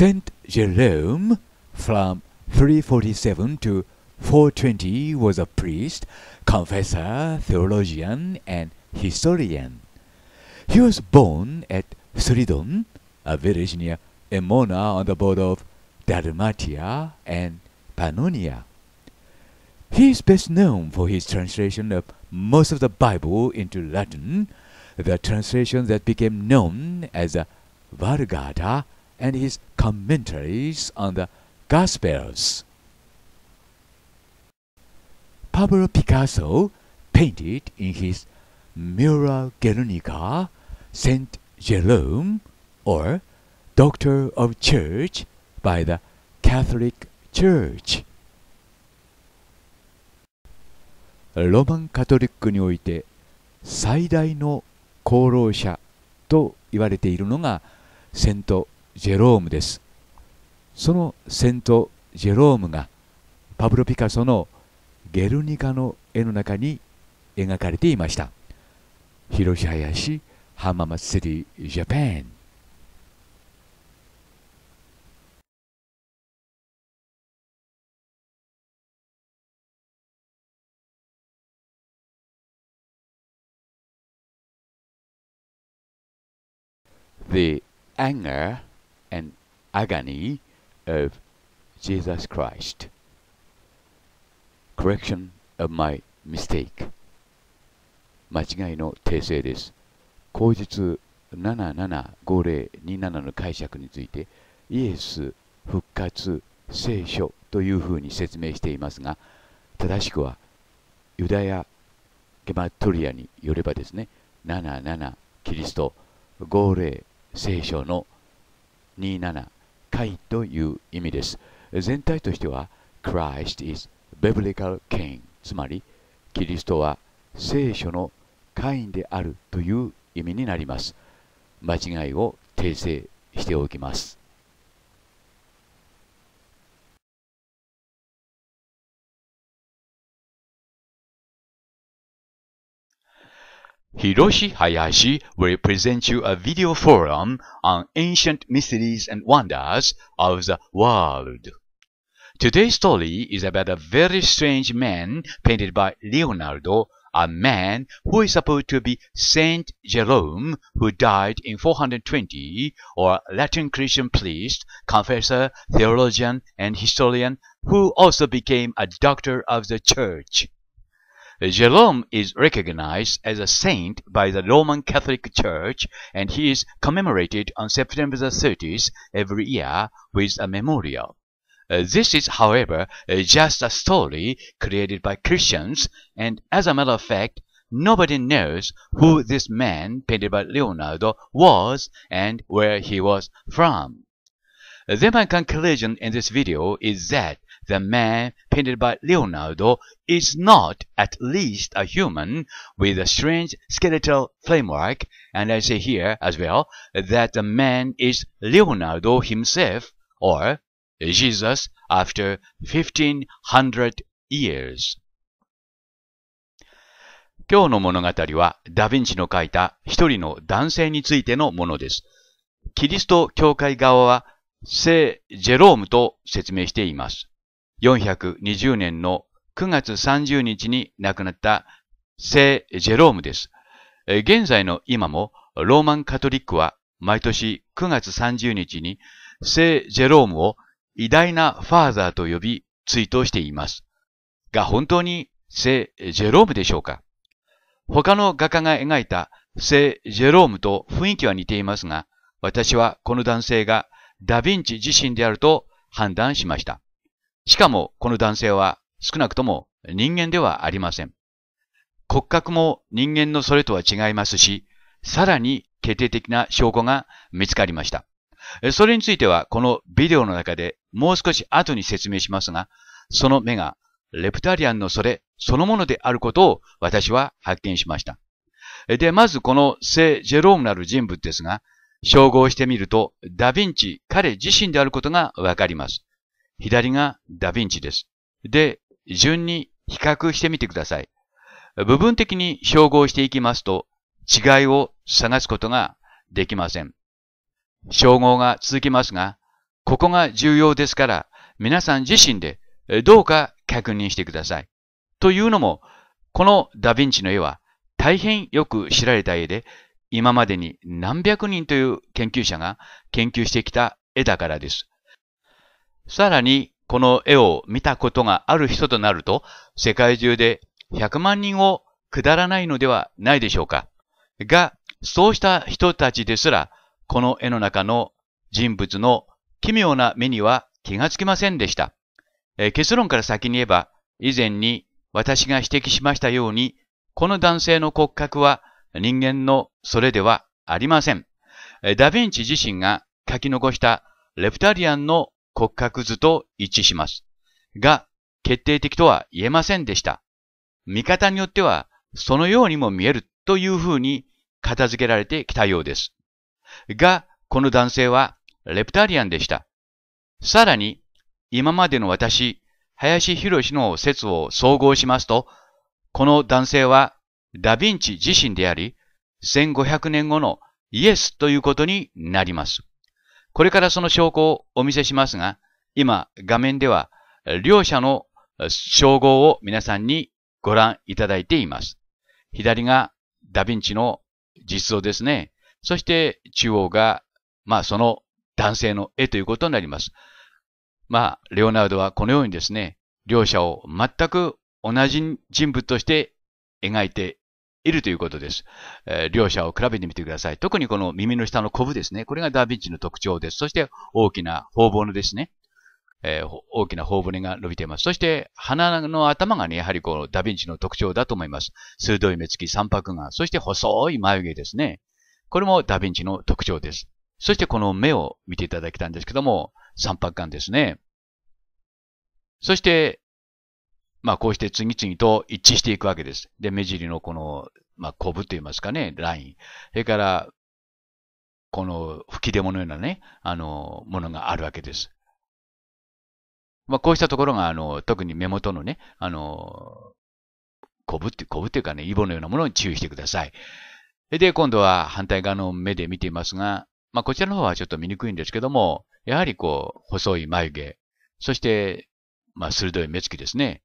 Saint Jerome, from 347 to 420, was a priest, confessor, theologian, and historian. He was born at Sridon, a village near Emona on the border of Dalmatia and Pannonia. He is best known for his translation of most of the Bible into Latin, the translation that became known as the Vargata. and his commentaries on the Gospels. Pablo Picasso painted in his Mura Guernica, Saint Jerome, or Doctor of Church by the Catholic Church. ロマンカトリックにおいて最大の功労者と言われているのがセント・ジェロームですそのセント・ジェロームがパブロ・ピカソの「ゲルニカ」の絵の中に描かれていました広林浜松セリィ・ジャパン The anger and agony of Jesus Christ. Correction of my mistake. 間違いの訂正です。口述775027の解釈について、イエス、復活、聖書というふうに説明していますが、正しくは、ユダヤ・ゲマトリアによればですね、77、キリスト、50、聖書の27会という意味です。全体としては Christ is biblical king つまりキリストは聖書の会員であるという意味になります。間違いを訂正しておきます。Hiroshi Hayashi will present you a video forum on ancient mysteries and wonders of the world. Today's story is about a very strange man painted by Leonardo, a man who is supposed to be Saint Jerome, who died in 420, or Latin Christian priest, confessor, theologian, and historian, who also became a doctor of the church. Jerome is recognized as a saint by the Roman Catholic Church and he is commemorated on September the 30th every year with a memorial. Uh, this is, however, uh, just a story created by Christians, and as a matter of fact, nobody knows who this man painted by Leonardo was and where he was from. Uh, the then my conclusion in this video is that the man painted by Leonardo is not at least a human with a strange skeletal framework, and I say here as well that the man is Leonardo himself or Jesus after 1500 years. 今日の物語はダヴィンチの書いた一人の男性についてのものです。キリスト教会側は聖ジェロームと説明しています。420年の9月30日に亡くなった聖ジェロームです。現在の今もローマンカトリックは毎年9月30日に聖ジェロームを偉大なファーザーと呼び追悼しています。が本当に聖ジェロームでしょうか他の画家が描いた聖ジェロームと雰囲気は似ていますが、私はこの男性がダヴィンチ自身であると判断しました。しかも、この男性は少なくとも人間ではありません。骨格も人間のそれとは違いますし、さらに決定的な証拠が見つかりました。それについては、このビデオの中でもう少し後に説明しますが、その目がレプタリアンのそれそのものであることを私は発見しました。で、まずこの聖ジェロームなる人物ですが、称号してみると、ダヴィンチ、彼自身であることがわかります。左がダヴィンチです。で、順に比較してみてください。部分的に照合していきますと、違いを探すことができません。照合が続きますが、ここが重要ですから、皆さん自身でどうか確認してください。というのも、このダヴィンチの絵は大変よく知られた絵で、今までに何百人という研究者が研究してきた絵だからです。さらに、この絵を見たことがある人となると、世界中で100万人を下らないのではないでしょうか。が、そうした人たちですら、この絵の中の人物の奇妙な目には気がつきませんでした。え結論から先に言えば、以前に私が指摘しましたように、この男性の骨格は人間のそれではありません。ダヴィンチ自身が書き残したレプタリアンの骨格図と一致します。が、決定的とは言えませんでした。見方によっては、そのようにも見えるというふうに片付けられてきたようです。が、この男性はレプタリアンでした。さらに、今までの私、林博士の説を総合しますと、この男性はダヴィンチ自身であり、1500年後のイエスということになります。これからその証拠をお見せしますが、今画面では両者の称号を皆さんにご覧いただいています。左がダヴィンチの実像ですね。そして中央が、まあその男性の絵ということになります。まあ、レオナルドはこのようにですね、両者を全く同じ人物として描いているということです。えー、両者を比べてみてください。特にこの耳の下のコブですね。これがダヴィンチの特徴です。そして大きな頬骨ですね。えー、大きな頬骨が伸びています。そして、鼻の頭がね、やはりこのダヴィンチの特徴だと思います。鋭い目つき、三白眼、そして細い眉毛ですね。これもダヴィンチの特徴です。そしてこの目を見ていただきたんですけども、三白眼ですね。そして、まあこうして次々と一致していくわけです。で、目尻のこの、まあ、コブと言いますかね、ライン。それから、この吹き出物のようなね、あの、ものがあるわけです。まあ、こうしたところが、あの、特に目元のね、あの、コブって、コブっていうかね、イボのようなものに注意してください。で、今度は反対側の目で見ていますが、まあ、こちらの方はちょっと見にくいんですけども、やはりこう、細い眉毛、そして、まあ、鋭い目つきですね。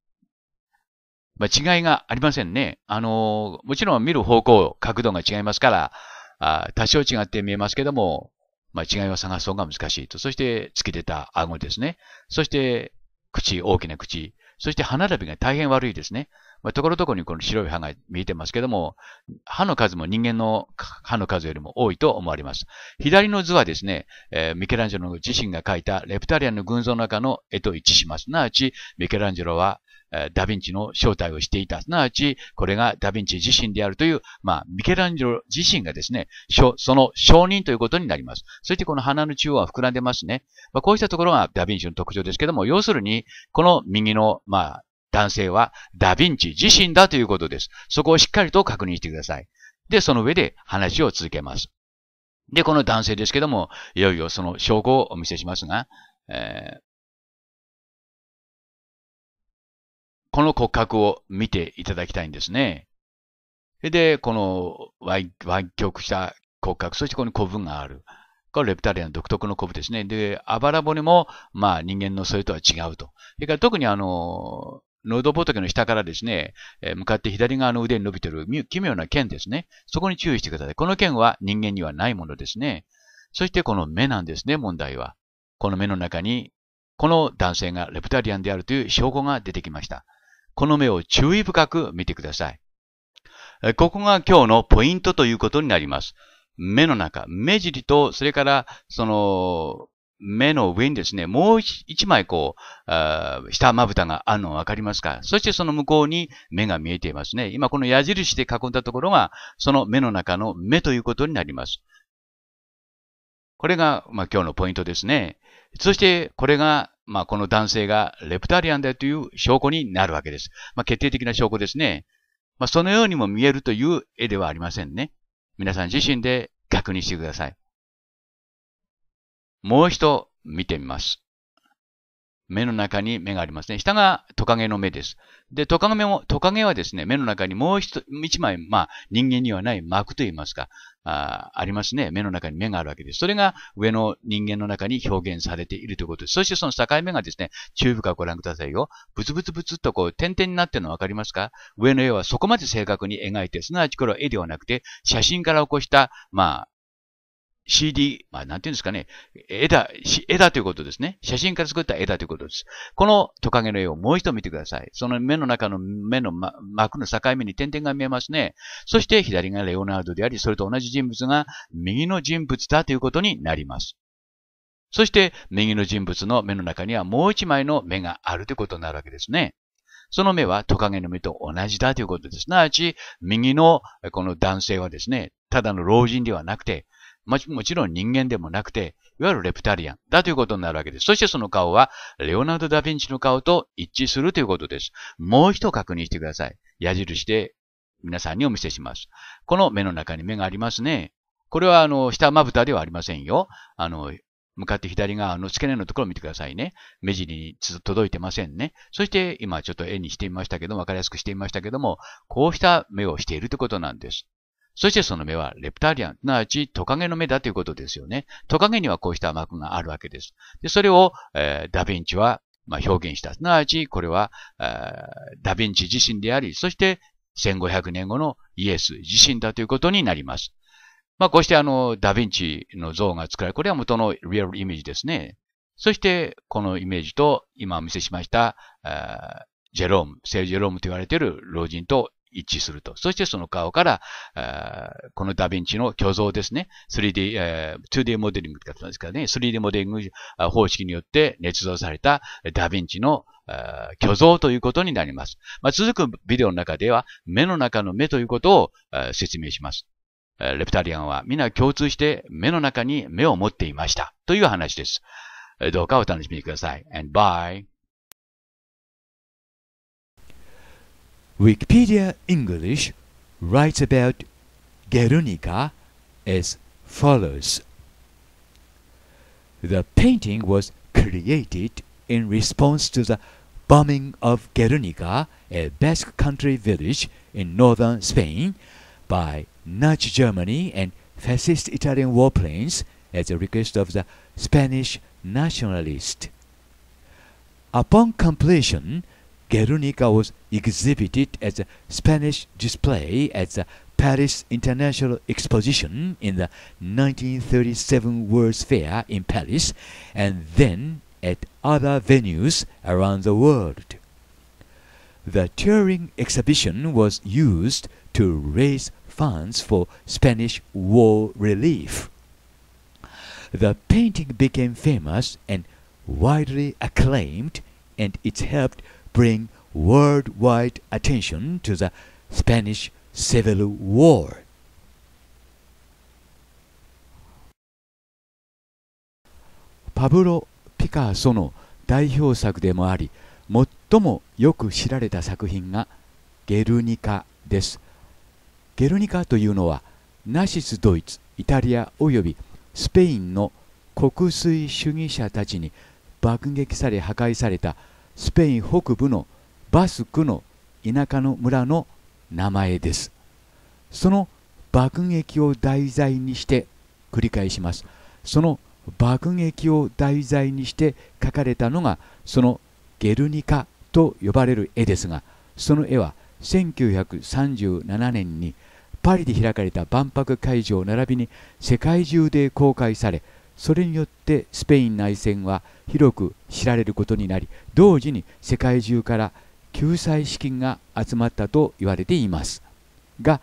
まあ、違いがありませんね。あの、もちろん見る方向、角度が違いますから、あ多少違って見えますけども、まあ、違いを探す方が難しいと。そして、突き出た顎ですね。そして、口、大きな口。そして歯並びが大変悪いですね。まあ、ところどころにこの白い歯が見えてますけども、歯の数も人間の歯の数よりも多いと思われます。左の図はですね、えー、ミケランジェロ自身が描いたレプタリアンの群像の中の絵と一致します。なわち、ミケランジェロはダヴィンチの正体をしていた。すなわち、これがダヴィンチ自身であるという、まあ、ミケランジョロ自身がですね、その承認ということになります。そしてこの鼻の中央は膨らんでますね。まあ、こうしたところがダヴィンチの特徴ですけども、要するに、この右の、まあ、男性はダヴィンチ自身だということです。そこをしっかりと確認してください。で、その上で話を続けます。で、この男性ですけども、いよいよその証拠をお見せしますが、えーこの骨格を見ていただきたいんですね。で、この歪曲した骨格、そしてここに古文がある。これレプタリアン独特のコブですね。で、あばら骨も、まあ人間のそれとは違うと。それから特にあの、喉仏の下からですね、え向かって左側の腕に伸びている奇妙な剣ですね。そこに注意してください。この剣は人間にはないものですね。そしてこの目なんですね、問題は。この目の中に、この男性がレプタリアンであるという証拠が出てきました。この目を注意深く見てください。ここが今日のポイントということになります。目の中、目尻と、それから、その、目の上にですね、もう一枚こう、下まぶたがあるのわかりますかそしてその向こうに目が見えていますね。今この矢印で囲んだところが、その目の中の目ということになります。これが、まあ、今日のポイントですね。そして、これがまあ、この男性がレプタリアンだという証拠になるわけです。まあ、決定的な証拠ですね。まあ、そのようにも見えるという絵ではありませんね。皆さん自身で確認してください。もう一度見てみます。目の中に目がありますね。下がトカゲの目です。で、トカゲも、トカゲはですね、目の中にもう一枚、まあ、人間にはない膜といいますか、あありますね。目の中に目があるわけです。それが上の人間の中に表現されているということです。そしてその境目がですね、中部からご覧くださいよ。ブツブツブツとこう点々になってるのわかりますか上の絵はそこまで正確に描いて、すなわちこれは絵ではなくて、写真から起こした、まあ、CD、まあ、なんていうんですかね、枝、枝ということですね。写真から作った枝ということです。このトカゲの絵をもう一度見てください。その目の中の目の、ま、膜の境目に点々が見えますね。そして左がレオナルドであり、それと同じ人物が右の人物だということになります。そして右の人物の目の中にはもう一枚の目があるということになるわけですね。その目はトカゲの目と同じだということです。すなわち、右のこの男性はですね、ただの老人ではなくて、もちもちろん人間でもなくて、いわゆるレプタリアンだということになるわけです。そしてその顔は、レオナルド・ダ・ヴィンチの顔と一致するということです。もう一度確認してください。矢印で皆さんにお見せします。この目の中に目がありますね。これは、あの、下まぶたではありませんよ。あの、向かって左側の付け根のところを見てくださいね。目尻に届いてませんね。そして今ちょっと絵にしてみましたけどわかりやすくしてみましたけども、こうした目をしているということなんです。そしてその目はレプタリアン、すなわちトカゲの目だということですよね。トカゲにはこうした膜があるわけです。でそれを、えー、ダヴィンチは、まあ、表現した。すなわちこれは、えー、ダヴィンチ自身であり、そして1500年後のイエス自身だということになります。まあ、こうしてあの、ダヴィンチの像が作られ、これは元のリアルイメージですね。そして、このイメージと、今お見せしました、ジェローム、聖ジェロームと言われている老人と一致すると。そしてその顔から、このダヴィンチの虚像ですね、3D、ー、2D モデリングって方ですからね、3D モデリング方式によって捏造されたダヴィンチの虚像ということになります。まあ、続くビデオの中では、目の中の目ということを説明します。レプタリアンは皆共通して目の中に目を持っていました。という話です。どうかお楽しみください。And bye. Wikipedia English writes about Guernica as follows. The painting was created in response to the bombing of Guernica, a Basque country village in northern Spain, by Nazi Germany and fascist Italian warplanes at the request of the Spanish nationalists. Upon completion, Guernica was exhibited as a Spanish display at the Paris International Exposition in the 1937 World's Fair in Paris and then at other venues around the world. The Turing exhibition was used to raise funds for Spanish war relief. The painting became famous and widely acclaimed and it helped bring worldwide attention to the Spanish Civil War. パブロ・ピカソの代表作でもあり最もよく知られた作品が「ゲルニカ」です。ゲルニカというのはナシスドイツイタリアおよびスペインの国粋主義者たちに爆撃され破壊された「スペイン北部のバスクの田舎の村の名前ですその爆撃を題材にして繰り返しますその爆撃を題材にして書かれたのがそのゲルニカと呼ばれる絵ですがその絵は1937年にパリで開かれた万博会場並びに世界中で公開されそれによってスペイン内戦は広く知られることになり同時に世界中から救済資金が集まったと言われていますが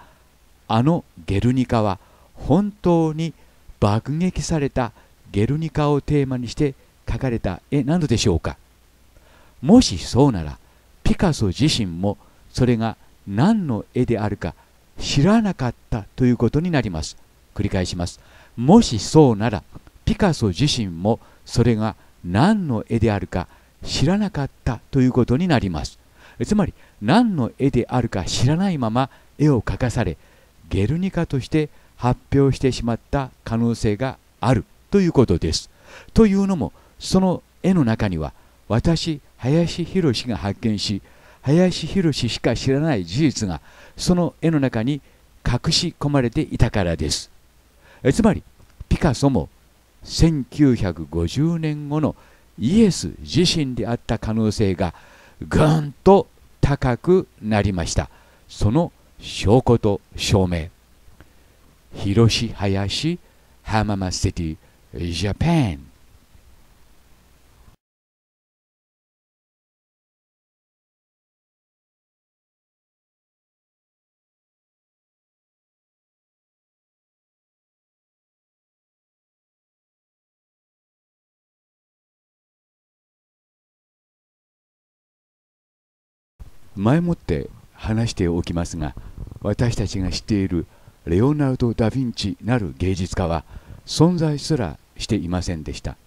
あのゲルニカは本当に爆撃されたゲルニカをテーマにして描かれた絵なのでしょうかもしそうならピカソ自身もそれが何の絵であるか知らなかったということになります繰り返しますもしそうならピカソ自身もそれが何の絵であるか知らなかったということになりますつまり何の絵であるか知らないまま絵を描かされゲルニカとして発表してしまった可能性があるということですというのもその絵の中には私林博が発見し林博しか知らない事実がその絵の中に隠し込まれていたからですつまりピカソも1950年後のイエス自身であった可能性がぐんと高くなりましたその証拠と証明広し林浜松シティジャパン前もって話しておきますが私たちが知っているレオナルド・ダ・ヴィンチなる芸術家は存在すらしていませんでした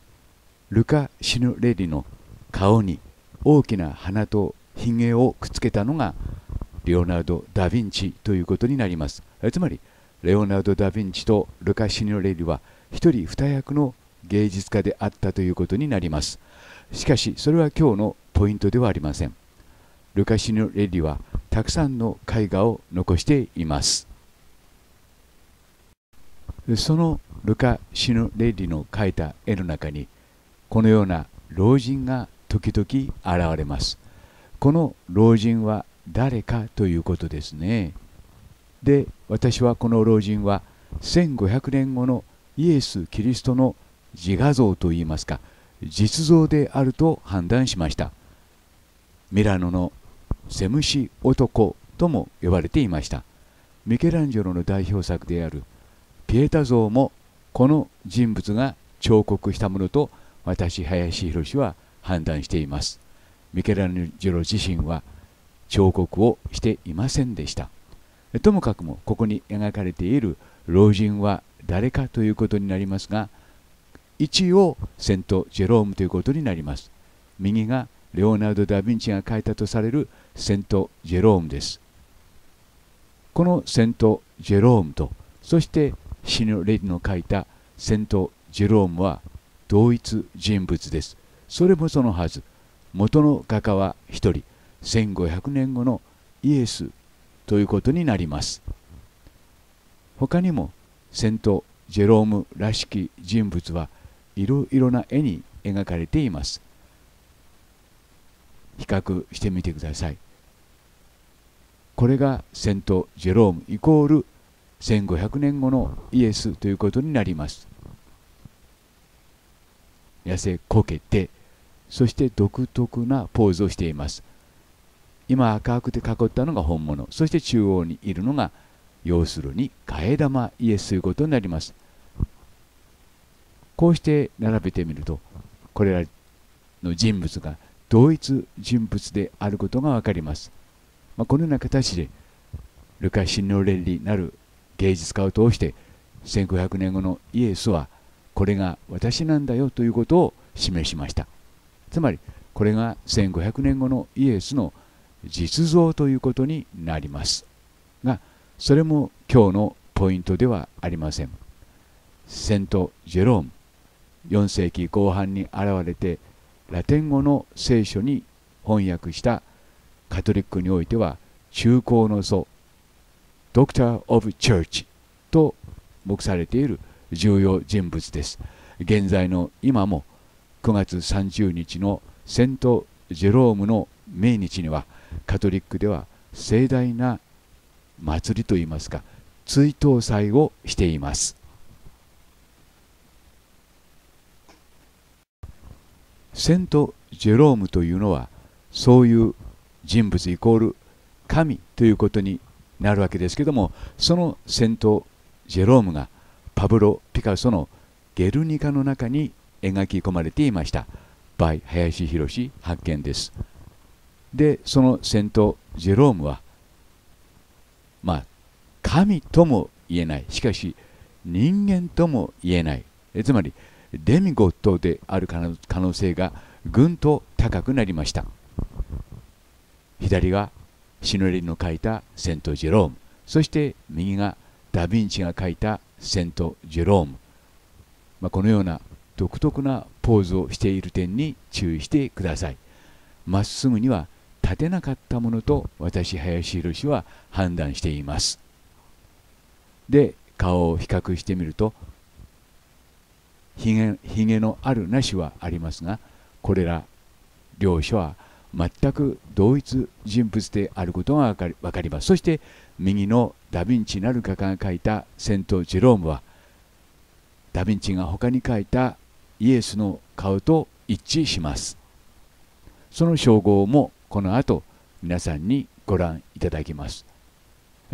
ルカ・シヌレリの顔に大きな鼻とひげをくっつけたのがレオナルド・ダ・ヴィンチということになりますつまりレオナルド・ダ・ヴィンチとルカ・シヌレリは一人二役の芸術家であったということになりますしかしそれは今日のポイントではありませんルカシノ・レディはたくさんの絵画を残していますそのルカ・シノ・レディの描いた絵の中にこのような老人が時々現れますこの老人は誰かということですねで私はこの老人は1500年後のイエス・キリストの自画像といいますか実像であると判断しましたミラノのセムシ男とも呼ばれていましたミケランジェロの代表作であるピエタ像もこの人物が彫刻したものと私林博は判断していますミケランジェロ自身は彫刻をしていませんでしたともかくもここに描かれている老人は誰かということになりますが一応セント・ジェロームということになります右がレオナルド・ダ・ヴィンチが描いたとされるセント・ジェロームです。このセント・ジェロームとそしてシぬレディの書いたセント・ジェロームは同一人物です。それもそのはず元の画家は1人1500年後のイエスということになります。他にもセント・ジェロームらしき人物はいろいろな絵に描かれています。比較してみてくださいこれがセント・ジェロームイコール1500年後のイエスということになります痩せこけてそして独特なポーズをしています今赤くて囲ったのが本物そして中央にいるのが要するに替え玉イエスということになりますこうして並べてみるとこれらの人物が同一人物であることがわかります。まあ、このような形でルカ神の連理なる芸術家を通して1500年後のイエスはこれが私なんだよということを示しましたつまりこれが1500年後のイエスの実像ということになりますがそれも今日のポイントではありませんセント・ジェローム4世紀後半に現れてラテン語の聖書に翻訳したカトリックにおいては中高の祖ドクター・オブ・チョーチと目されている重要人物です現在の今も9月30日のセント・ジェロームの命日にはカトリックでは盛大な祭りといいますか追悼祭をしていますセント・ジェロームというのはそういう人物イコール神ということになるわけですけどもそのセント・ジェロームがパブロ・ピカソの「ゲルニカ」の中に描き込まれていました by 林博発見ですでそのセント・ジェロームはまあ神とも言えないしかし人間とも言えないつまりデミゴットである可能性がぐんと高くなりました左がシノリの書いたセント・ジェロームそして右がダ・ヴィンチが書いたセント・ジェローム、まあ、このような独特なポーズをしている点に注意してくださいまっすぐには立てなかったものと私林宏は判断していますで顔を比較してみるとひげひげのあるなしはありますがこれら両者は全く同一人物であることが分かりますそして右のダ・ヴィンチなる画家が描いたセント・ジェロームはダ・ヴィンチが他に描いたイエスの顔と一致しますその称号もこの後皆さんにご覧いただきます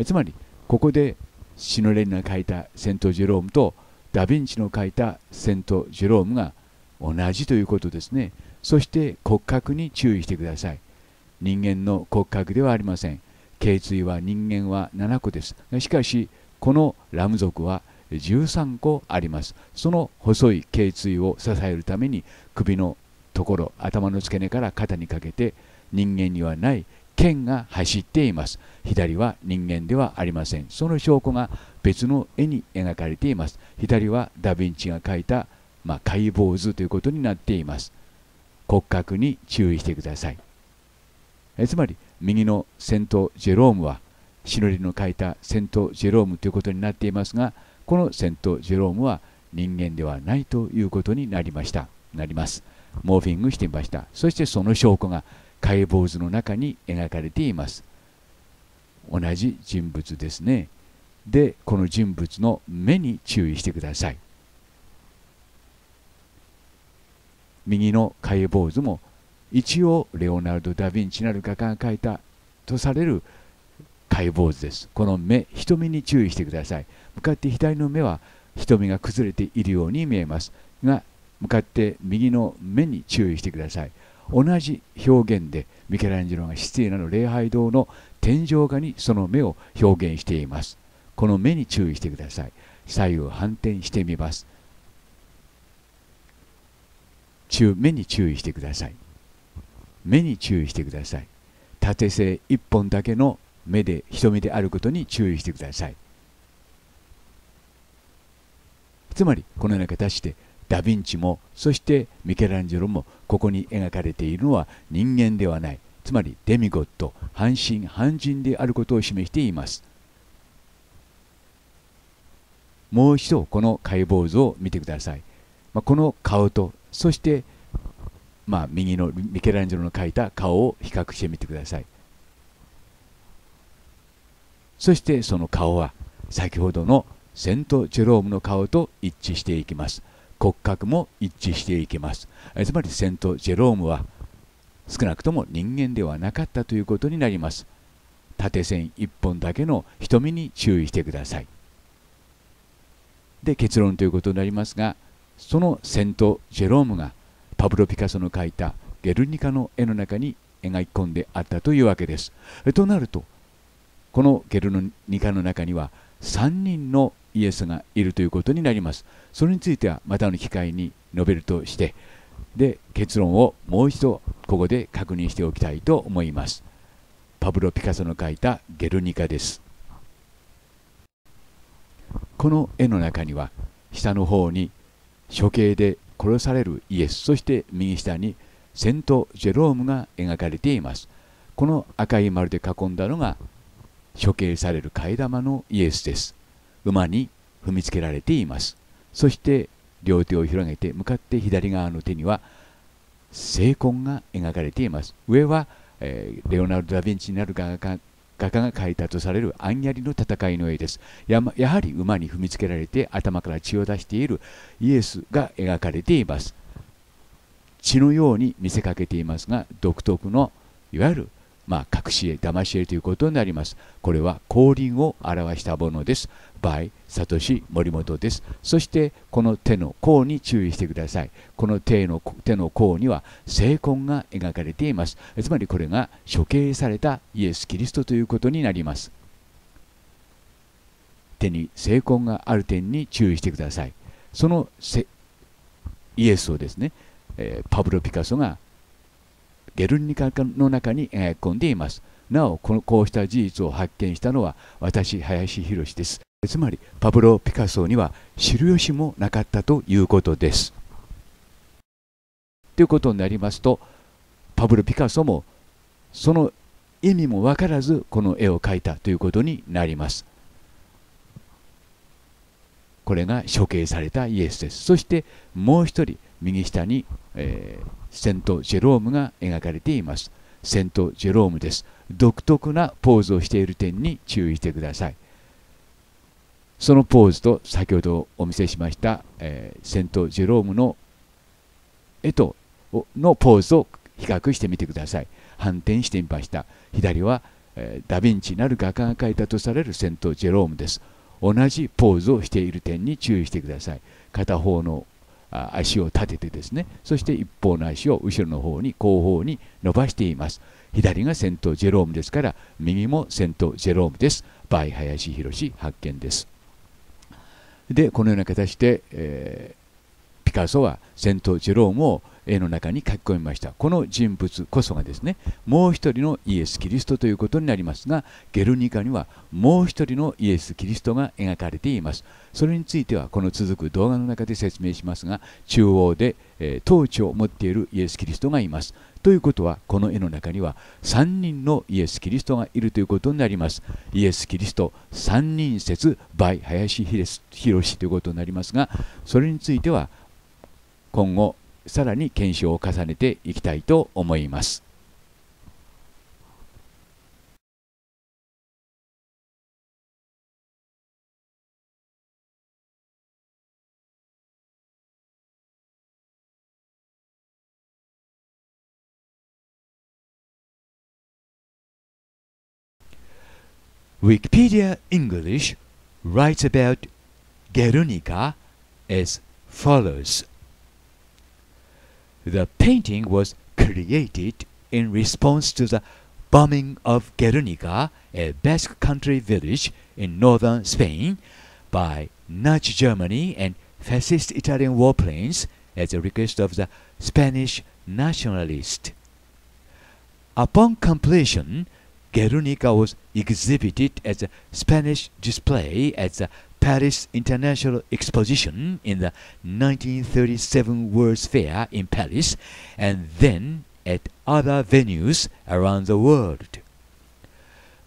つまりここでシノレンが描いたセント・ジェロームとダ・ヴィンチの書いたセント・ジェロームが同じということですねそして骨格に注意してください人間の骨格ではありません頸椎は人間は7個ですしかしこのラム族は13個ありますその細い頸椎を支えるために首のところ頭の付け根から肩にかけて人間にはない剣が走っています左は人間ではありませんその証拠が別の絵に描かれています左はダ・ヴィンチが描いた、まあ、解剖図ということになっています骨格に注意してくださいえつまり右のセント・ジェロームはシノリの書いたセント・ジェロームということになっていますがこのセント・ジェロームは人間ではないということになりましたなりますモーフィングしてみましたそしてその証拠が解剖図の中に描かれています同じ人物ですねでこの人物の目に注意してください右の解剖図も一応レオナルド・ダ・ヴィンチなる画家が描いたとされる解剖図ですこの目瞳に注意してください向かって左の目は瞳が崩れているように見えますが向かって右の目に注意してください同じ表現でミケランジェロがシティナの礼拝堂の天井画にその目を表現していますこの目に注意してください左右反転してみます中目に注意してください目に注意してください縦性1本だけの目で瞳であることに注意してくださいつまりこのような形でダ・ヴィンチもそしてミケランジェロもここに描かれているのは人間ではないつまりデミゴット半身半人であることを示していますもう一度この解剖図を見てください、まあ、この顔とそしてまあ右のミケランジェロの描いた顔を比較してみてくださいそしてその顔は先ほどのセント・ジェロームの顔と一致していきます骨格も一致していきますつまりセント・ジェロームは少なくとも人間ではなかったということになります縦線1本だけの瞳に注意してくださいで結論ということになりますがそのセント・ジェロームがパブロ・ピカソの描いた「ゲルニカ」の絵の中に描き込んであったというわけですとなるとこのゲルニカの中には3人のイエスがいるということになりますそれについてはまたの機会に述べるとしてで結論をもう一度ここで確認しておきたいと思いますパブロ・ピカソの描いた「ゲルニカ」ですこの絵の中には下の方に処刑で殺されるイエスそして右下にセント・ジェロームが描かれていますこの赤い丸で囲んだのが処刑される替え玉のイエスです馬に踏みつけられていますそして両手を広げて向かって左側の手には聖痕が描かれています上は、えー、レオナルド・ダ・ヴィンチになる画家画家が描いたとされるアンヤリの戦いの絵ですややはり馬に踏みつけられて頭から血を出しているイエスが描かれています血のように見せかけていますが独特のいわゆるまあ、隠し絵、騙し絵ということになります。これは降臨を表したものです。by サトシ森本です。そしてこの手の甲に注意してください。この手の手の甲には聖痕が描かれています。つまりこれが処刑されたイエス・キリストということになります。手に聖痕がある点に注意してください。そのイエスをですね、えパブロ・ピカソがゲルニカの中に描き込んでいます。なおこのこうした事実を発見したのは私林博ですつまりパブロ・ピカソには知る由もなかったということです。ということになりますとパブロ・ピカソもその意味も分からずこの絵を描いたということになります。これが処刑されたイエスです。そしてもう一人右下に、えー、セント・ジェロームが描かれています。セント・ジェロームです。独特なポーズをしている点に注意してください。そのポーズと先ほどお見せしました、えー、セント・ジェロームの絵とのポーズを比較してみてください反転してみました左は、えー、ダ・ヴィンチなる画家が描いたとされるセント・ジェロームです同じポーズをしている点に注意してください片方の足を立ててですねそして一方の足を後ろの方に後方に伸ばしています左がセント・ジェロームですから右もセント・ジェロームです倍林博発見ですでこのような形で、えー、ピカソはセント・ジェロームを絵の中に書き込みましたこの人物こそがですねもう一人のイエス・キリストということになりますがゲルニカにはもう一人のイエス・キリストが描かれていますそれについてはこの続く動画の中で説明しますが中央で、えー、統治を持っているイエス・キリストがいますということはこの絵の中には3人のイエス・キリストがいるということになりますイエス・キリスト3人説 by 林博ということになりますがそれについては今後さらに検証を重ねていきたいと思います Wikipedia English writes about Guernica as follows The painting was created in response to the bombing of Guernica, a Basque country village in northern Spain, by Nazi Germany and fascist Italian warplanes at the request of the Spanish nationalists. Upon completion, Guernica was exhibited as a Spanish display at the Paris International Exposition in the 1937 World's Fair in Paris and then at other venues around the world.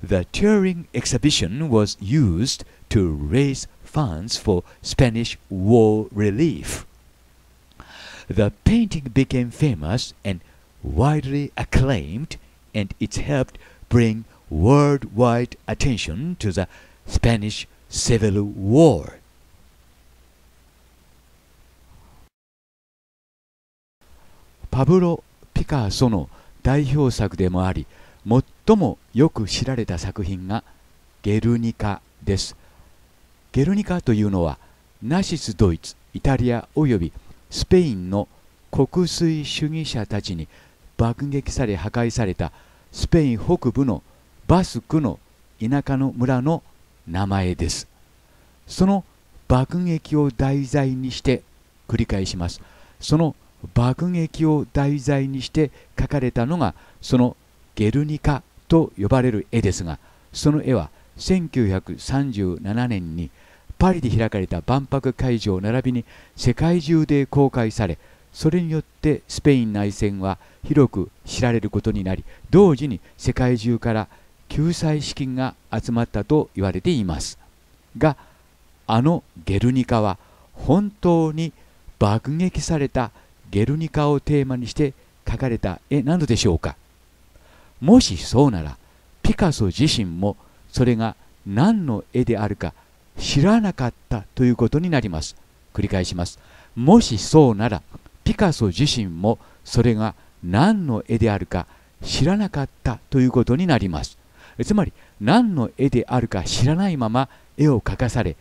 The Turing exhibition was used to raise funds for Spanish war relief. The painting became famous and widely acclaimed and it helped bring worldwide attention to the Spanish Civil War. パブロ・ピカソの代表作でもあり最もよく知られた作品が「ゲルニカ」です。ゲルニカというのはナシスドイツイタリアおよびスペインの国粋主義者たちに爆撃され破壊された「スペイン北部のバスクの田舎の村の名前ですその爆撃を題材にして繰り返しますその爆撃を題材にして描かれたのがそのゲルニカと呼ばれる絵ですがその絵は1937年にパリで開かれた万博会場並びに世界中で公開されそれによってスペイン内戦は広く知られることになり同時に世界中から救済資金が集まったと言われていますがあのゲルニカは本当に爆撃されたゲルニカをテーマにして描かれた絵なのでしょうかもしそうならピカソ自身もそれが何の絵であるか知らなかったということになります繰り返しますもしそうならピカソ自身もそれが何の絵であるか知らなかったということになりますつまり何の絵であるか知らないまま絵を描かされ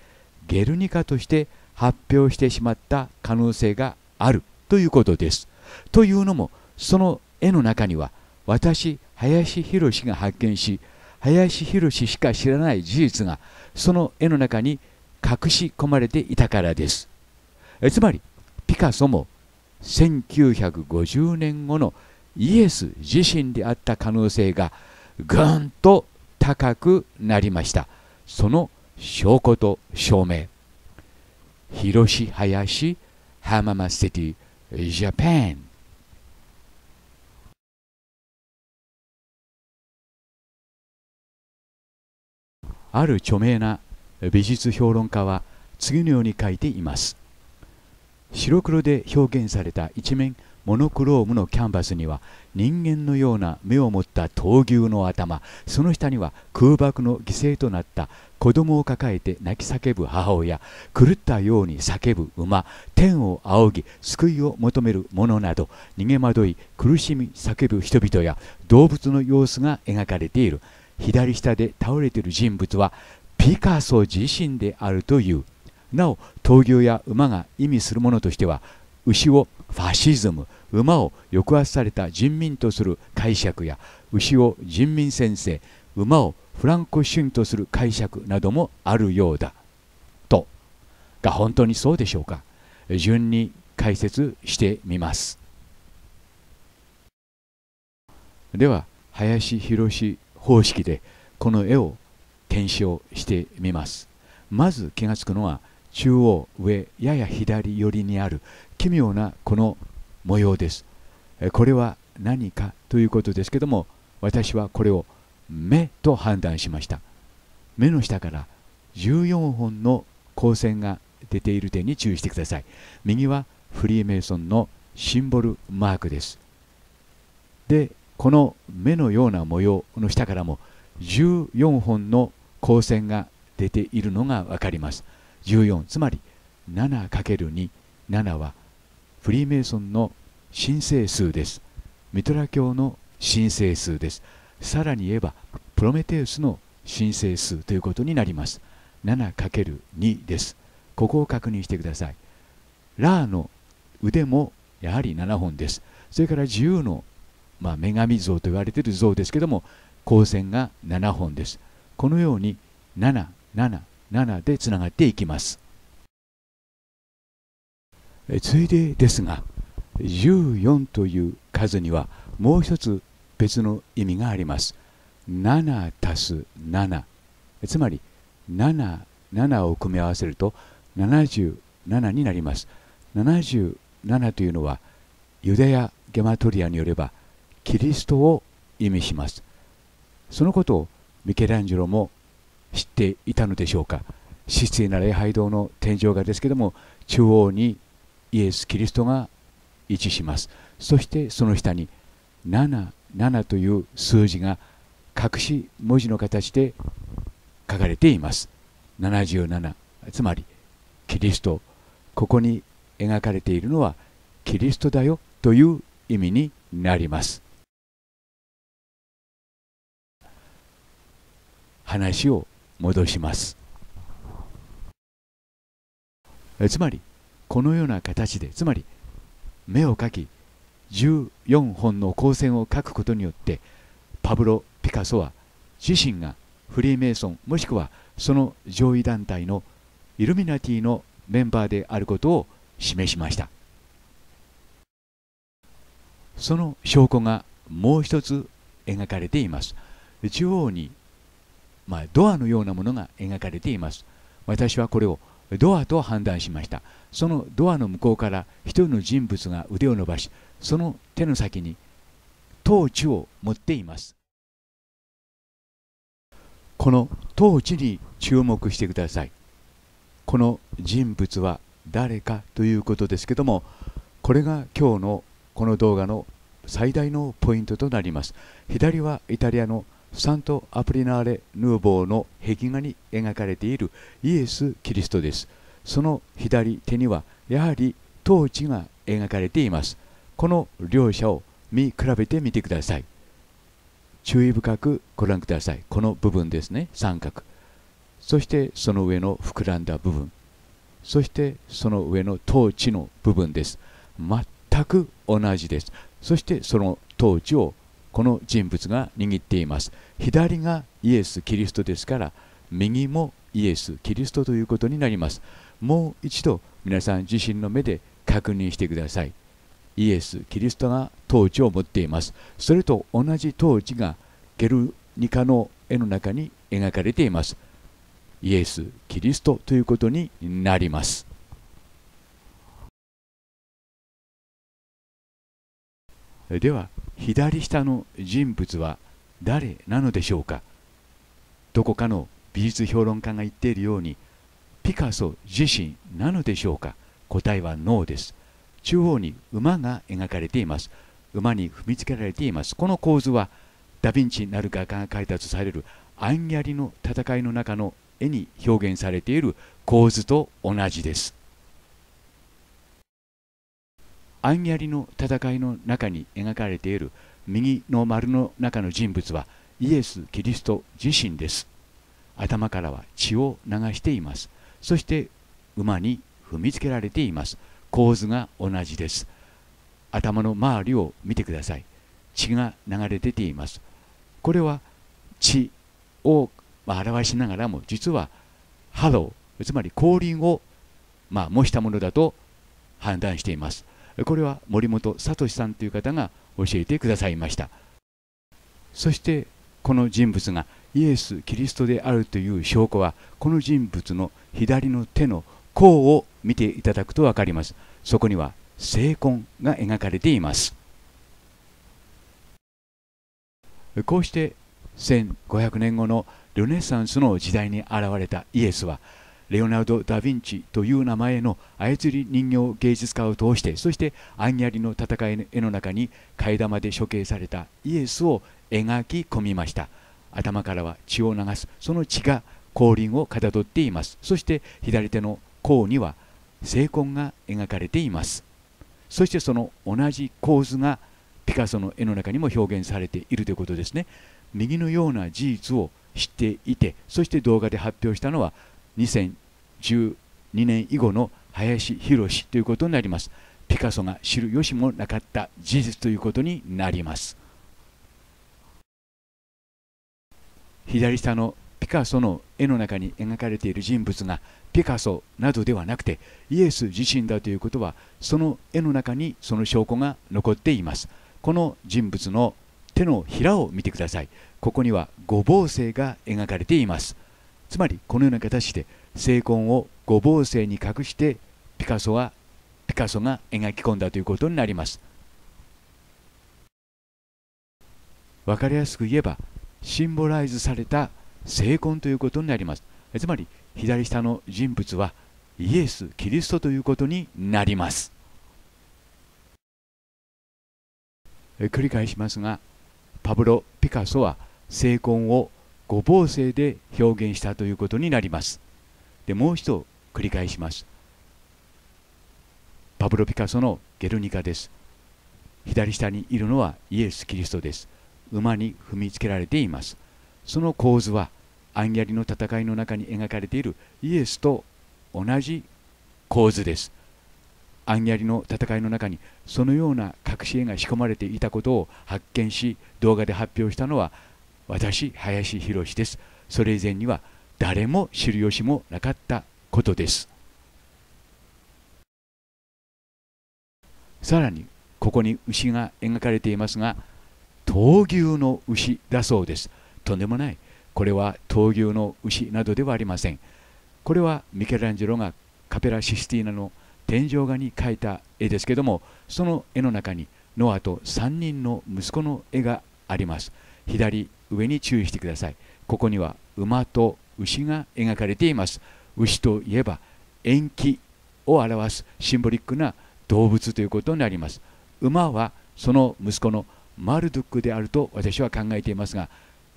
ゲルニカとして発表してしまった可能性があるということですというのもその絵の中には私林博が発見し林博しか知らない事実がその絵の中に隠し込まれていたからですつまりピカソも1950年後のイエス自身であった可能性がぐんと高くなりましたその証拠と証明広し林浜松シティジャパンある著名な美術評論家は次のように書いています白黒で表現された一面モノクロームのキャンバスには人間のような目を持った闘牛の頭その下には空爆の犠牲となった子供を抱えて泣き叫ぶ母親狂ったように叫ぶ馬天を仰ぎ救いを求める者など逃げ惑い苦しみ叫ぶ人々や動物の様子が描かれている左下で倒れている人物はピカソ自身であるという。なお闘牛や馬が意味するものとしては牛をファシズム馬を抑圧された人民とする解釈や牛を人民先生馬をフランコ主義とする解釈などもあるようだとが本当にそうでしょうか順に解説してみますでは林博方式でこの絵を検証してみますまず気がつくのは中央上やや左寄りにある奇妙なこの模様ですこれは何かということですけども私はこれを目と判断しました目の下から14本の光線が出ている点に注意してください右はフリーメイソンのシンボルマークですでこの目のような模様の下からも14本の光線が出ているのが分かります14つまり 7×27 はフリーメイソンの神聖数ですミトラ教の神聖数ですさらに言えばプロメテウスの神聖数ということになります 7×2 ですここを確認してくださいラーの腕もやはり7本ですそれから自由の、まあ、女神像と言われている像ですけども光線が7本ですこのように777 7でつながっていきますついでですが14という数にはもう一つ別の意味があります7足す7つまり77を組み合わせると77になります77というのはユダヤ・ゲマトリアによればキリストを意味しますそのことをミケランジェロも知っていたのでしょうか失礼な礼拝堂の天井画ですけども中央にイエス・キリストが位置しますそしてその下に77という数字が隠し文字の形で書かれています77つまりキリストここに描かれているのはキリストだよという意味になります話を戻しますつまりこのような形でつまり目を描き14本の光線を描くことによってパブロ・ピカソは自身がフリーメイソンもしくはその上位団体のイルミナティのメンバーであることを示しましたその証拠がもう一つ描かれています中央にまあ、ドアのようなものが描かれています私はこれをドアと判断しましたそのドアの向こうから1人の人物が腕を伸ばしその手の先にトーチを持っていますこのトーチに注目してくださいこの人物は誰かということですけどもこれが今日のこの動画の最大のポイントとなります左はイタリアのサント・アプリナーレ・ヌーボーの壁画に描かれているイエス・キリストです。その左手にはやはりトーチが描かれています。この両者を見比べてみてください。注意深くご覧ください。この部分ですね、三角。そしてその上の膨らんだ部分。そしてその上のトーチの部分です。全く同じです。そしてそのトーチをこの人物が握っています左がイエス・キリストですから右もイエス・キリストということになりますもう一度皆さん自身の目で確認してくださいイエス・キリストが統治を持っていますそれと同じ統治がゲルニカの絵の中に描かれていますイエス・キリストということになりますでは左下の人物は誰なのでしょうかどこかの美術評論家が言っているようにピカソ自身なのでしょうか答えはノーです中央に馬が描かれています馬に踏みつけられていますこの構図はダ・ヴィンチなる画家が描いたとされるアンギャリの戦いの中の絵に表現されている構図と同じですあんやリの戦いの中に描かれている右の丸の中の人物はイエス・キリスト自身です頭からは血を流していますそして馬に踏みつけられています構図が同じです頭の周りを見てください血が流れ出ていますこれは血を表しながらも実はハローつまり降臨をまあ模したものだと判断していますこれは森本聡さんという方が教えてくださいましたそしてこの人物がイエス・キリストであるという証拠はこの人物の左の手の甲を見ていただくと分かりますそこには聖痕が描かれていますこうして1500年後のルネサンスの時代に現れたイエスはレオナルド・ダ・ヴィンチという名前の操り人形芸術家を通してそしてアンギャリの戦いの絵の中に替え玉で処刑されたイエスを描き込みました頭からは血を流すその血が後輪をかたどっていますそして左手の甲には聖魂が描かれていますそしてその同じ構図がピカソの絵の中にも表現されているということですね右のような事実を知っていてそして動画で発表したのは2012年以後の林博ということになります。ピカソが知る由もなかった事実ということになります。左下のピカソの絵の中に描かれている人物がピカソなどではなくてイエス自身だということはその絵の中にその証拠が残っていますこの人物の手のひらを見てくださいここには五芒星が描かれていますつまりこのような形で聖魂を五芒星に隠してピカソはピカソが描き込んだということになります分かりやすく言えばシンボライズされた聖魂ということになりますつまり左下の人物はイエス・キリストということになります繰り返しますがパブロ・ピカソは聖魂を五芒星で表現したということになりますでもう一度繰り返しますパブロ・ピカソの「ゲルニカ」です左下にいるのはイエス・キリストです馬に踏みつけられていますその構図はアンギャリの戦いの中に描かれているイエスと同じ構図ですアンギャリの戦いの中にそのような隠し絵が仕込まれていたことを発見し動画で発表したのは私林博ですそれ以前には誰も知る由もなかったことですさらにここに牛が描かれていますが闘牛の牛だそうですとんでもないこれは闘牛の牛などではありませんこれはミケランジェロがカペラ・システィーナの天井画に描いた絵ですけどもその絵の中にノアと3人の息子の絵があります。左上に注意してくださいここには馬と牛が描かれています牛といえば延期を表すシンボリックな動物ということになります馬はその息子のマルドゥックであると私は考えていますが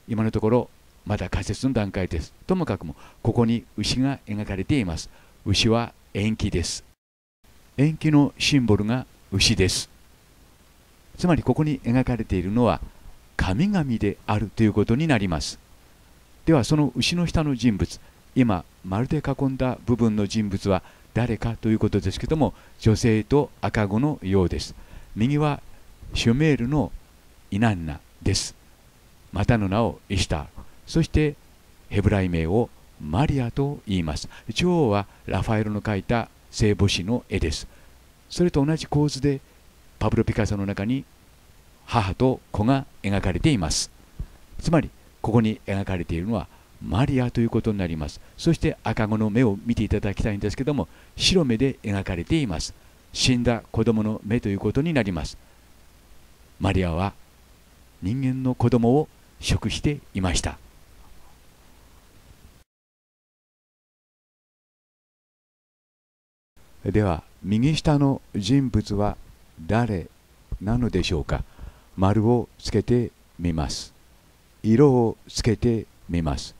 今のところまだ仮説の段階ですともかくもここに牛が描かれています牛は延期です延期のシンボルが牛ですつまりここに描かれているのは神々であるということになりますではその牛の下の人物今丸で囲んだ部分の人物は誰かということですけども女性と赤子のようです右はシュメールのイナンナですまたの名をイシタールそしてヘブライ名をマリアと言います女王はラファエロの描いた聖母子の絵ですそれと同じ構図でパブロ・ピカソの中に母と子が描かれていますつまりここに描かれているのはマリアということになりますそして赤子の目を見ていただきたいんですけども白目で描かれています死んだ子供の目ということになりますマリアは人間の子供を食していましたでは右下の人物は誰なのでしょうか丸をつけてみます。色をつけてみます。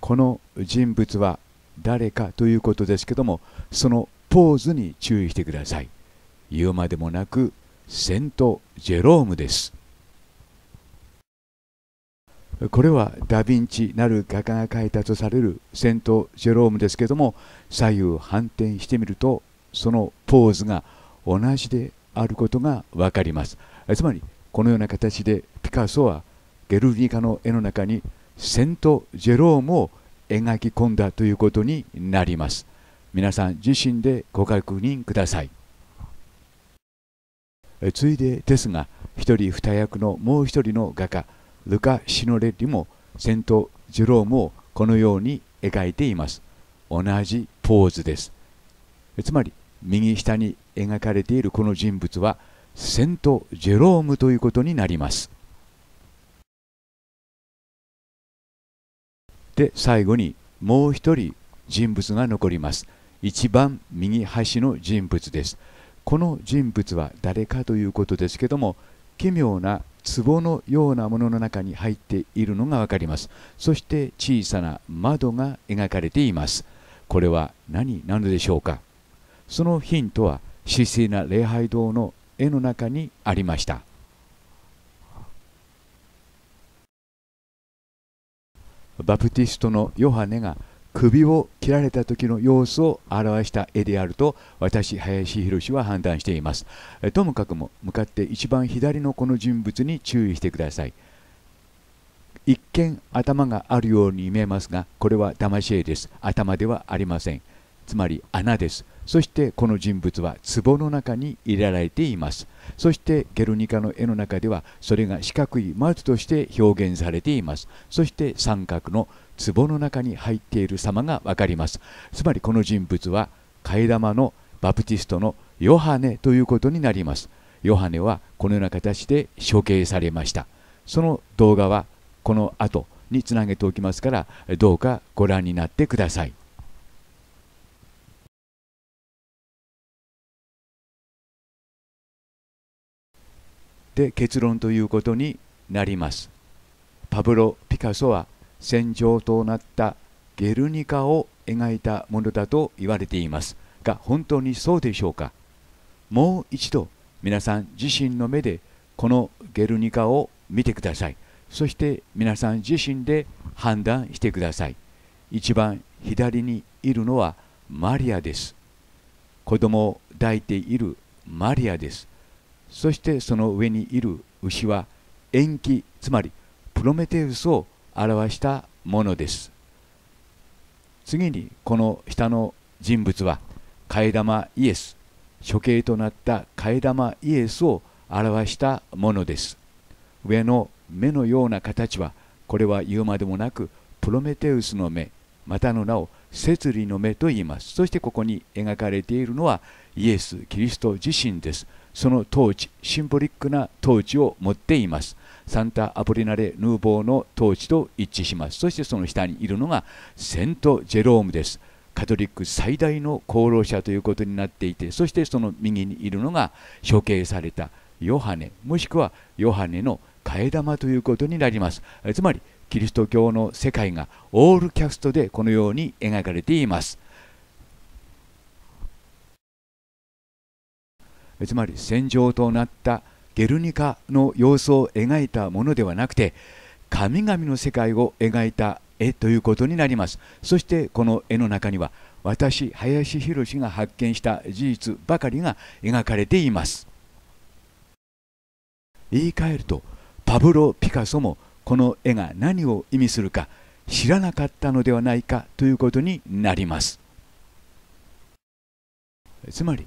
この人物は誰かということですけども、そのポーズに注意してください。言うまでもなく、セント・ジェロームです。これはダ・ヴィンチなる画家が描いたとされるセント・ジェロームですけども左右反転してみるとそのポーズが同じであることが分かりますつまりこのような形でピカソはゲルニカの絵の中にセント・ジェロームを描き込んだということになります皆さん自身でご確認くださいついでですが1人2役のもう1人の画家ルカ・シノレッリもセント・ジェロームをこのように描いています同じポーズですつまり右下に描かれているこの人物はセント・ジェロームということになります。で最後にもう一人人物が残ります。一番右端の人物です。この人物は誰かということですけども奇妙な壺のようなものの中に入っているのが分かりますそして小さな窓が描かれていますこれは何なのでしょうかそのヒントは神聖な礼拝堂の絵の中にありましたバプティストのヨハネが首を切られた時の様子を表した絵であると私林博は判断していますともかくも向かって一番左のこの人物に注意してください一見頭があるように見えますがこれは騙し絵です頭ではありませんつまり穴ですそしてこの人物は壺の中に入れられていますそしてゲルニカの絵の中ではそれが四角い松として表現されていますそして三角の壺の中に入っている様が分かりますつまりこの人物は替え玉のバプティストのヨハネということになりますヨハネはこのような形で処刑されましたその動画はこの後につなげておきますからどうかご覧になってくださいで結論ということになります。パブロ・ピカソは戦場となったゲルニカを描いたものだと言われていますが本当にそうでしょうかもう一度皆さん自身の目でこのゲルニカを見てくださいそして皆さん自身で判断してください一番左にいるのはマリアです子供を抱いているマリアですそしてその上にいる牛は延期つまりプロメテウスを表したものです次にこの下の人物は替え玉イエス処刑となった替え玉イエスを表したものです上の目のような形はこれは言うまでもなくプロメテウスの目またの名を摂理の目と言いますそしてここに描かれているのはイエス・キリスト自身ですその統治シンボリックな統治を持っていますサンタ・アポリナレ・ヌーボーの統治と一致しますそしてその下にいるのがセント・ジェロームですカトリック最大の功労者ということになっていてそしてその右にいるのが処刑されたヨハネもしくはヨハネの替え玉ということになりますつまりキリスト教の世界がオールキャストでこのように描かれていますつまり戦場となったゲルニカの様子を描いたものではなくて神々の世界を描いた絵ということになりますそしてこの絵の中には私林博が発見した事実ばかりが描かれています言い換えるとパブロ・ピカソもこの絵が何を意味するか知らなかったのではないかということになりますつまり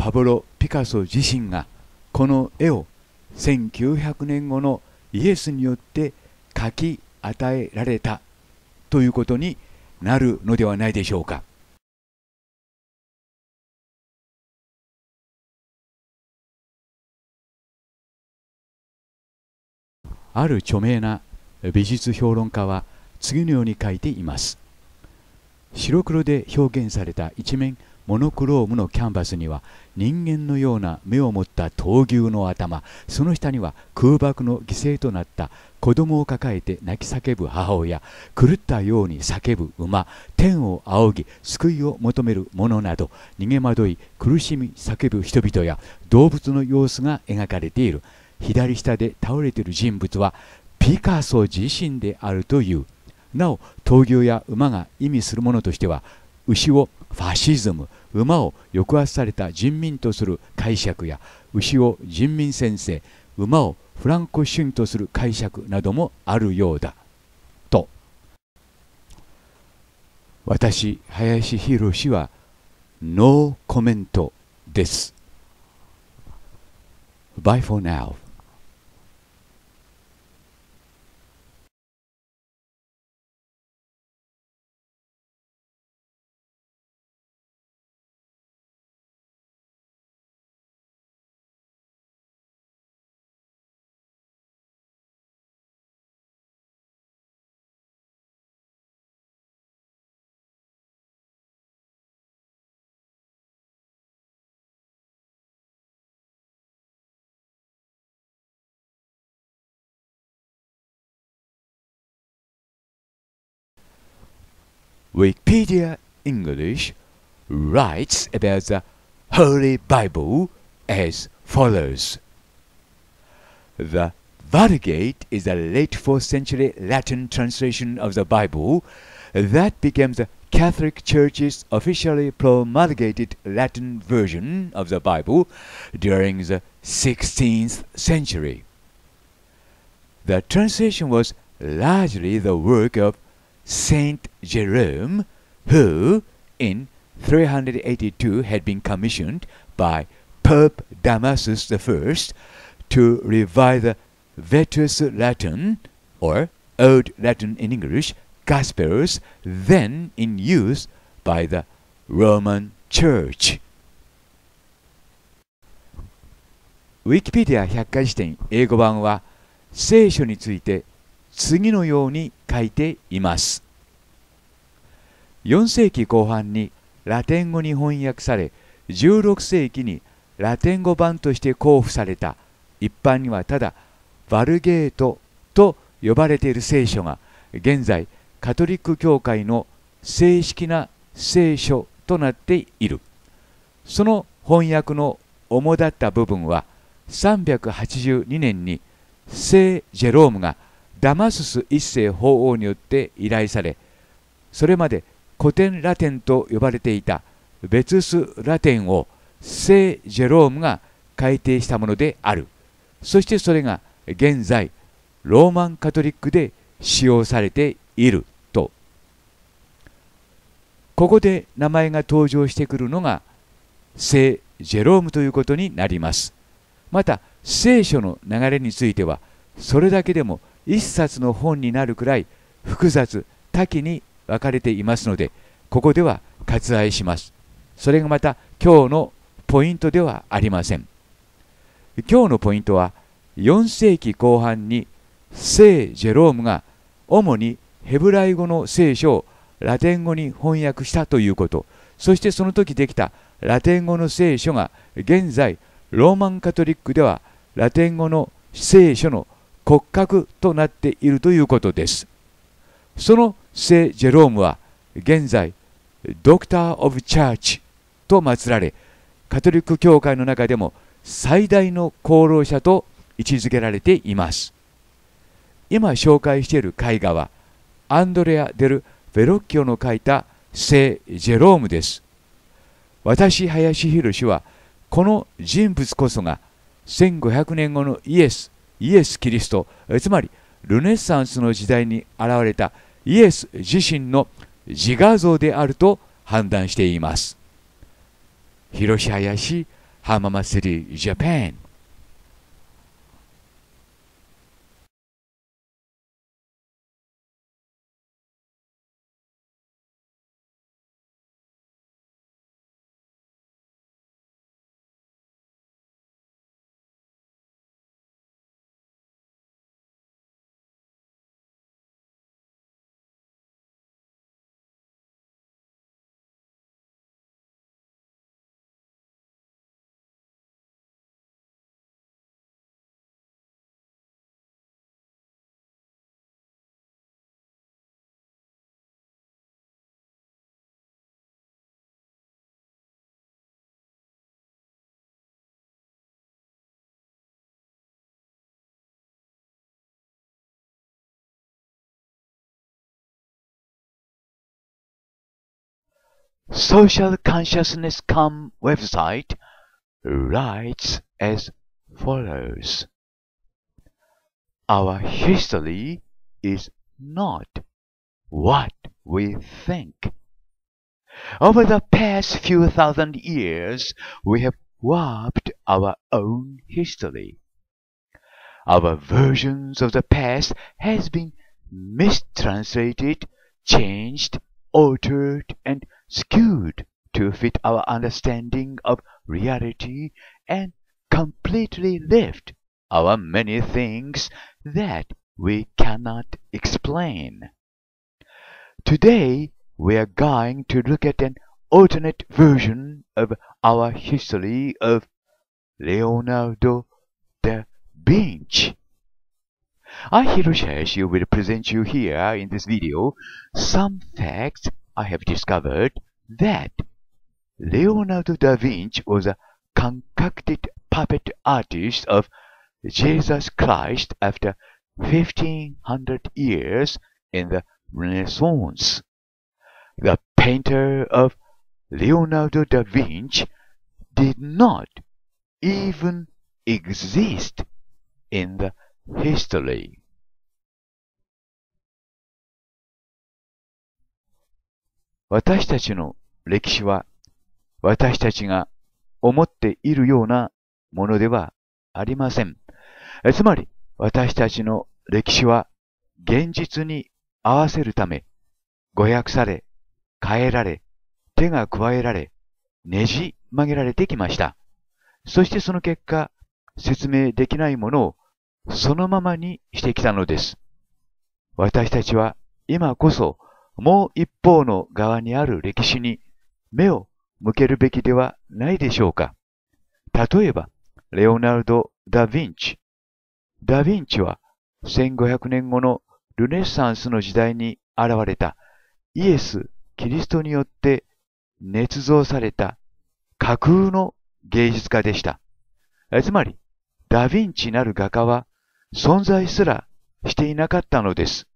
パブロ・ピカソ自身がこの絵を1900年後のイエスによって描き与えられたということになるのではないでしょうか。ある著名な美術評論家は次のように書いています。白黒で表現された一面モノクロームのキャンバスには人間のような目を持った闘牛の頭その下には空爆の犠牲となった子供を抱えて泣き叫ぶ母親狂ったように叫ぶ馬天を仰ぎ救いを求める者など逃げ惑い苦しみ叫ぶ人々や動物の様子が描かれている左下で倒れている人物はピカソ自身であるというなお闘牛や馬が意味するものとしては牛をファシズム馬を抑圧された人民とする解釈や牛を人民先生馬をフランコ主義とする解釈などもあるようだと私林博氏はノーコメントです Bye for now Wikipedia English writes about the Holy Bible as follows The Vulgate is a late 4th century Latin translation of the Bible that became the Catholic Church's officially promulgated Latin version of the Bible during the 16th century. The translation was largely the work of Saint Jerome, who in 382 had been commissioned by Pope Damasus I to revive the Vetus Latin, or Old Latin in English, Gospels then in use by the Roman Church. Wikipedia 百科事典英語版は聖書について次のように書いています4世紀後半にラテン語に翻訳され16世紀にラテン語版として交付された一般にはただバルゲートと呼ばれている聖書が現在カトリック教会の正式な聖書となっているその翻訳の主だった部分は382年に聖ジェロームが「ダマスス一世法王によって依頼されそれまで古典ラテンと呼ばれていたベツスラテンを聖ジェロームが改訂したものであるそしてそれが現在ローマンカトリックで使用されているとここで名前が登場してくるのが聖ジェロームということになりますまた聖書の流れについてはそれだけでも一冊の本になるくらい複雑多岐に分かれていますのでここでは割愛しますそれがまた今日のポイントではありません今日のポイントは4世紀後半に聖ジェロームが主にヘブライ語の聖書をラテン語に翻訳したということそしてその時できたラテン語の聖書が現在ローマンカトリックではラテン語の聖書の骨格となっているということです。その聖ジェロームは現在ドクター・オブ・チャーチと祀られカトリック教会の中でも最大の功労者と位置づけられています今紹介している絵画はアンドレア・デル・ェロッキオの描いた聖ジェロームです私林博はこの人物こそが1500年後のイエスイエス・キリストつまりルネッサンスの時代に現れたイエス自身の自画像であると判断しています広し林浜祭りジャパン Social Consciousness Com website writes as follows Our history is not what we think. Over the past few thousand years, we have warped our own history. Our versions of the past has been mistranslated, changed, altered, and skewed to fit our understanding of reality and completely left our many things that we cannot explain. Today, we are going to look at an alternate version of our history of Leonardo da Vinci. I, Hiroshi will present you here in this video some facts I have discovered that Leonardo da Vinci was a concocted puppet artist of Jesus Christ after 1500 years in the Renaissance. The painter of Leonardo da Vinci did not even exist in the history 私たちの歴史は私たちが思っているようなものではありません。つまり私たちの歴史は現実に合わせるため、誤訳され、変えられ、手が加えられ、ねじ曲げられてきました。そしてその結果、説明できないものをそのままにしてきたのです。私たちは今こそもう一方の側にある歴史に目を向けるべきではないでしょうか。例えば、レオナルド・ダ・ヴィンチ。ダ・ヴィンチは1500年後のルネサンスの時代に現れたイエス・キリストによって捏造された架空の芸術家でした。つまり、ダ・ヴィンチなる画家は存在すらしていなかったのです。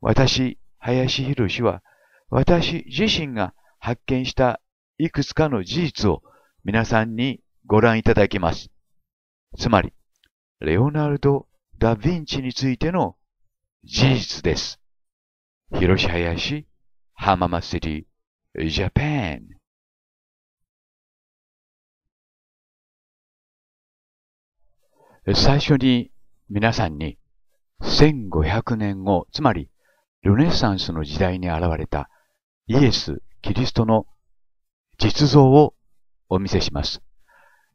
私林博士は、私自身が発見したいくつかの事実を皆さんにご覧いただきます。つまり、レオナルド・ダ・ヴィンチについての事実です。広し林浜ティ、ジャパン。最初に皆さんに1500年後、つまりルネサンスの時代に現れたイエス・キリストの実像をお見せします。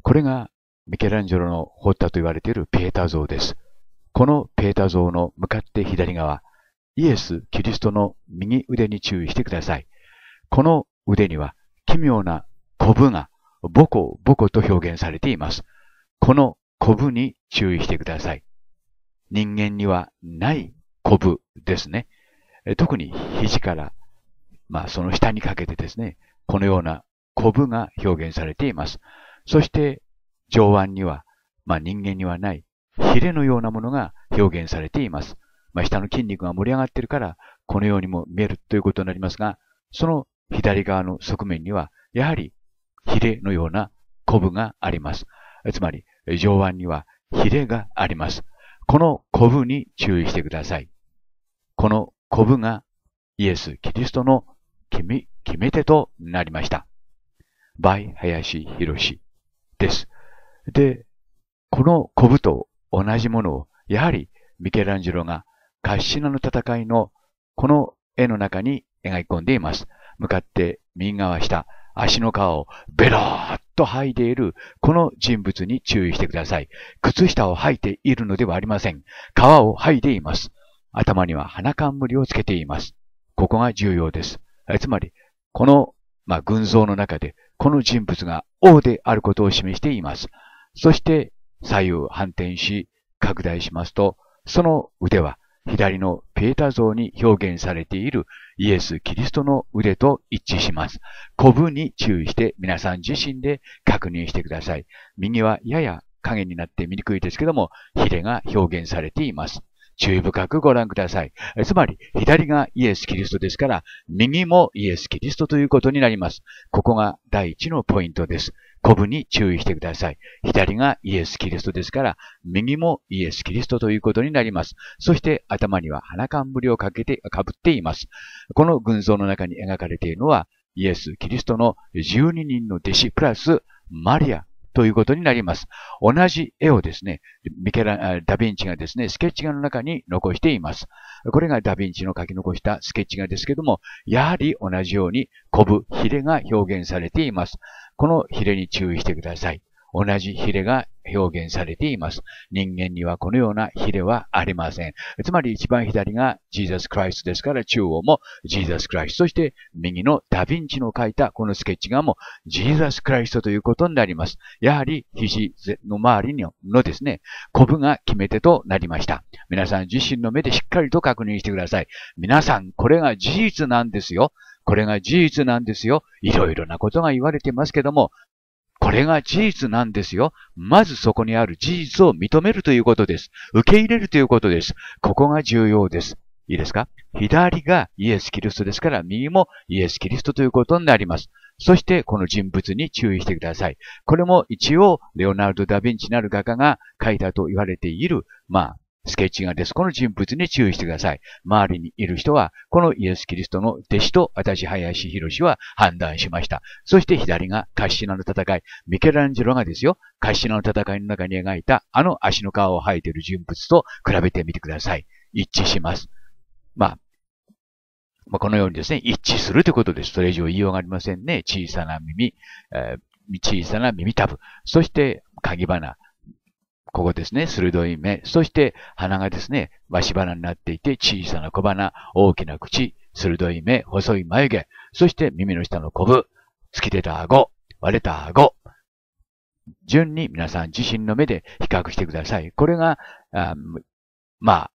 これがミケランジェロの彫ったと言われているペータ像です。このペータ像の向かって左側、イエス・キリストの右腕に注意してください。この腕には奇妙なコブがボコボコと表現されています。このコブに注意してください。人間にはないコブですね。特に肘から、まあ、その下にかけてですね、このようなコブが表現されています。そして上腕には、まあ、人間にはないヒレのようなものが表現されています。まあ、下の筋肉が盛り上がっているから、このようにも見えるということになりますが、その左側の側面には、やはりヒレのようなコブがあります。つまり、上腕にはヒレがあります。このコブに注意してください。このコブがイエス・キリストの決め決め手となりました。by 林シです。で、このコブと同じものを、やはりミケランジェロがカッシナの戦いのこの絵の中に描き込んでいます。向かって右側下、足の皮をベローっと剥いでいるこの人物に注意してください。靴下を履いているのではありません。皮を剥いでいます。頭には花冠をつけています。ここが重要です。つまり、この、まあ、群像の中で、この人物が王であることを示しています。そして、左右反転し、拡大しますと、その腕は左のペータ像に表現されているイエス・キリストの腕と一致します。古文に注意して皆さん自身で確認してください。右はやや影になって見にくいですけども、ヒレが表現されています。注意深くご覧ください。つまり、左がイエス・キリストですから、右もイエス・キリストということになります。ここが第一のポイントです。古文に注意してください。左がイエス・キリストですから、右もイエス・キリストということになります。そして頭にはぶ冠をかけて、かぶっています。この群像の中に描かれているのは、イエス・キリストの12人の弟子プラスマリアということになります。同じ絵をですね、ミケラ、ダヴィンチがですね、スケッチ画の中に残しています。これがダヴィンチの書き残したスケッチ画ですけども、やはり同じようにコブ、ヒレが表現されています。このヒレに注意してください。同じヒレが表現されています。人間にはこのようなヒレはありません。つまり一番左がジーザス・クライストですから中央もジーザス・クライスト、そして右のダヴィンチの描いたこのスケッチ画もジーザス・クライストということになります。やはり肘の周りのですね、コブが決め手となりました。皆さん自身の目でしっかりと確認してください。皆さん、これが事実なんですよ。これが事実なんですよ。いろいろなことが言われてますけども、これが事実なんですよ。まずそこにある事実を認めるということです。受け入れるということです。ここが重要です。いいですか左がイエス・キリストですから、右もイエス・キリストということになります。そして、この人物に注意してください。これも一応、レオナルド・ダ・ヴィンチなる画家が書いたと言われている、まあ、スケッチがです。この人物に注意してください。周りにいる人は、このイエス・キリストの弟子と私、林博は判断しました。そして左がカッシナの戦い。ミケランジェロがですよ、カッシナの戦いの中に描いたあの足の皮を生えている人物と比べてみてください。一致します。まあ、まあ、このようにですね、一致するということです。それ以上言いようがありませんね。小さな耳、えー、小さな耳たぶ。そして、鍵花。ここですね、鋭い目。そして鼻がですね、し花になっていて、小さな小鼻、大きな口、鋭い目、細い眉毛、そして耳の下のコブ、突き出た顎、割れた顎。順に皆さん自身の目で比較してください。これが、あまあ、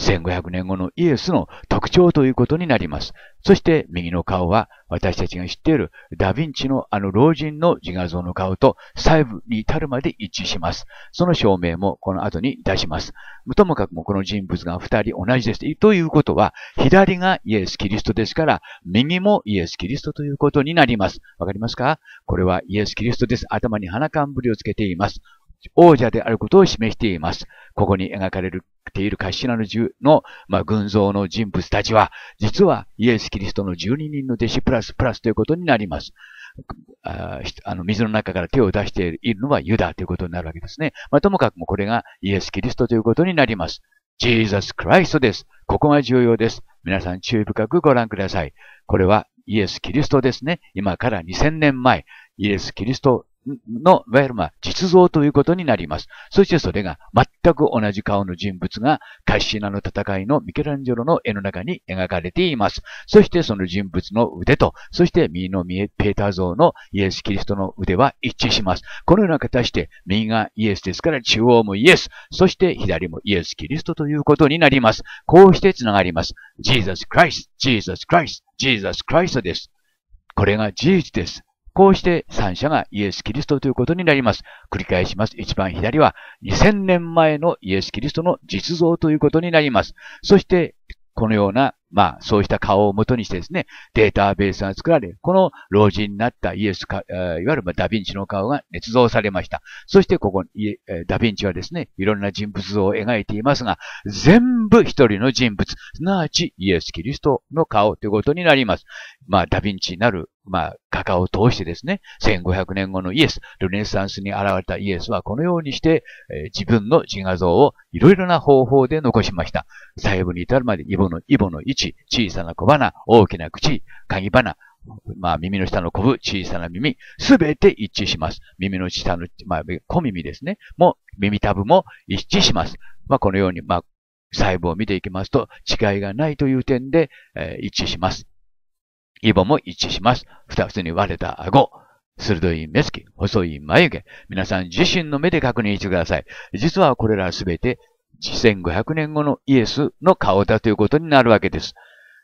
1500年後のイエスの特徴ということになります。そして右の顔は私たちが知っているダヴィンチのあの老人の自画像の顔と細部に至るまで一致します。その証明もこの後に出します。ともかくもこの人物が二人同じです。ということは、左がイエス・キリストですから、右もイエス・キリストということになります。わかりますかこれはイエス・キリストです。頭に鼻かんぶりをつけています。王者であることを示しています。ここに描かれているカシナの銃の、まあ、群像の人物たちは、実はイエス・キリストの12人の弟子プラスプラスということになります。あの水の中から手を出しているのはユダということになるわけですね。まあ、ともかくもこれがイエス・キリストということになります。ジーザス・クライストです。ここが重要です。皆さん注意深くご覧ください。これはイエス・キリストですね。今から2000年前、イエス・キリストの、いわゆるまあ実像ということになります。そしてそれが全く同じ顔の人物がカッシナの戦いのミケランジェロの絵の中に描かれています。そしてその人物の腕と、そして右のペーター像のイエス・キリストの腕は一致します。このような形で右がイエスですから中央もイエス、そして左もイエス・キリストということになります。こうして繋がります。ジーザス・クライス、ジーザス・クライス、ジーザス・クライスです。これが事実です。こうして三者がイエス・キリストということになります。繰り返します。一番左は2000年前のイエス・キリストの実像ということになります。そして、このような、まあ、そうした顔をもとにしてですね、データベースが作られ、この老人になったイエスか、いわゆるダヴィンチの顔が捏造されました。そしてここに、ダヴィンチはですね、いろんな人物像を描いていますが、全部一人の人物、すなわちイエス・キリストの顔ということになります。まあ、ダヴィンチになるまあ、画家を通してですね、1500年後のイエス、ルネサンスに現れたイエスはこのようにして、えー、自分の自画像をいろいろな方法で残しました。細部に至るまで、イボの、イボの位置、小さな小鼻、大きな口、鍵花、まあ、耳の下のコブ、小さな耳、すべて一致します。耳の下の、まあ、小耳ですね、も、耳たぶも一致します。まあ、このように、まあ、細部を見ていきますと、違いがないという点で、えー、一致します。イボも一致します。二つに割れた顎。鋭い目つき、細い眉毛。皆さん自身の目で確認してください。実はこれらすべて1500年後のイエスの顔だということになるわけです。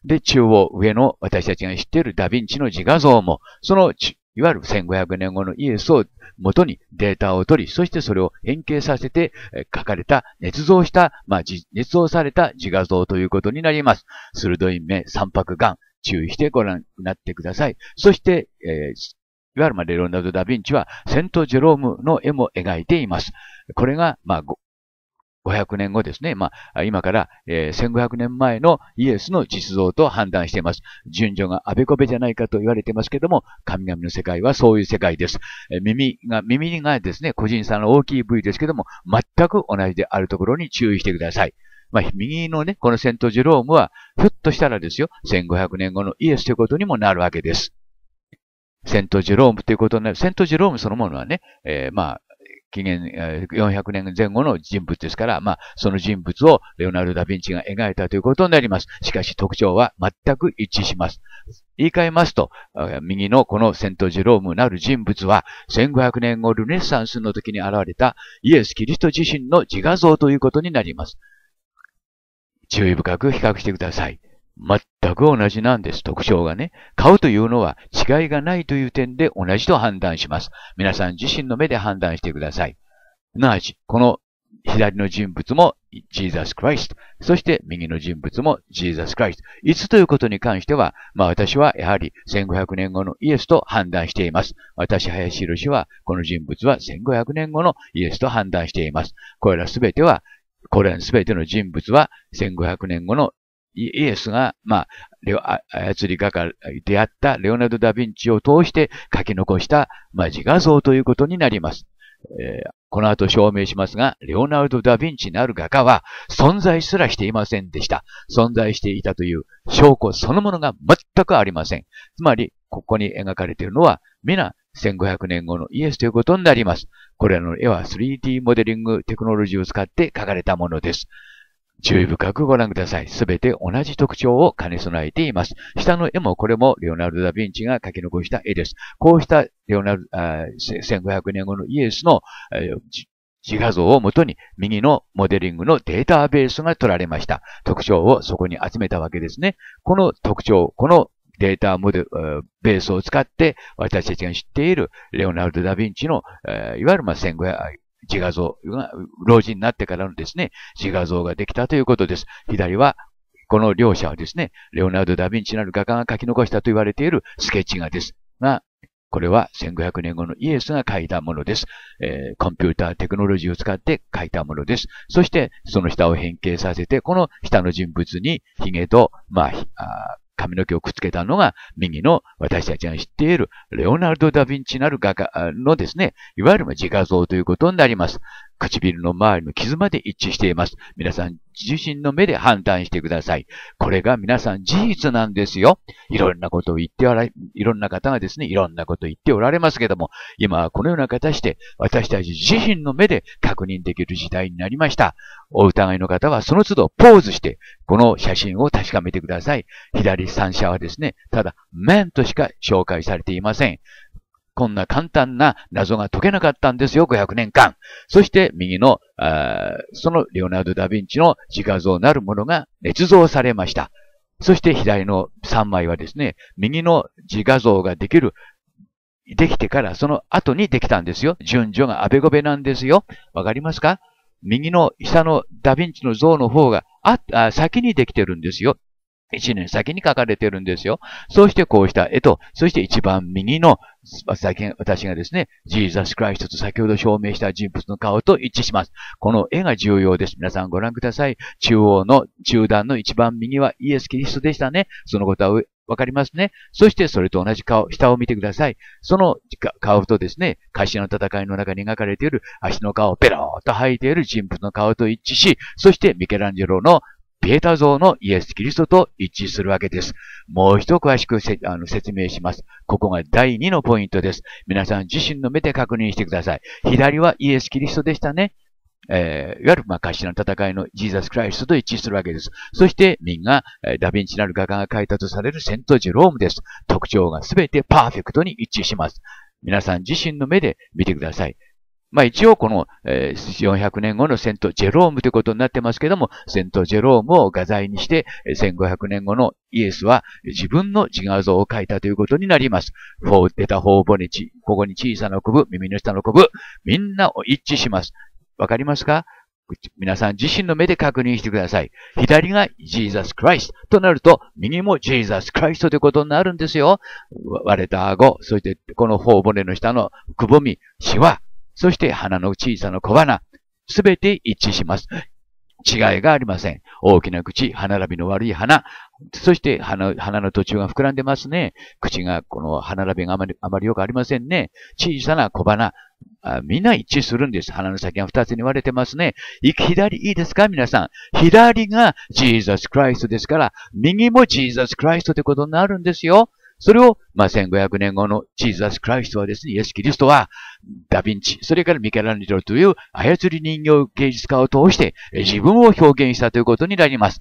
で、中央上の私たちが知っているダヴィンチの自画像も、そのいわゆる1500年後のイエスを元にデータを取り、そしてそれを変形させて書かれた、捏造した、まあ、捏造された自画像ということになります。鋭い目、三白眼、注意してご覧になってください。そして、えー、いわゆるまレロナルド・ダ・ヴィンチは、セント・ジェロームの絵も描いています。これが、まあ、500年後ですね。まあ、今から、えー、1500年前のイエスの実像と判断しています。順序があべこべじゃないかと言われていますけども、神々の世界はそういう世界です。耳が、耳がですね、個人差の大きい部位ですけども、全く同じであるところに注意してください。まあ、右のね、このセントジェロームは、ひょっとしたらですよ、1500年後のイエスということにもなるわけです。セントジェロームということになる。セントジェロームそのものはね、えー、まあ、紀元400年前後の人物ですから、まあ、その人物をレオナルド・ダ・ヴィンチが描いたということになります。しかし特徴は全く一致します。言い換えますと、右のこのセント・ジェロームなる人物は、1500年後ルネッサンスの時に現れたイエス・キリスト自身の自画像ということになります。注意深く比較してください。全く同じなんです。特徴がね。買うというのは違いがないという点で同じと判断します。皆さん自身の目で判断してください。すなわち、この左の人物もジーザス・クライスト。そして右の人物もジーザス・クライスト。いつということに関しては、まあ私はやはり1500年後のイエスと判断しています。私、林博士は、この人物は1500年後のイエスと判断しています。これらすべてはこれらすべての人物は1500年後のイエスが、まあ、操り画家であったレオナルド・ダ・ヴィンチを通して書き残した、まあ、自画像ということになります。えー、この後証明しますが、レオナルド・ダ・ヴィンチなる画家は存在すらしていませんでした。存在していたという証拠そのものが全くありません。つまり、ここに描かれているのは、皆1500年後のイエスということになります。これらの絵は 3D モデリングテクノロジーを使って描かれたものです。注意深くご覧ください。すべて同じ特徴を兼ね備えています。下の絵もこれもレオナルド・ダ・ヴィンチが描き残した絵です。こうしたレオナルド、1500年後のイエスの自画像をもとに右のモデリングのデータベースが取られました。特徴をそこに集めたわけですね。この特徴、このデータモデル、ベースを使って、私たちが知っているレオナルド・ダ・ヴィンチの、いわゆるま1500、自画像が、老人になってからのですね、自画像ができたということです。左は、この両者はですね、レオナルド・ダ・ヴィンチなる画家が書き残したと言われているスケッチ画です。が、これは1500年後のイエスが書いたものです。えー、コンピューターテクノロジーを使って書いたものです。そして、その下を変形させて、この下の人物に髭と、まあ、あ髪の毛をくっつけたのが、右の私たちが知っているレオナルド・ダ・ヴィンチなる画家のですね、いわゆる自画像ということになります。唇の周りの傷まで一致しています。皆さん自身の目で判断してください。これが皆さん事実なんですよ。いろんなことを言っておられ、いろんな方がですね、いろんなことを言っておられますけども、今はこのような形で私たち自身の目で確認できる時代になりました。お疑いの方はその都度ポーズして、この写真を確かめてください。左三者はですね、ただ面としか紹介されていません。こんな簡単な謎が解けなかったんですよ、500年間。そして右の、そのレオナルド・ダ・ヴィンチの自画像なるものが捏造されました。そして左の3枚はですね、右の自画像ができる、できてからその後にできたんですよ。順序がアベゴベなんですよ。わかりますか右の下のダ・ヴィンチの像の方があ、あ、先にできてるんですよ。一年先に書かれてるんですよ。そうしてこうした絵と、そして一番右の私がですね、ジーザス・クライストと先ほど証明した人物の顔と一致します。この絵が重要です。皆さんご覧ください。中央の、中段の一番右はイエス・キリストでしたね。そのことはわかりますね。そしてそれと同じ顔、下を見てください。その顔とですね、会社の戦いの中に描かれている足の顔をペローと吐いている人物の顔と一致し、そしてミケランジェロのデータ像のイエス・キリストと一致するわけです。もう一度詳しくあの説明します。ここが第2のポイントです。皆さん自身の目で確認してください。左はイエス・キリストでしたね。えー、いわゆる、まあ、頭の戦いのジーザス・クライストと一致するわけです。そして、右が、えダヴィンチなる画家が描いたとされるセント・ジロームです。特徴がすべてパーフェクトに一致します。皆さん自身の目で見てください。まあ一応この、え400年後のセント・ジェロームということになってますけども、セント・ジェロームを画材にして、1500年後のイエスは自分の自画像を描いたということになります。フォー・デタ・ホー・ボネチ、ここに小さなコブ、耳の下のコブ、みんなを一致します。わかりますか皆さん自身の目で確認してください。左がジーザスクライストとなると、右もジーザスクライス i ということになるんですよ。割れた顎、そしてこの頬骨の下のくぼみ、シワ、そして花の小さな小花、すべて一致します。違いがありません。大きな口、歯並びの悪い花、そして鼻の途中が膨らんでますね。口が、この歯並びがあまり、あまりよくありませんね。小さな小花、あみんな一致するんです。鼻の先が二つに割れてますね。左、いいですか皆さん。左がジーザスクライストですから、右もジーザスクライストってことになるんですよ。それを、まあ、1500年後のチーザス・クライストはですね、イエス・キリストは、ダ・ヴィンチ、それからミケランジェロという操り人形芸術家を通して、自分を表現したということになります。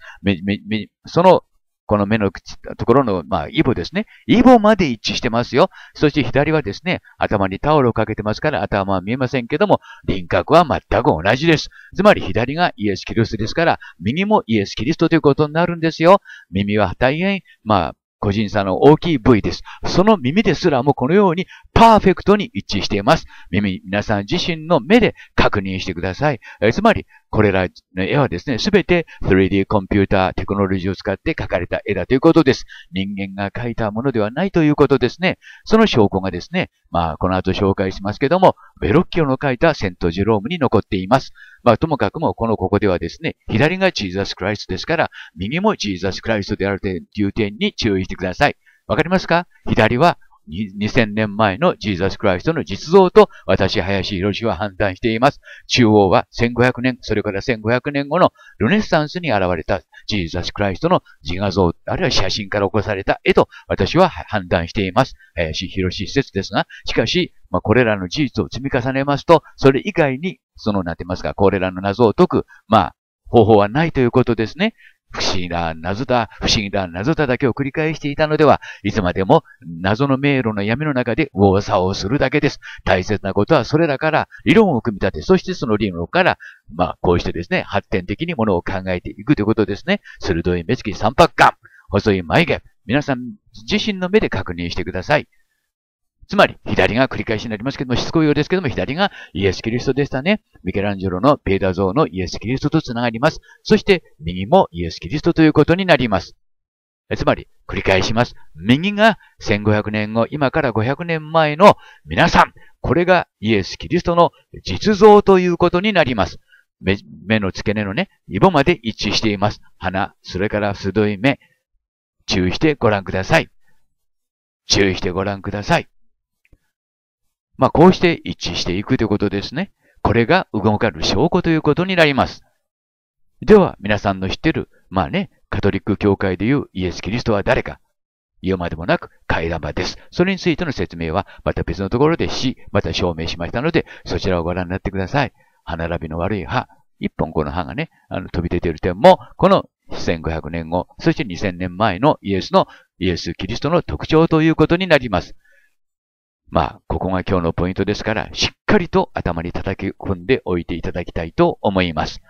その、この目のところの、まあ、イボですね。イボまで一致してますよ。そして左はですね、頭にタオルをかけてますから頭は見えませんけども、輪郭は全く同じです。つまり左がイエス・キリストですから、右もイエス・キリストということになるんですよ。耳は大変、まあ、個人差の大きい部位です。その耳ですらもこのようにパーフェクトに一致しています。耳、皆さん自身の目で確認してください。えつまり、これらの絵はですね、すべて 3D コンピューターテクノロジーを使って描かれた絵だということです。人間が描いたものではないということですね。その証拠がですね、まあ、この後紹介しますけども、ベロッキオの描いたセントジェロームに残っています。まあ、ともかくも、このここではですね、左がジーザスクライストですから、右もジーザスクライストであるという点に注意してください。わかりますか左は2000年前のジーザス・クライストの実像と私、林博士は判断しています。中央は1500年、それから1500年後のルネッサンスに現れたジーザス・クライストの自画像、あるいは写真から起こされた絵と私は判断しています。林博士施設ですが、しかし、まあ、これらの事実を積み重ねますと、それ以外に、その、なんて言いますか、これらの謎を解く、まあ、方法はないということですね。不思議だ、謎だ、不思議だ、謎だだけを繰り返していたのでは、いつまでも謎の迷路の闇の中で右往左往するだけです。大切なことはそれらから理論を組み立て、そしてその理論から、まあ、こうしてですね、発展的にものを考えていくということですね。鋭い目つき、三拍感、細い眉毛、皆さん自身の目で確認してください。つまり、左が繰り返しになりますけども、しつこいようですけども、左がイエス・キリストでしたね。ミケランジェロのペーダ像のイエス・キリストと繋がります。そして、右もイエス・キリストということになります。つまり、繰り返します。右が1500年後、今から500年前の皆さん、これがイエス・キリストの実像ということになります。目目の付け根のね、イボまで一致しています。鼻、それから鋭い目、注意してご覧ください。注意してご覧ください。まあ、こうして一致していくということですね。これが動かる証拠ということになります。では、皆さんの知ってる、まあね、カトリック教会でいうイエス・キリストは誰か言うまでもなく替え玉です。それについての説明はまた別のところでし、また証明しましたので、そちらをご覧になってください。歯並びの悪い歯、一本この歯がね、あの飛び出ている点も、この1500年後、そして2000年前のイエスの、イエス・キリストの特徴ということになります。まあ、ここが今日のポイントですから、しっかりと頭に叩き込んでおいていただきたいと思います。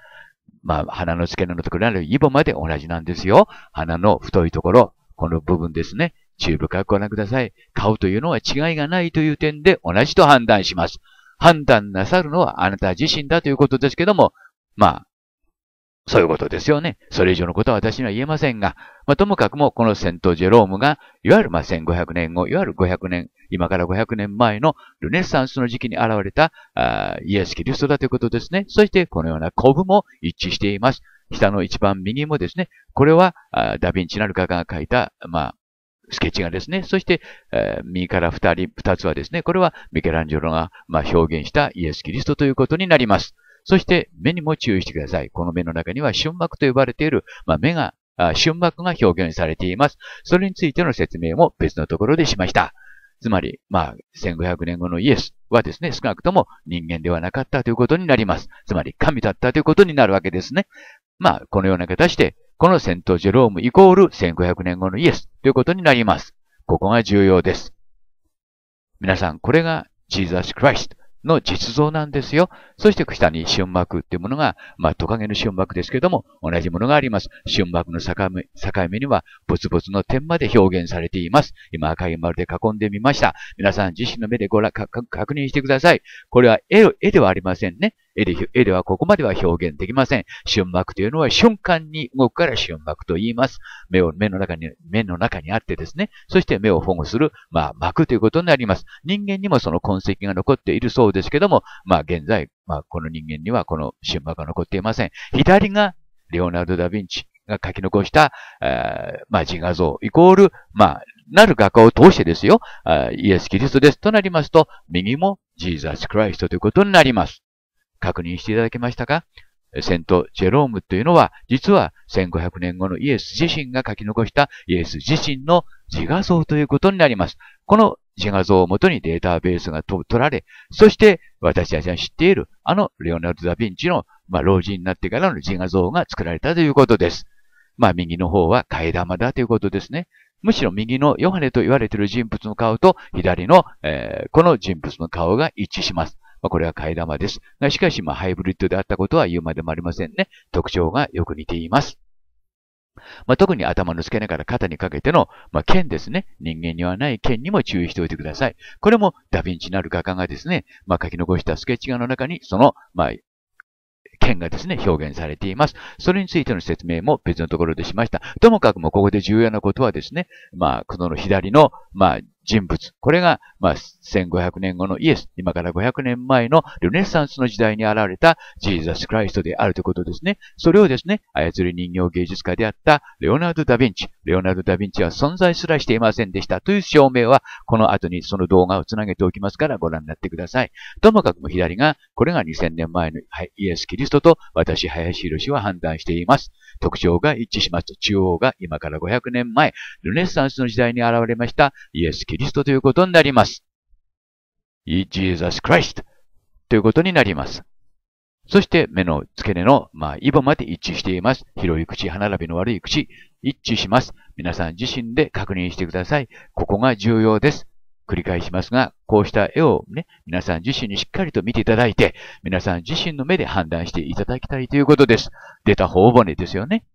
まあ、鼻の付け根のところにあるイボまで同じなんですよ。鼻の太いところ、この部分ですね。チューブからご覧ください。顔というのは違いがないという点で同じと判断します。判断なさるのはあなた自身だということですけども、まあ、そういうことですよね。それ以上のことは私には言えませんが、まあ、ともかくもこのセント・ジェロームが、いわゆるま1500年後、いわゆる500年、今から500年前のルネッサンスの時期に現れたあイエス・キリストだということですね。そしてこのような古文も一致しています。下の一番右もですね、これはダヴィンチなる画家が描いた、まあ、スケッチがですね、そして、えー、右から二人、二つはですね、これはミケランジェロが、まあ、表現したイエス・キリストということになります。そして目にも注意してください。この目の中には瞬膜と呼ばれている、まあ、目が、瞬膜が表現されています。それについての説明も別のところでしました。つまり、まあ、1500年後のイエスはですね、少なくとも人間ではなかったということになります。つまり、神だったということになるわけですね。まあ、このような形で、このセントジェロームイコール1500年後のイエスということになります。ここが重要です。皆さん、これが Jesus Christ の実像なんですよ。そして下に春幕っていうものが、まあ、トカゲの春幕ですけども、同じものがあります。春幕の境目境目には、ボつボつの点まで表現されています。今、赤い丸で囲んでみました。皆さん自身の目でご覧、確認してください。これは絵絵ではありませんね。絵で、絵ではここまでは表現できません。瞬幕というのは瞬間に動くから瞬幕と言います。目を、目の中に、目の中にあってですね、そして目を保護する、まあ、幕ということになります。人間にもその痕跡が残っているそうですけども、まあ、現在、まあ、この人間にはこの瞬幕が残っていません。左が、レオナルド・ダ・ヴィンチが書き残した、えー、まあ、自画像、イコール、まあ、なる画家を通してですよ、イエス・キリストですとなりますと、右もジーザス・クライストということになります。確認していただけましたかセント・ジェロームというのは、実は1500年後のイエス自身が書き残したイエス自身の自画像ということになります。この自画像をもとにデータベースが取られ、そして私たちが知っているあのレオナルド・ダ・ヴィンチの、まあ、老人になってからの自画像が作られたということです。まあ、右の方は替え玉だということですね。むしろ右のヨハネと言われている人物の顔と左の、えー、この人物の顔が一致します。まあ、これは替え玉です。がしかし、まあ、ハイブリッドであったことは言うまでもありませんね。特徴がよく似ています。まあ、特に頭の付け根から肩にかけての、まあ、剣ですね。人間にはない剣にも注意しておいてください。これもダヴィンチなる画家がですね、まあ、書き残したスケッチ画の中に、その、まあ、剣がですね、表現されています。それについての説明も別のところでしました。ともかくもここで重要なことはですね、まあ、この左の、まあ、人物。これが、まあ、1500年後のイエス、今から500年前のルネサンスの時代に現れたジーザス・クライストであるということですね。それをですね、操り人形芸術家であったレオナルド・ダ・ヴィンチ。レオナルド・ダ・ヴィンチは存在すらしていませんでしたという証明は、この後にその動画をつなげておきますからご覧になってください。ともかくも左が、これが2000年前のイエス・キリストと私、林博は判断しています。特徴が一致します。中央が今から500年前、ルネサンスの時代に現れましたイエス・キリストということになります。Jesus Christ ということになります。そして目の付け根の、まあ、イボまで一致しています。広い口、歯並びの悪い口、一致します。皆さん自身で確認してください。ここが重要です。繰り返しますが、こうした絵をね、皆さん自身にしっかりと見ていただいて、皆さん自身の目で判断していただきたいということです。出た頬骨ですよね。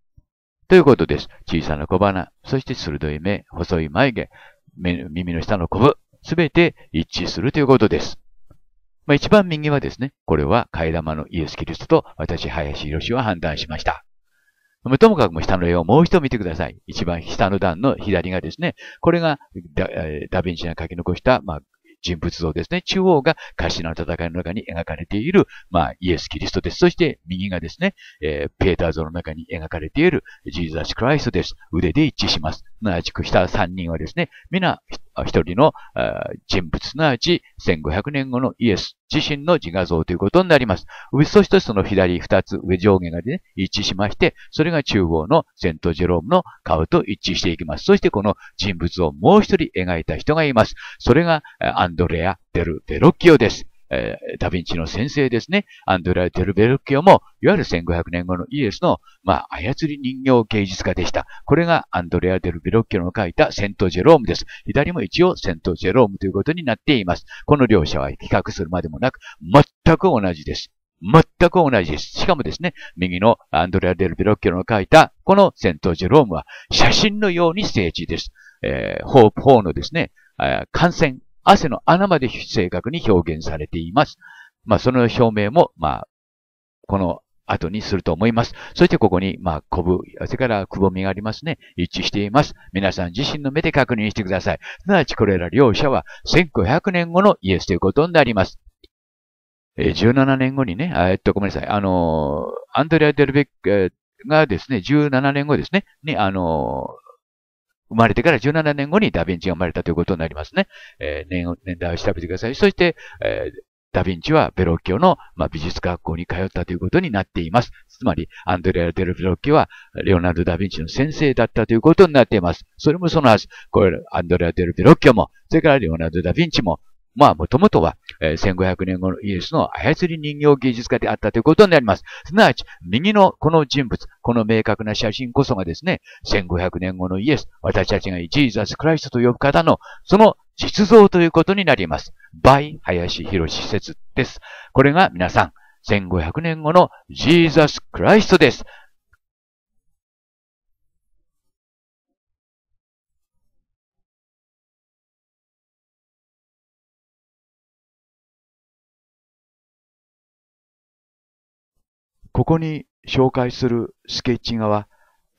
ということです。小さな小鼻、そして鋭い目、細い眉毛、耳の下のコブ、すべて一致するということです。まあ、一番右はですね、これは替え玉のイエス・キリストと私、林博は判断しました。ともかくも下の絵をもう一度見てください。一番下の段の左がですね、これがダダヴィンチが書き残した、まあ、人物像ですね。中央がカシナの戦いの中に描かれている、まあ、イエス・キリストです。そして右がですね、えー、ペーター像の中に描かれているジーザス・クライストです。腕で一致します。築した三人はですね、皆一人の人物、すなわち1500年後のイエス自身の自画像ということになります。そしてその左二つ上上下がね、一致しまして、それが中央のセントジェロームの顔と一致していきます。そしてこの人物をもう一人描いた人がいます。それがアンドレア・デル・ベロッキオです。えー、ダヴィンチの先生ですね、アンドレア・デルベルキオも、いわゆる1500年後のイエスの、まあ、操り人形芸術家でした。これがアンドレア・デルベルキオの書いたセント・ジェロームです。左も一応セント・ジェロームということになっています。この両者は比較するまでもなく、全く同じです。全く同じです。しかもですね、右のアンドレア・デル・ベロッキョの書いた、このセント・ジェロームは写真のように聖地です。えー、ホープ・ホーのですね、感染汗の穴まで正確に表現されています。まあ、その表明も、まあ、この後にすると思います。そしてここに、まあ、こぶ、それからくぼみがありますね。一致しています。皆さん自身の目で確認してください。すなわちこれら両者は1500年後のイエスということになります。え17年後にね、えっと、ごめんなさい。あのアンドレア・デルベックがですね、17年後ですね、に、あの生まれてから17年後にダヴィンチが生まれたということになりますね。えー、年、年代を調べてください。そして、えーダヴィンチはベロッキオの、まあ、美術学校に通ったということになっています。つまり、アンドレア・デル・ベロッキオは、レオナルド・ダヴィンチの先生だったということになっています。それもそのはず。これ、アンドレア・デル・ベロッキオも、それからレオナルド・ダヴィンチも、まあ、もともとは、1500年後のイエスの操り人形芸術家であったということになります。すなわち、右のこの人物、この明確な写真こそがですね、1500年後のイエス、私たちがジーザス・クライストと呼ぶ方の、その実像ということになります。ヤシ・林博施設です。これが皆さん、1500年後のジーザス・クライストです。ここに紹介するスケッチ画は、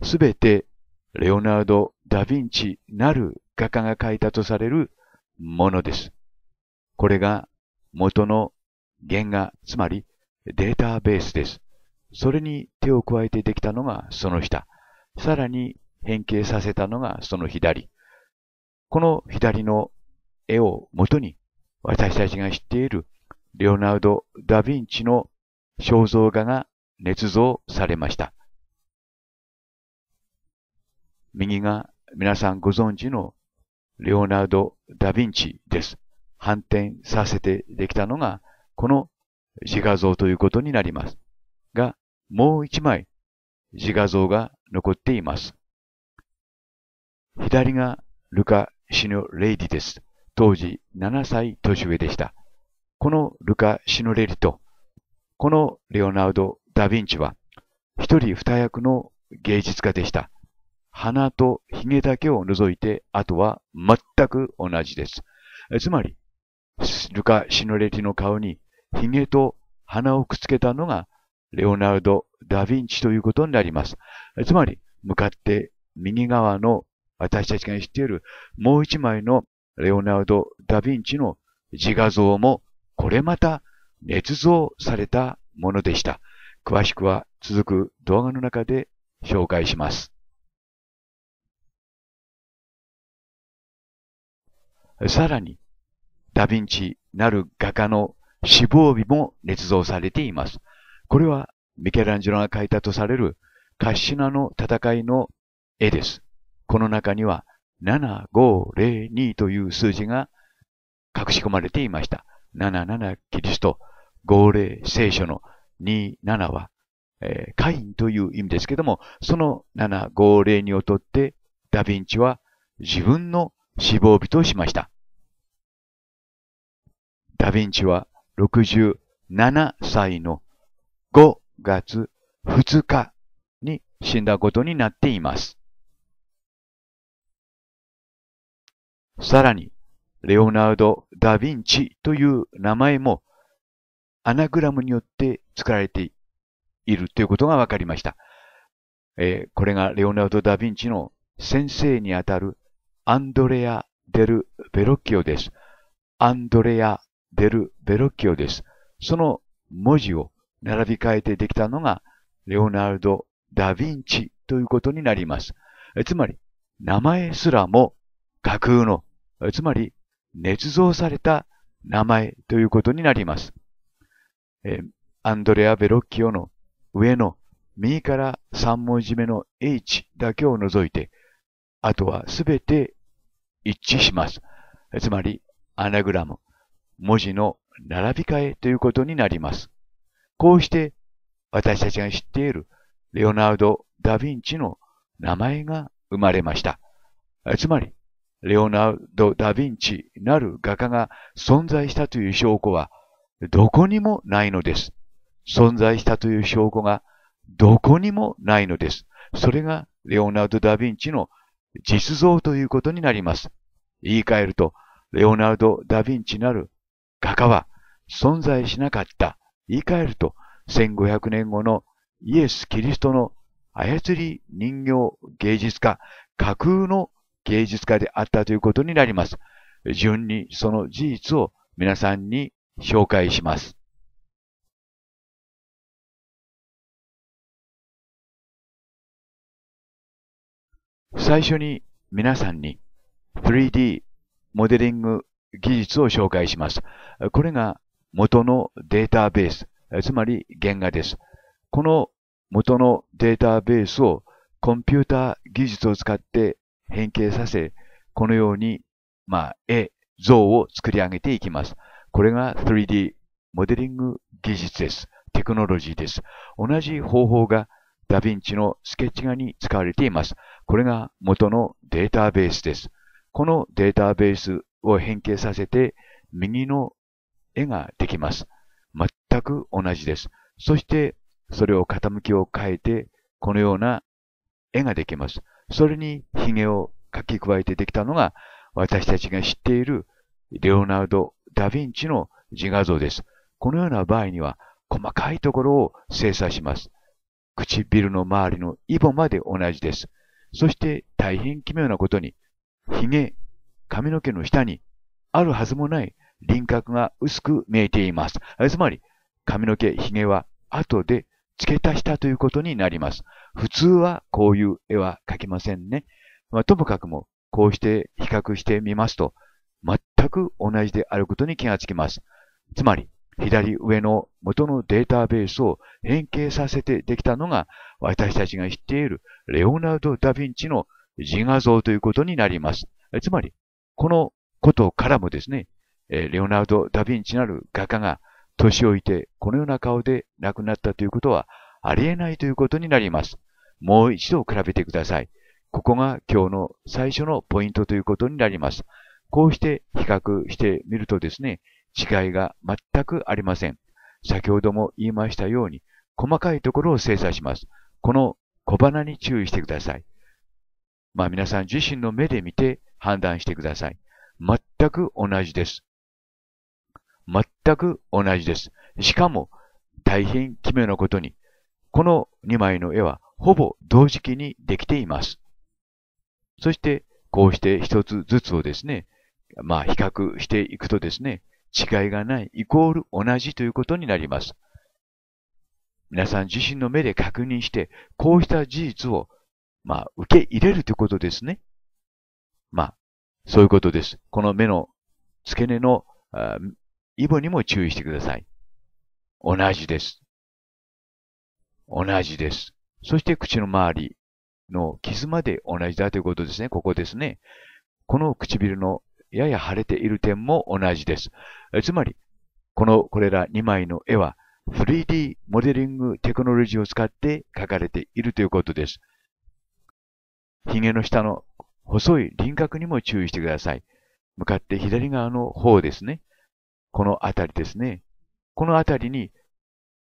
すべてレオナルド・ダ・ヴィンチなる画家が描いたとされるものです。これが元の原画、つまりデータベースです。それに手を加えてできたのがその下。さらに変形させたのがその左。この左の絵をもとに私たちが知っているレオナルド・ダ・ヴィンチの肖像画が捏造されました。右が皆さんご存知のレオナルド・ダ・ヴィンチです。反転させてできたのがこの自画像ということになります。が、もう一枚自画像が残っています。左がルカ・シノ・レイディです。当時7歳年上でした。このルカ・シノレリと、このレオナルド・ダ・ヴィンチは一人二役の芸術家でした。鼻と髭だけを除いて、あとは全く同じです。つまり、ルカ・シノレティの顔に髭と鼻をくっつけたのがレオナルド・ダ・ヴィンチということになります。つまり、向かって右側の私たちが知っているもう一枚のレオナルド・ダ・ヴィンチの自画像もこれまた捏造されたものでした。詳しくは続く動画の中で紹介します。さらに、ダヴィンチなる画家の死亡日も捏造されています。これはミケランジェロが描いたとされるカッシナの戦いの絵です。この中には7502という数字が隠し込まれていました。77キリスト、号令聖書の27は、えー、カインという意味ですけども、その7、号令にとって、ダヴィンチは自分の死亡日としました。ダヴィンチは67歳の5月2日に死んだことになっています。さらに、レオナルド・ダ・ヴィンチという名前もアナグラムによって作られているということが分かりました。えー、これがレオナルド・ダ・ヴィンチの先生にあたるアンドレア・デル・ベロッキオです。アンドレア・デル・ベロッキオです。その文字を並び替えてできたのがレオナルド・ダ・ヴィンチということになります。つまり、名前すらも架空の、つまり、捏造された名前ということになります。えー、アンドレア・ベロッキオの上の右から3文字目の H だけを除いて、あとはすべて一致します。つまり、アナグラム、文字の並び替えということになります。こうして、私たちが知っているレオナルド・ダ・ヴィンチの名前が生まれました。つまり、レオナルド・ダ・ヴィンチなる画家が存在したという証拠は、どこにもないのです。存在したという証拠がどこにもないのです。それがレオナルド・ダ・ヴィンチの実像ということになります。言い換えると、レオナルド・ダ・ヴィンチなる画家は存在しなかった。言い換えると、1500年後のイエス・キリストの操り人形芸術家、架空の芸術家であったということになります。順にその事実を皆さんに紹介します。最初に皆さんに 3D モデリング技術を紹介します。これが元のデータベース、つまり原画です。この元のデータベースをコンピュータ技術を使って変形させ、このように、まあ、絵、像を作り上げていきます。これが 3D モデリング技術です。テクノロジーです。同じ方法がダヴィンチのスケッチ画に使われています。これが元のデータベースです。このデータベースを変形させて右の絵ができます。全く同じです。そしてそれを傾きを変えてこのような絵ができます。それに髭を書き加えてできたのが私たちが知っているレオナルド・ダ・ヴィンチの自画像です。このような場合には細かいところを精査します。唇の周りのイボまで同じです。そして大変奇妙なことに、髭、髪の毛の下に、あるはずもない輪郭が薄く見えています。つまり、髪の毛、髭は後で付け足したということになります。普通はこういう絵は描きませんね。まあ、ともかくも、こうして比較してみますと、全く同じであることに気がつきます。つまり、左上の元のデータベースを変形させてできたのが、私たちが知っているレオナルド・ダ・ヴィンチの自画像ということになります。つまり、このことからもですね、レオナルド・ダ・ヴィンチなる画家が年老いてこのような顔で亡くなったということはありえないということになります。もう一度比べてください。ここが今日の最初のポイントということになります。こうして比較してみるとですね、違いが全くありません。先ほども言いましたように、細かいところを精査します。この小鼻に注意してください。まあ皆さん自身の目で見て判断してください。全く同じです。全く同じです。しかも、大変奇妙なことに、この2枚の絵はほぼ同時期にできています。そして、こうして一つずつをですね、まあ比較していくとですね、違いがない、イコール同じということになります。皆さん自身の目で確認して、こうした事実を、まあ、受け入れるということですね。まあ、そういうことです。この目の付け根のイボにも注意してください。同じです。同じです。そして口の周りの傷まで同じだということですね。ここですね。この唇のやや腫れている点も同じです。つまり、この、これら2枚の絵は 3D モデリングテクノロジーを使って描かれているということです。髭の下の細い輪郭にも注意してください。向かって左側の方ですね。この辺りですね。この辺りに、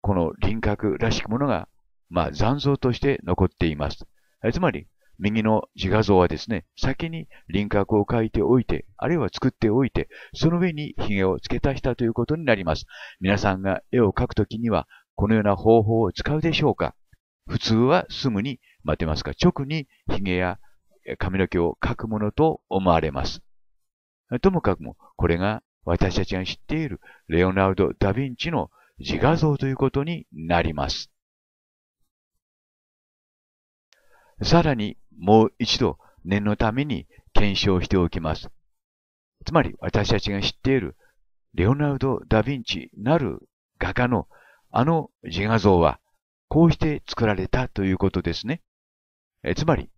この輪郭らしきものが、まあ、残像として残っています。つまり、右の自画像はですね、先に輪郭を描いておいて、あるいは作っておいて、その上に髭を付け足したということになります。皆さんが絵を描くときには、このような方法を使うでしょうか普通はすぐに、待てますか、直に髭や髪の毛を描くものと思われます。ともかくも、これが私たちが知っているレオナルド・ダ・ヴィンチの自画像ということになります。さらに、もう一度念のために検証しておきます。つまり私たちが知っているレオナルド・ダ・ヴィンチなる画家のあの自画像はこうして作られたということですね。えつまり、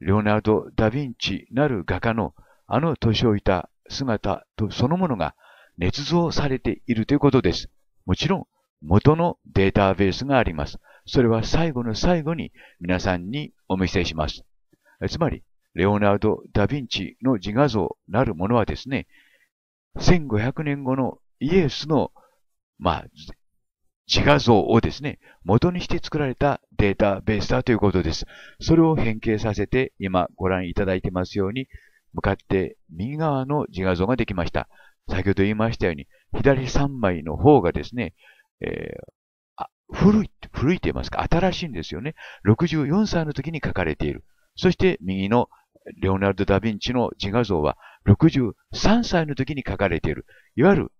レオナルド・ダ・ヴィンチなる画家のあの年老いた姿とそのものが捏造されているということです。もちろん元のデータベースがあります。それは最後の最後に皆さんにお見せします。つまり、レオナルド・ダ・ヴィンチの自画像なるものはですね、1500年後のイエスの、まあ、自画像をですね、元にして作られたデータベースだということです。それを変形させて、今ご覧いただいてますように、向かって右側の自画像ができました。先ほど言いましたように、左3枚の方がですね、えー、古い、古いと言いますか、新しいんですよね。64歳の時に書かれている。そして右のレオナルド・ダ・ヴィンチの自画像は63歳の時に描かれている。いわゆる、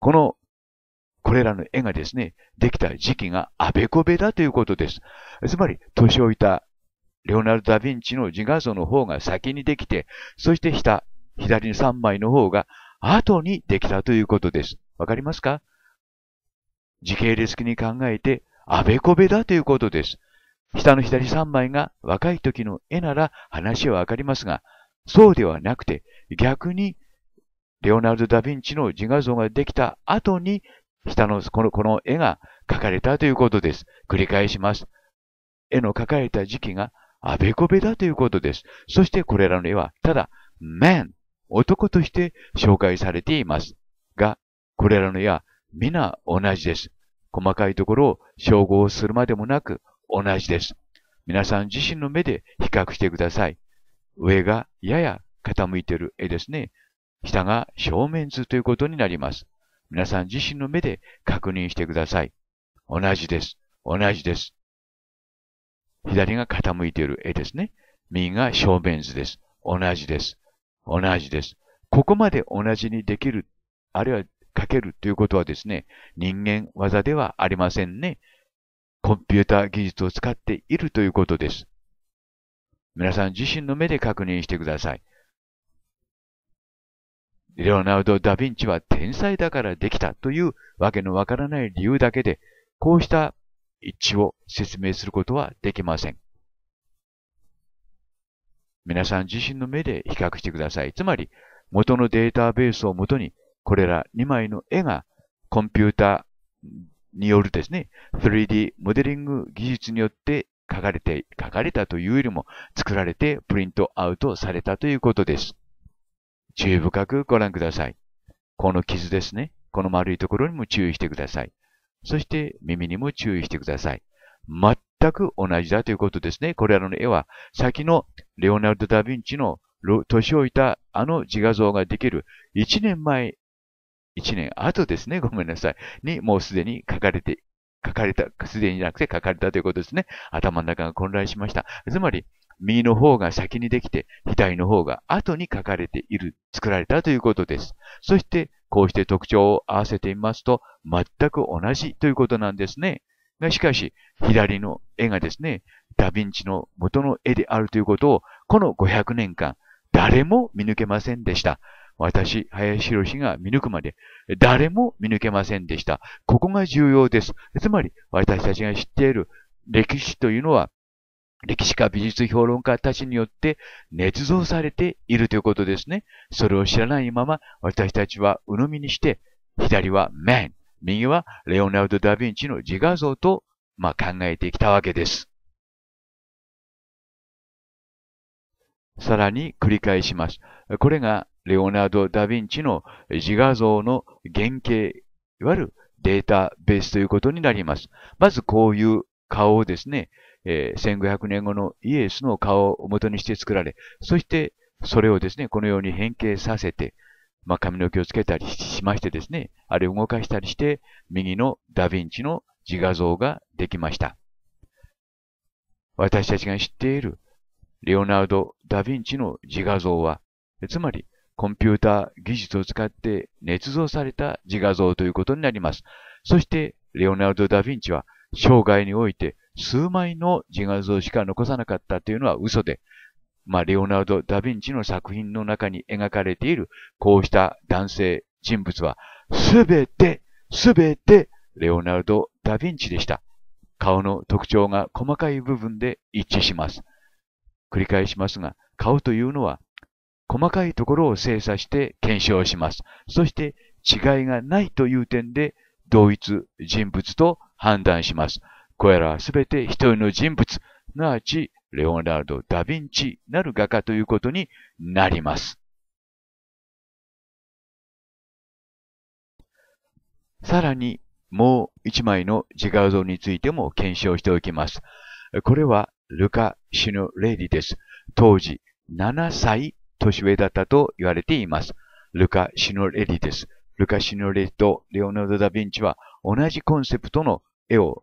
この、これらの絵がですね、できた時期があべこべだということです。つまり、年老いたレオナルド・ダ・ヴィンチの自画像の方が先にできて、そして下、左の3枚の方が後にできたということです。わかりますか時系列に考えて、あべこべだということです。下の左3枚が若い時の絵なら話はわかりますが、そうではなくて、逆に、レオナルド・ダ・ヴィンチの自画像ができた後に、下のこのこの絵が描かれたということです。繰り返します。絵の描かれた時期があべこべだということです。そしてこれらの絵は、ただ、メン、男として紹介されています。が、これらの絵は皆同じです。細かいところを照合するまでもなく、同じです。皆さん自身の目で比較してください。上がやや傾いている絵ですね。下が正面図ということになります。皆さん自身の目で確認してください。同じです。同じです。左が傾いている絵ですね。右が正面図です。同じです。同じです。ここまで同じにできる、あるいは書けるということはですね、人間技ではありませんね。コンピューター技術を使っているということです。皆さん自身の目で確認してください。レオナルド・ダ・ヴィンチは天才だからできたというわけのわからない理由だけで、こうした一致を説明することはできません。皆さん自身の目で比較してください。つまり、元のデータベースをもとに、これら2枚の絵がコンピュータによるですね、3D モデリング技術によって書かれて、書かれたというよりも作られてプリントアウトされたということです。注意深くご覧ください。この傷ですね。この丸いところにも注意してください。そして耳にも注意してください。全く同じだということですね。これらの絵は先のレオナルド・ダ・ヴィンチの年老いたあの自画像ができる1年前1年後ですね、ごめんなさい。に、もうすでに書かれて、書かれた、すでになくて書かれたということですね。頭の中が混乱しました。つまり、右の方が先にできて、左の方が後に書かれている、作られたということです。そして、こうして特徴を合わせてみますと、全く同じということなんですね。しかし、左の絵がですね、ダヴィンチの元の絵であるということを、この500年間、誰も見抜けませんでした。私、林博士が見抜くまで、誰も見抜けませんでした。ここが重要です。つまり、私たちが知っている歴史というのは、歴史家、美術評論家たちによって捏造されているということですね。それを知らないまま、私たちは鵜呑みにして、左はメン、右はレオナルド・ダ・ヴィンチの自画像と、まあ、考えてきたわけです。さらに繰り返します。これがレオナード・ダ・ヴィンチの自画像の原型、いわゆるデータベースということになります。まずこういう顔をですね、えー、1500年後のイエスの顔を元にして作られ、そしてそれをですね、このように変形させて、まあ、髪の毛をつけたりしましてですね、あれを動かしたりして、右のダ・ヴィンチの自画像ができました。私たちが知っているレオナルド・ダ・ヴィンチの自画像は、つまりコンピューター技術を使って捏造された自画像ということになります。そして、レオナルド・ダ・ヴィンチは生涯において数枚の自画像しか残さなかったというのは嘘で、まあ、レオナルド・ダ・ヴィンチの作品の中に描かれているこうした男性、人物は、すべて、すべて、レオナルド・ダ・ヴィンチでした。顔の特徴が細かい部分で一致します。繰り返しますが、顔というのは細かいところを精査して検証します。そして違いがないという点で同一人物と判断します。これらはすべて一人の人物、すなわちレオナルド・ダ・ヴィンチなる画家ということになります。さらにもう一枚の自画像についても検証しておきます。これはルカ・シュノレデリです。当時7歳年上だったと言われています。ルカ・シノレリです。ルカ・シノレリとレオナルド・ダ・ヴィンチは同じコンセプトの絵を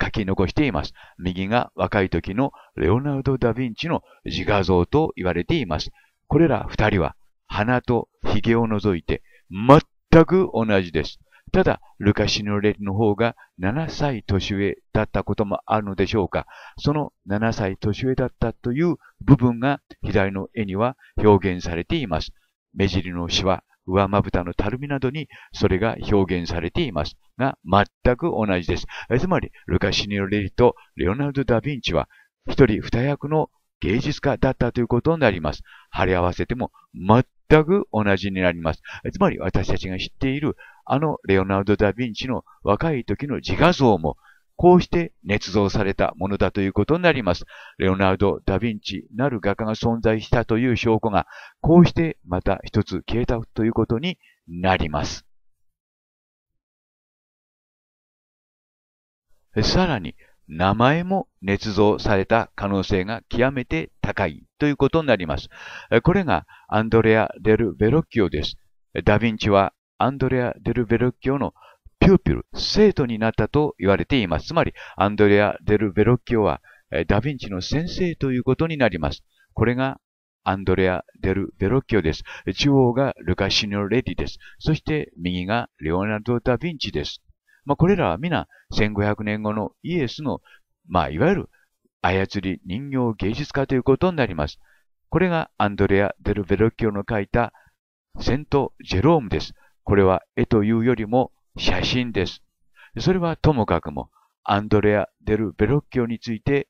書き残しています。右が若い時のレオナルド・ダ・ヴィンチの自画像と言われています。これら二人は鼻と髭を除いて全く同じです。ただ、ルカシのレリの方が7歳年上だったこともあるのでしょうか。その7歳年上だったという部分が左の絵には表現されています。目尻のシワ、上まぶたのたるみなどにそれが表現されていますが、全く同じです。つまり、ルカシニオ・レリとレオナルド・ダ・ヴィンチは、一人二役の芸術家だったということになります。貼り合わせても全く同じになります。つまり、私たちが知っているあのレオナルド・ダ・ヴィンチの若い時の自画像も、こうして捏造されたものだということになります。レオナルド・ダ・ヴィンチなる画家が存在したという証拠が、こうしてまた一つ消えたということになります。さらに、名前も捏造された可能性が極めて高いということになります。これがアンドレア・デル・ベロッキオです。ダヴィンチはアンドレア・デル・ベロッキオのピューピル、生徒になったと言われています。つまり、アンドレア・デル・ベロッキオは、ダヴィンチの先生ということになります。これがアンドレア・デル・ベロッキオです。中央がルカ・シニョレディです。そして右がレオナルド・ダ・ヴィンチです。まあ、これらは皆1500年後のイエスの、まあ、いわゆる操り人形芸術家ということになります。これがアンドレア・デル・ベロッキオの書いたセント・ジェロームです。これは絵というよりも写真です。それはともかくも、アンドレア・デル・ベロッキオについて、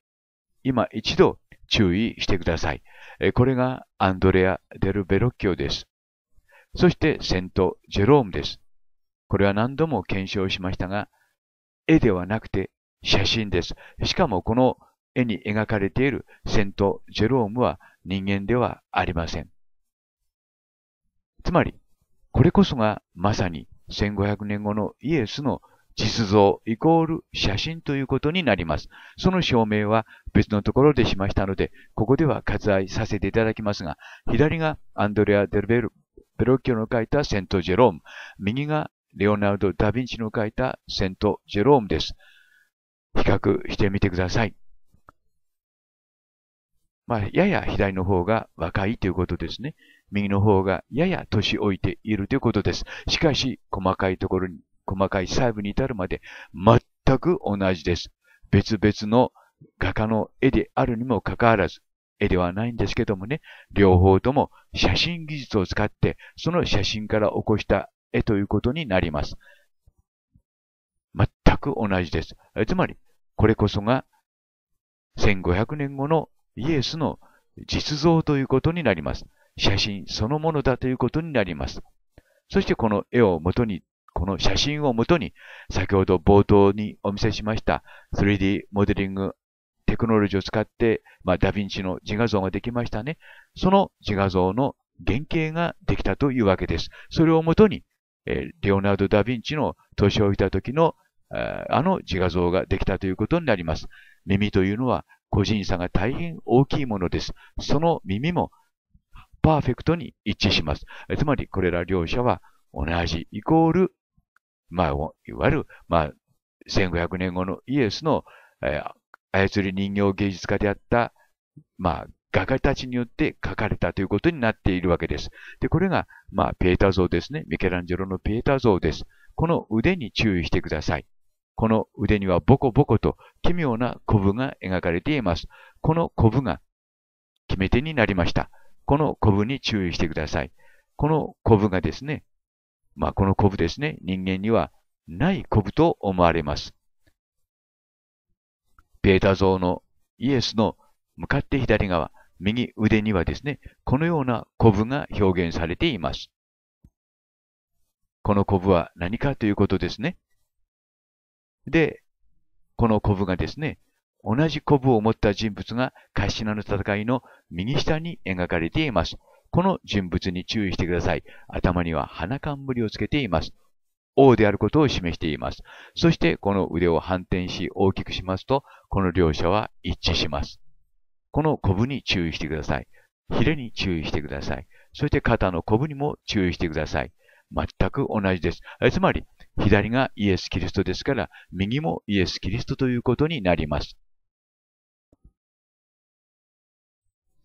今一度注意してください。これがアンドレア・デル・ベロッキオです。そしてセント・ジェロームです。これは何度も検証しましたが、絵ではなくて写真です。しかもこの絵に描かれているセント・ジェロームは人間ではありません。つまり、これこそがまさに1500年後のイエスの実像イコール写真ということになります。その証明は別のところでしましたので、ここでは割愛させていただきますが、左がアンドレア・デルベル、ベロッキョの書いたセント・ジェローム、右がレオナルド・ダ・ヴィンチの書いたセント・ジェロームです。比較してみてください。まあ、やや左の方が若いということですね。右の方がやや年老いているということです。しかし、細かいところに、細かい細部に至るまで全く同じです。別々の画家の絵であるにもかかわらず、絵ではないんですけどもね、両方とも写真技術を使って、その写真から起こした絵ということになります。全く同じです。つまり、これこそが1500年後のイエスの実像ということになります。写真そのものだということになります。そしてこの絵をもとに、この写真をもとに、先ほど冒頭にお見せしました 3D モデリングテクノロジーを使って、まあ、ダヴィンチの自画像ができましたね。その自画像の原型ができたというわけです。それをもとに、えレオナルド・ダ・ヴィンチの年を置いた時の、あの自画像ができたということになります。耳というのは個人差が大変大きいものです。その耳もパーフェクトに一致します。つまり、これら両者は同じ、イコール、まあ、いわゆる、まあ、1500年後のイエスの、えー、操り人形芸術家であった、まあ、画家たちによって描かれたということになっているわけです。で、これが、まあ、ペータ像ですね。ミケランジェロのペータ像です。この腕に注意してください。この腕にはボコボコと奇妙なコブが描かれています。このコブが決め手になりました。このコブに注意してください。このコブがですね、まあ、このコブですね、人間にはないコブと思われます。ベータ像のイエスの向かって左側、右腕にはですね、このようなコブが表現されています。このコブは何かということですね。で、このコブがですね、同じコブを持った人物がカシナの戦いの右下に描かれています。この人物に注意してください。頭には花冠をつけています。王であることを示しています。そしてこの腕を反転し大きくしますと、この両者は一致します。このコブに注意してください。ヒレに注意してください。そして肩のコブにも注意してください。全く同じです。つまり、左がイエス・キリストですから、右もイエス・キリストということになります。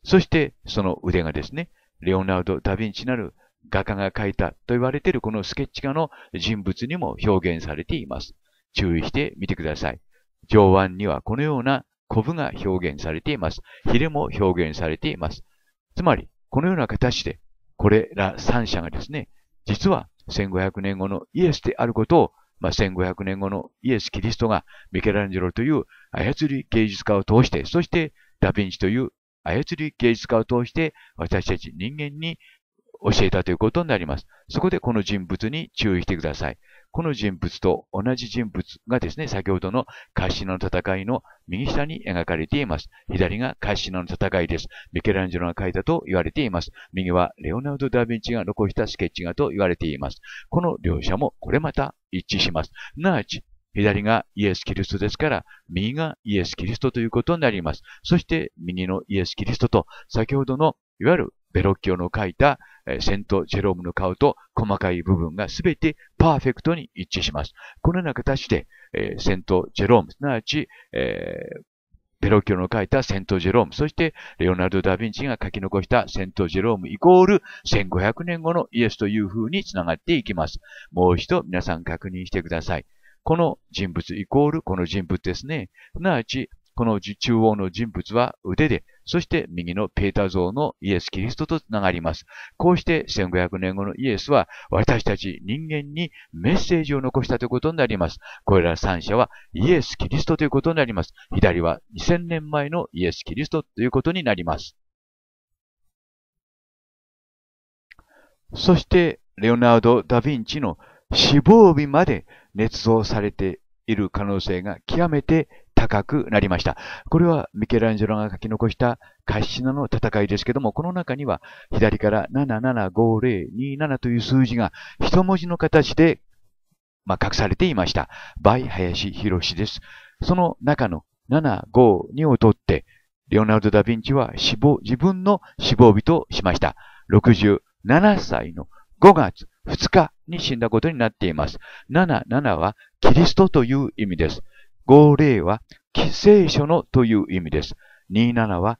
そしてその腕がですね、レオナルド・ダ・ヴィンチなる画家が描いたと言われているこのスケッチ画の人物にも表現されています。注意してみてください。上腕にはこのようなコブが表現されています。ヒレも表現されています。つまり、このような形で、これら三者がですね、実は1500年後のイエスであることを、まあ、1500年後のイエス・キリストがミケランジェロという操り芸術家を通して、そしてダヴィンチという操り芸術家を通して私たち人間に教えたということになります。そこでこの人物に注意してください。この人物と同じ人物がですね、先ほどのカシノの戦いの右下に描かれています。左がカシノの戦いです。ミケランジェロが描いたと言われています。右はレオナルド・ダ・ヴィンチが残したスケッチ画と言われています。この両者もこれまた一致します。なあち、左がイエス・キリストですから、右がイエス・キリストということになります。そして、右のイエス・キリストと、先ほどの、いわゆるベロッキオの書いた、セント・ジェロームの顔と細かい部分がすべてパーフェクトに一致します。このような形で、えセント・ジェローム、すなわち、えーベロキオの書いたセント・ジェローム、そしてレオナルド・ダ・ヴィンチが書き残したセント・ジェロームイコール1500年後のイエスという風につながっていきます。もう一度皆さん確認してください。この人物イコールこの人物ですね。すなわち、この中央の人物は腕で、そして右のペータ像のイエス・キリストとつながります。こうして1500年後のイエスは私たち人間にメッセージを残したということになります。これら三者はイエス・キリストということになります。左は2000年前のイエス・キリストということになります。そして、レオナルド・ダ・ヴィンチの死亡日まで捏造されている可能性が極めて高くなりました。これはミケランジェロが書き残したカッシナの戦いですけども、この中には左から775027という数字が一文字の形で、まあ、隠されていました。倍林博士です。その中の752をとって、レオナルド・ダ・ヴィンチは死亡、自分の死亡日としました。67歳の5月2日に死んだことになっています。7、7はキリストという意味です。5、0は聖書のという意味です。2、7は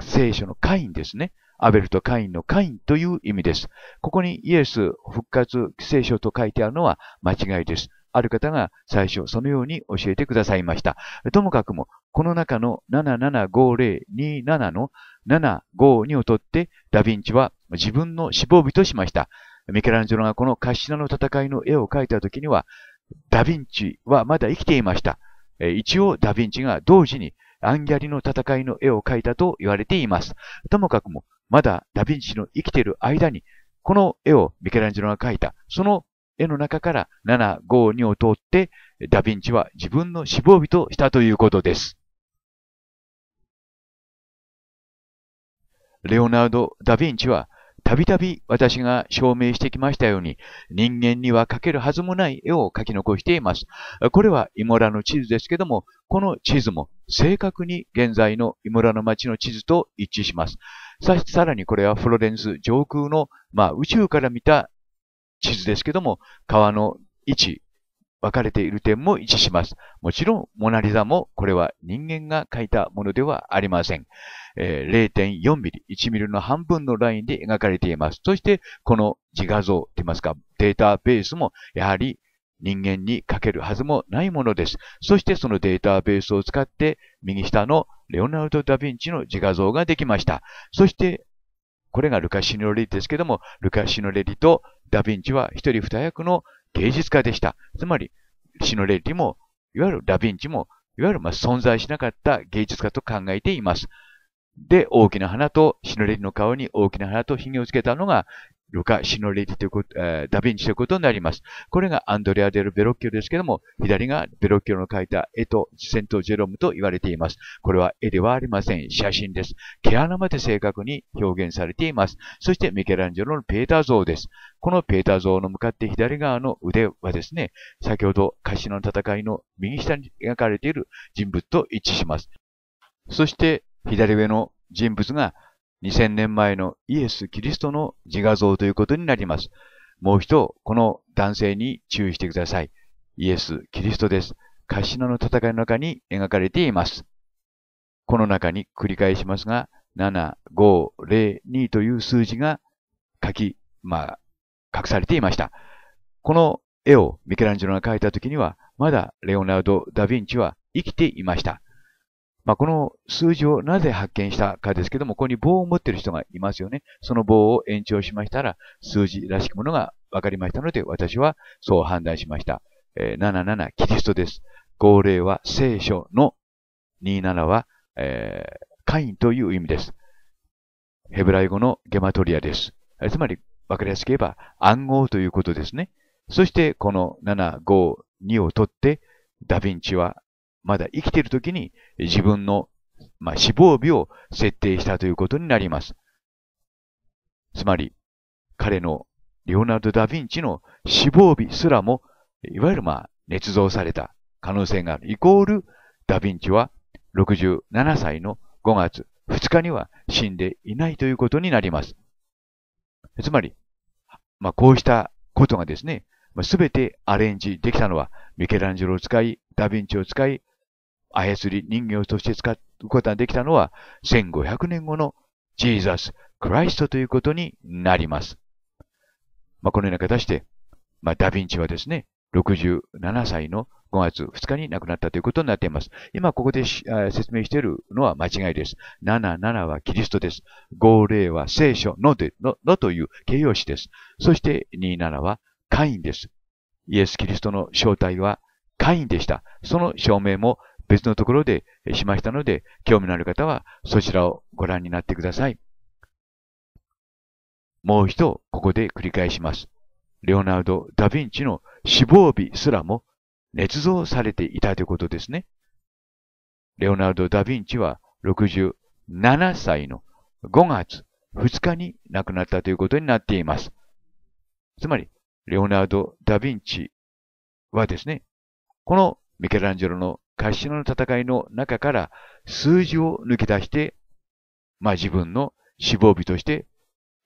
聖書のカインですね。アベルとカインのカインという意味です。ここにイエス復活聖書と書いてあるのは間違いです。ある方が最初そのように教えてくださいました。ともかくも、この中の775027の7 5二をとってダヴィンチは自分の死亡日としました。ミケランジェロがこのカッシナの戦いの絵を描いた時には、ダヴィンチはまだ生きていました。一応ダヴィンチが同時にアンギャリの戦いの絵を描いたと言われています。ともかくも、まだダヴィンチの生きている間に、この絵をミケランジェロが描いた、その絵の中から7、5、2を通って、ダヴィンチは自分の死亡日としたということです。レオナルド・ダヴィンチはたびたび私が証明してきましたように、人間には描けるはずもない絵を描き残しています。これはイモラの地図ですけども、この地図も正確に現在のイモラの街の地図と一致します。さ、さらにこれはフロレンス上空の、まあ、宇宙から見た地図ですけども、川の位置、分かれている点も一致します。もちろん、モナリザもこれは人間が描いたものではありません。えー、0.4ミリ、1ミリの半分のラインで描かれています。そして、この自画像といいますか、データベースもやはり人間に描けるはずもないものです。そしてそのデータベースを使って、右下のレオナルド・ダ・ヴィンチの自画像ができました。そして、これがルカ・シノレリですけども、ルカ・シノレリとダ・ヴィンチは一人二役の芸術家でした。つまり、シノレリも、いわゆるダヴィンチも、いわゆるま存在しなかった芸術家と考えています。で、大きな花と、シノレリの顔に大きな花と髭をつけたのが、ルカ・シノレリということ、えー、ダヴィンチということになります。これがアンドレア・デル・ベロッキョですけども、左がベロッキョの描いた絵とセント・ジェロムと言われています。これは絵ではありません。写真です。毛穴まで正確に表現されています。そしてミケランジェロのペーター像です。このペーター像の向かって左側の腕はですね、先ほど歌詞の戦いの右下に描かれている人物と一致します。そして左上の人物が2000年前のイエス・キリストの自画像ということになります。もう一度、この男性に注意してください。イエス・キリストです。カシノの戦いの中に描かれています。この中に繰り返しますが、7、5、0、2という数字が書き、まあ、隠されていました。この絵をミケランジェロが描いた時には、まだレオナルド・ダ・ヴィンチは生きていました。まあ、この数字をなぜ発見したかですけども、ここに棒を持っている人がいますよね。その棒を延長しましたら、数字らしきものが分かりましたので、私はそう判断しました。えー、77、キリストです。号令は聖書の27は、えー、カインという意味です。ヘブライ語のゲマトリアです。えー、つまり、分かりやすく言えば暗号ということですね。そして、この7、5、2を取って、ダヴィンチはまだ生きている時に自分の、まあ、死亡日を設定したということになります。つまり、彼のレオナルド・ダ・ヴィンチの死亡日すらも、いわゆるまあ、捏造された可能性がある。イコール、ダ・ヴィンチは67歳の5月2日には死んでいないということになります。つまり、まあ、こうしたことがですね、すべてアレンジできたのは、ミケランジェロを使い、ダヴィンチを使い、操り人形として使うことができたのは1500年後のジーザス・クライストということになります。まあ、このような形で、まあ、ダヴィンチはですね、67歳の5月2日に亡くなったということになっています。今ここで説明しているのは間違いです。77はキリストです。50は聖書のでののという形容詞です。そして27はカインです。イエス・キリストの正体はカインでした。その証明も別のところでしましたので、興味のある方はそちらをご覧になってください。もう一度、ここで繰り返します。レオナルド・ダ・ヴィンチの死亡日すらも捏造されていたということですね。レオナルド・ダ・ヴィンチは67歳の5月2日に亡くなったということになっています。つまり、レオナルド・ダ・ヴィンチはですね、このミケランジェロのカシ頭の戦いの中から数字を抜き出して、まあ自分の死亡日として、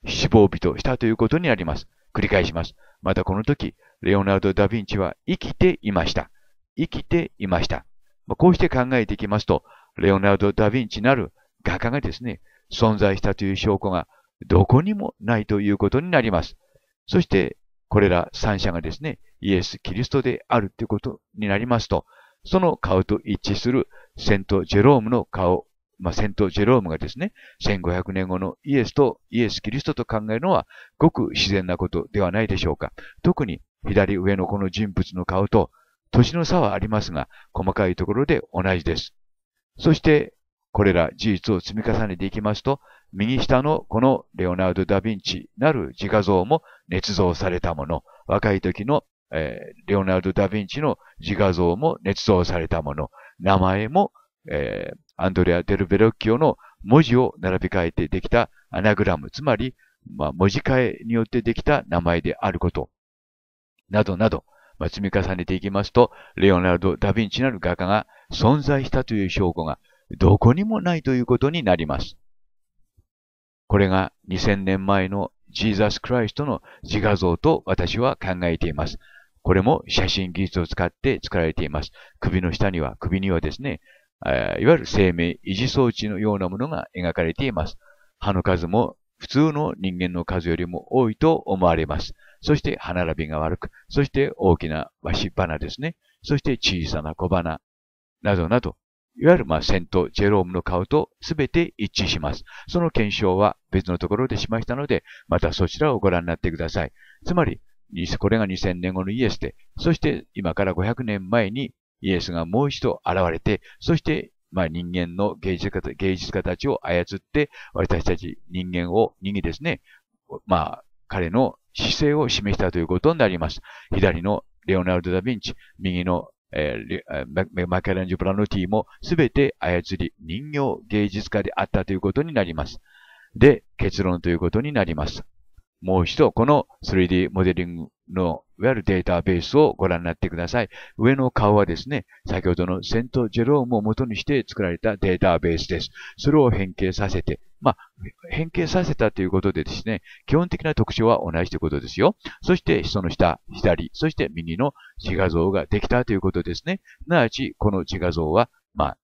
死亡日としたということになります。繰り返します。またこの時、レオナルド・ダ・ヴィンチは生きていました。生きていました。まあ、こうして考えていきますと、レオナルド・ダ・ヴィンチなる画家がですね、存在したという証拠がどこにもないということになります。そして、これら三者がですね、イエス・キリストであるということになりますと、その顔と一致するセント・ジェロームの顔、まあ、セント・ジェロームがですね、1500年後のイエスとイエス・キリストと考えるのは、ごく自然なことではないでしょうか。特に左上のこの人物の顔と、年の差はありますが、細かいところで同じです。そして、これら事実を積み重ねていきますと、右下のこのレオナルド・ダ・ヴィンチなる自画像も捏造されたもの、若い時のえー、レオナルド・ダ・ヴィンチの自画像も捏造されたもの、名前も、えー、アンドレア・デル・ベロッキオの文字を並び替えてできたアナグラム、つまり、まあ、文字替えによってできた名前であること、などなど、まあ、積み重ねていきますと、レオナルド・ダ・ヴィンチなる画家が存在したという証拠がどこにもないということになります。これが2000年前のジーザス・クライストの自画像と私は考えています。これも写真技術を使って作られています。首の下には、首にはですね、いわゆる生命維持装置のようなものが描かれています。歯の数も普通の人間の数よりも多いと思われます。そして歯並びが悪く、そして大きなわし花ですね。そして小さな小花、などなど、いわゆるまあセント・ジェロームの顔とすべて一致します。その検証は別のところでしましたので、またそちらをご覧になってください。つまり、これが2000年後のイエスで、そして今から500年前にイエスがもう一度現れて、そしてまあ人間の芸術家芸術家たちを操って、私たち人間を、人間ですね、まあ彼の姿勢を示したということになります。左のレオナルド・ダ・ヴィンチ、右のえー、マカランジ・ブラノティもすべて操り人形芸術家であったということになります。で、結論ということになります。もう一度この 3D モデリングのいわゆるデータベースをご覧になってください。上の顔はですね、先ほどのセントジェロームを元にして作られたデータベースです。それを変形させて、まあ、変形させたということでですね、基本的な特徴は同じということですよ。そして、その下、左、そして右の自画像ができたということですね。すなわち、この自画像は、まあ、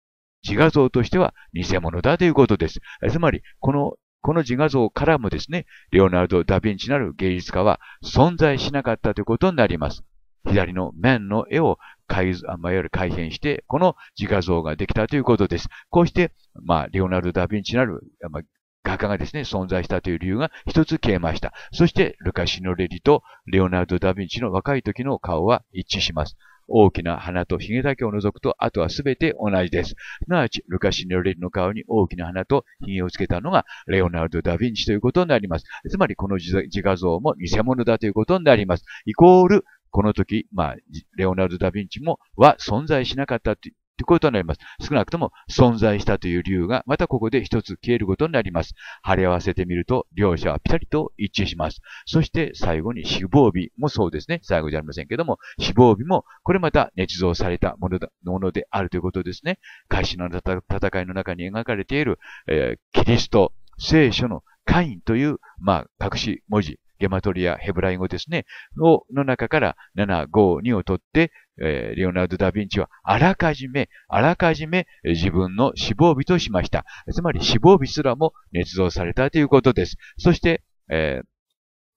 自画像としては偽物だということです。つまり、このこの自画像からもですね、レオナルド・ダ・ヴィンチなる芸術家は存在しなかったということになります。左の面の絵を改あまあ、いわゆる改変して、この自画像ができたということです。こうして、まあ、レオナルド・ダ・ヴィンチなる、まあ、画家がですね、存在したという理由が一つ消えました。そして、ルカシノレリとレオナルド・ダ・ヴィンチの若い時の顔は一致します。大きな鼻と髭だけを除くと、あとはすべて同じです。すなわち、ルカシネルレリの顔に大きな鼻と髭をつけたのが、レオナルド・ダ・ヴィンチということになります。つまり、この自画像も偽物だということになります。イコール、この時、まあ、レオナルド・ダ・ヴィンチも、は存在しなかったとということになります。少なくとも存在したという理由が、またここで一つ消えることになります。貼り合わせてみると、両者はピタリと一致します。そして最後に死亡日もそうですね。最後じゃありませんけども、死亡日も、これまた捏造されたものだ、ものであるということですね。開始の戦いの中に描かれている、えー、キリスト、聖書のカインという、まあ、隠し文字、ゲマトリア、ヘブライ語ですね、の中から7、5、2を取って、えー、レオナルド・ダ・ヴィンチは、あらかじめ、あらかじめ自分の死亡日としました。つまり死亡日すらも捏造されたということです。そして、えー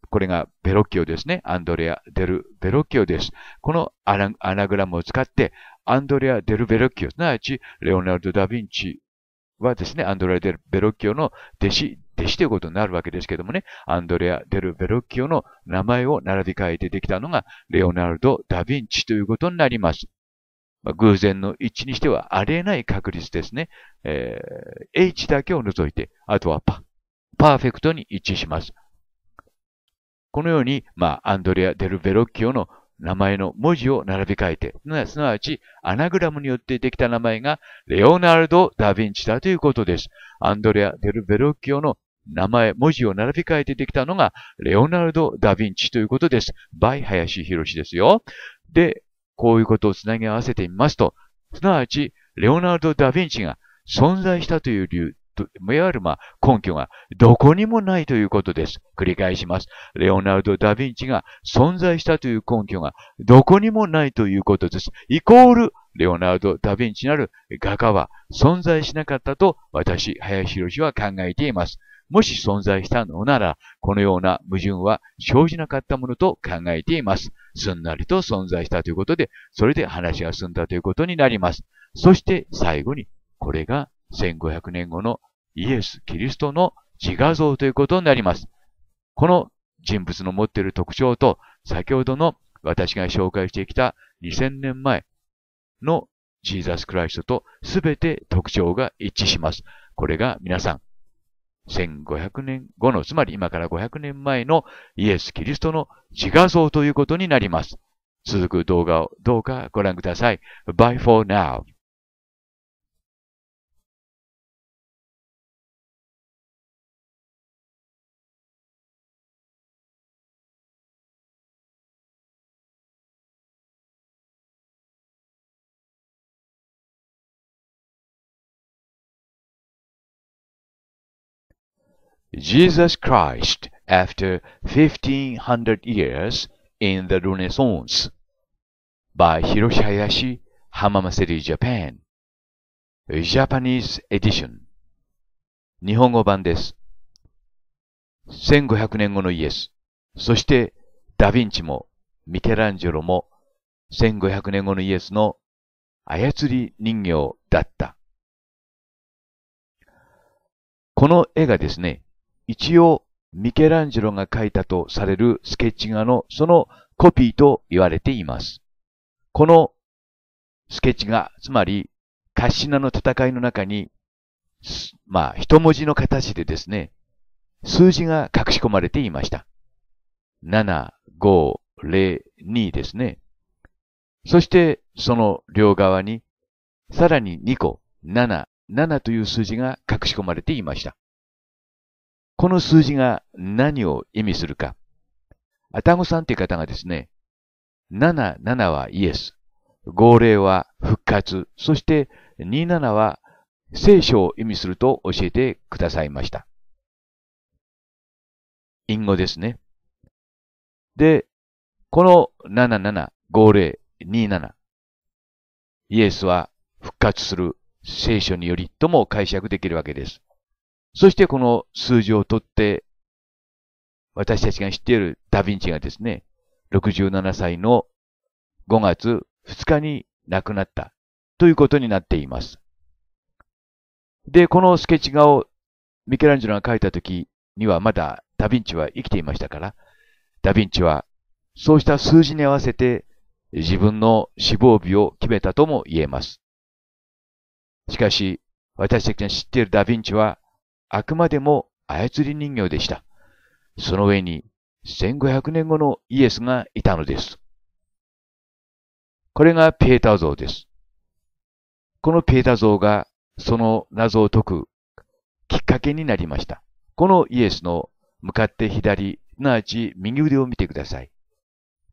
これがベロッキオですね。アンドレア・デル・ベロッキオです。このアナグラムを使って、アンドレア・デル・ベロッキオ、すなわち、レオナルド・ダ・ヴィンチはですね、アンドレア・デル・ベロッキオの弟子弟子ということになるわけですけどもね、アンドレア・デル・ベロッキオの名前を並び替えてできたのが、レオナルド・ダ・ヴィンチということになります。まあ、偶然の一致にしてはありえない確率ですね。えー、H だけを除いて、あとはパ、パーフェクトに一致します。このように、まあ、アンドレア・デル・ベロッキオの名前の文字を並び替えて、すなわちアナグラムによってできた名前がレオナルド・ダ・ヴィンチだということです。アンドレア・デル・ベロッキオの名前、文字を並び替えてできたのが、レオナルド・ダ・ヴィンチということです。ヤシ・林博士ですよ。で、こういうことをつなぎ合わせてみますと、すなわち、レオナルド・ダ・ヴィンチが存在したという理由、いわゆるま根拠がどこにもないということです。繰り返します。レオナルド・ダ・ヴィンチが存在したという根拠がどこにもないということです。イコール、レオナルド・ダ・ヴィンチなる画家は存在しなかったと私、林博士は考えています。もし存在したのなら、このような矛盾は生じなかったものと考えています。すんなりと存在したということで、それで話が済んだということになります。そして最後に、これが1500年後のイエス・キリストの自画像ということになります。この人物の持っている特徴と、先ほどの私が紹介してきた2000年前のジーザス・クライストと全て特徴が一致します。これが皆さん、1500年後の、つまり今から500年前のイエス・キリストの自画像ということになります。続く動画をどうかご覧ください。Bye for now. Jesus Christ after 1500 years in the Renaissance by Hiroshi Hayashi, Hamamaseri Japan Japanese Edition 日本語版です。1500年後のイエス、そしてダヴィンチもミケランジェロも1500年後のイエスの操り人形だった。この絵がですね、一応、ミケランジェロが描いたとされるスケッチ画のそのコピーと言われています。このスケッチ画、つまり、カッシナの戦いの中に、まあ、一文字の形でですね、数字が隠し込まれていました。7、5、0、2ですね。そして、その両側に、さらに2個、7、7という数字が隠し込まれていました。この数字が何を意味するか。アタゴさんという方がですね、77はイエス、号令は復活、そして27は聖書を意味すると教えてくださいました。隠語ですね。で、この77、50、27、イエスは復活する聖書によりとも解釈できるわけです。そしてこの数字をとって、私たちが知っているダヴィンチがですね、67歳の5月2日に亡くなったということになっています。で、このスケッチ画をミケランジェロが描いた時にはまだダヴィンチは生きていましたから、ダヴィンチはそうした数字に合わせて自分の死亡日を決めたとも言えます。しかし、私たちが知っているダヴィンチはあくまでも操り人形でした。その上に1500年後のイエスがいたのです。これがペータ像です。このペータ像がその謎を解くきっかけになりました。このイエスの向かって左、すなわち右腕を見てください。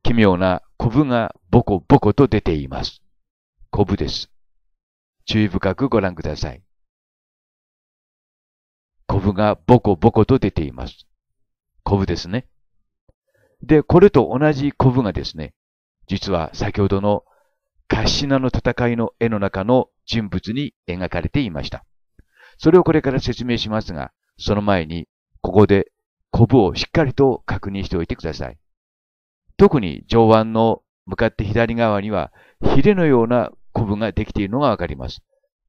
奇妙なコブがボコボコと出ています。コブです。注意深くご覧ください。コブがボコボコと出ています。コブですね。で、これと同じコブがですね、実は先ほどのカシナの戦いの絵の中の人物に描かれていました。それをこれから説明しますが、その前に、ここでコブをしっかりと確認しておいてください。特に上腕の向かって左側には、ヒレのようなコブができているのがわかります。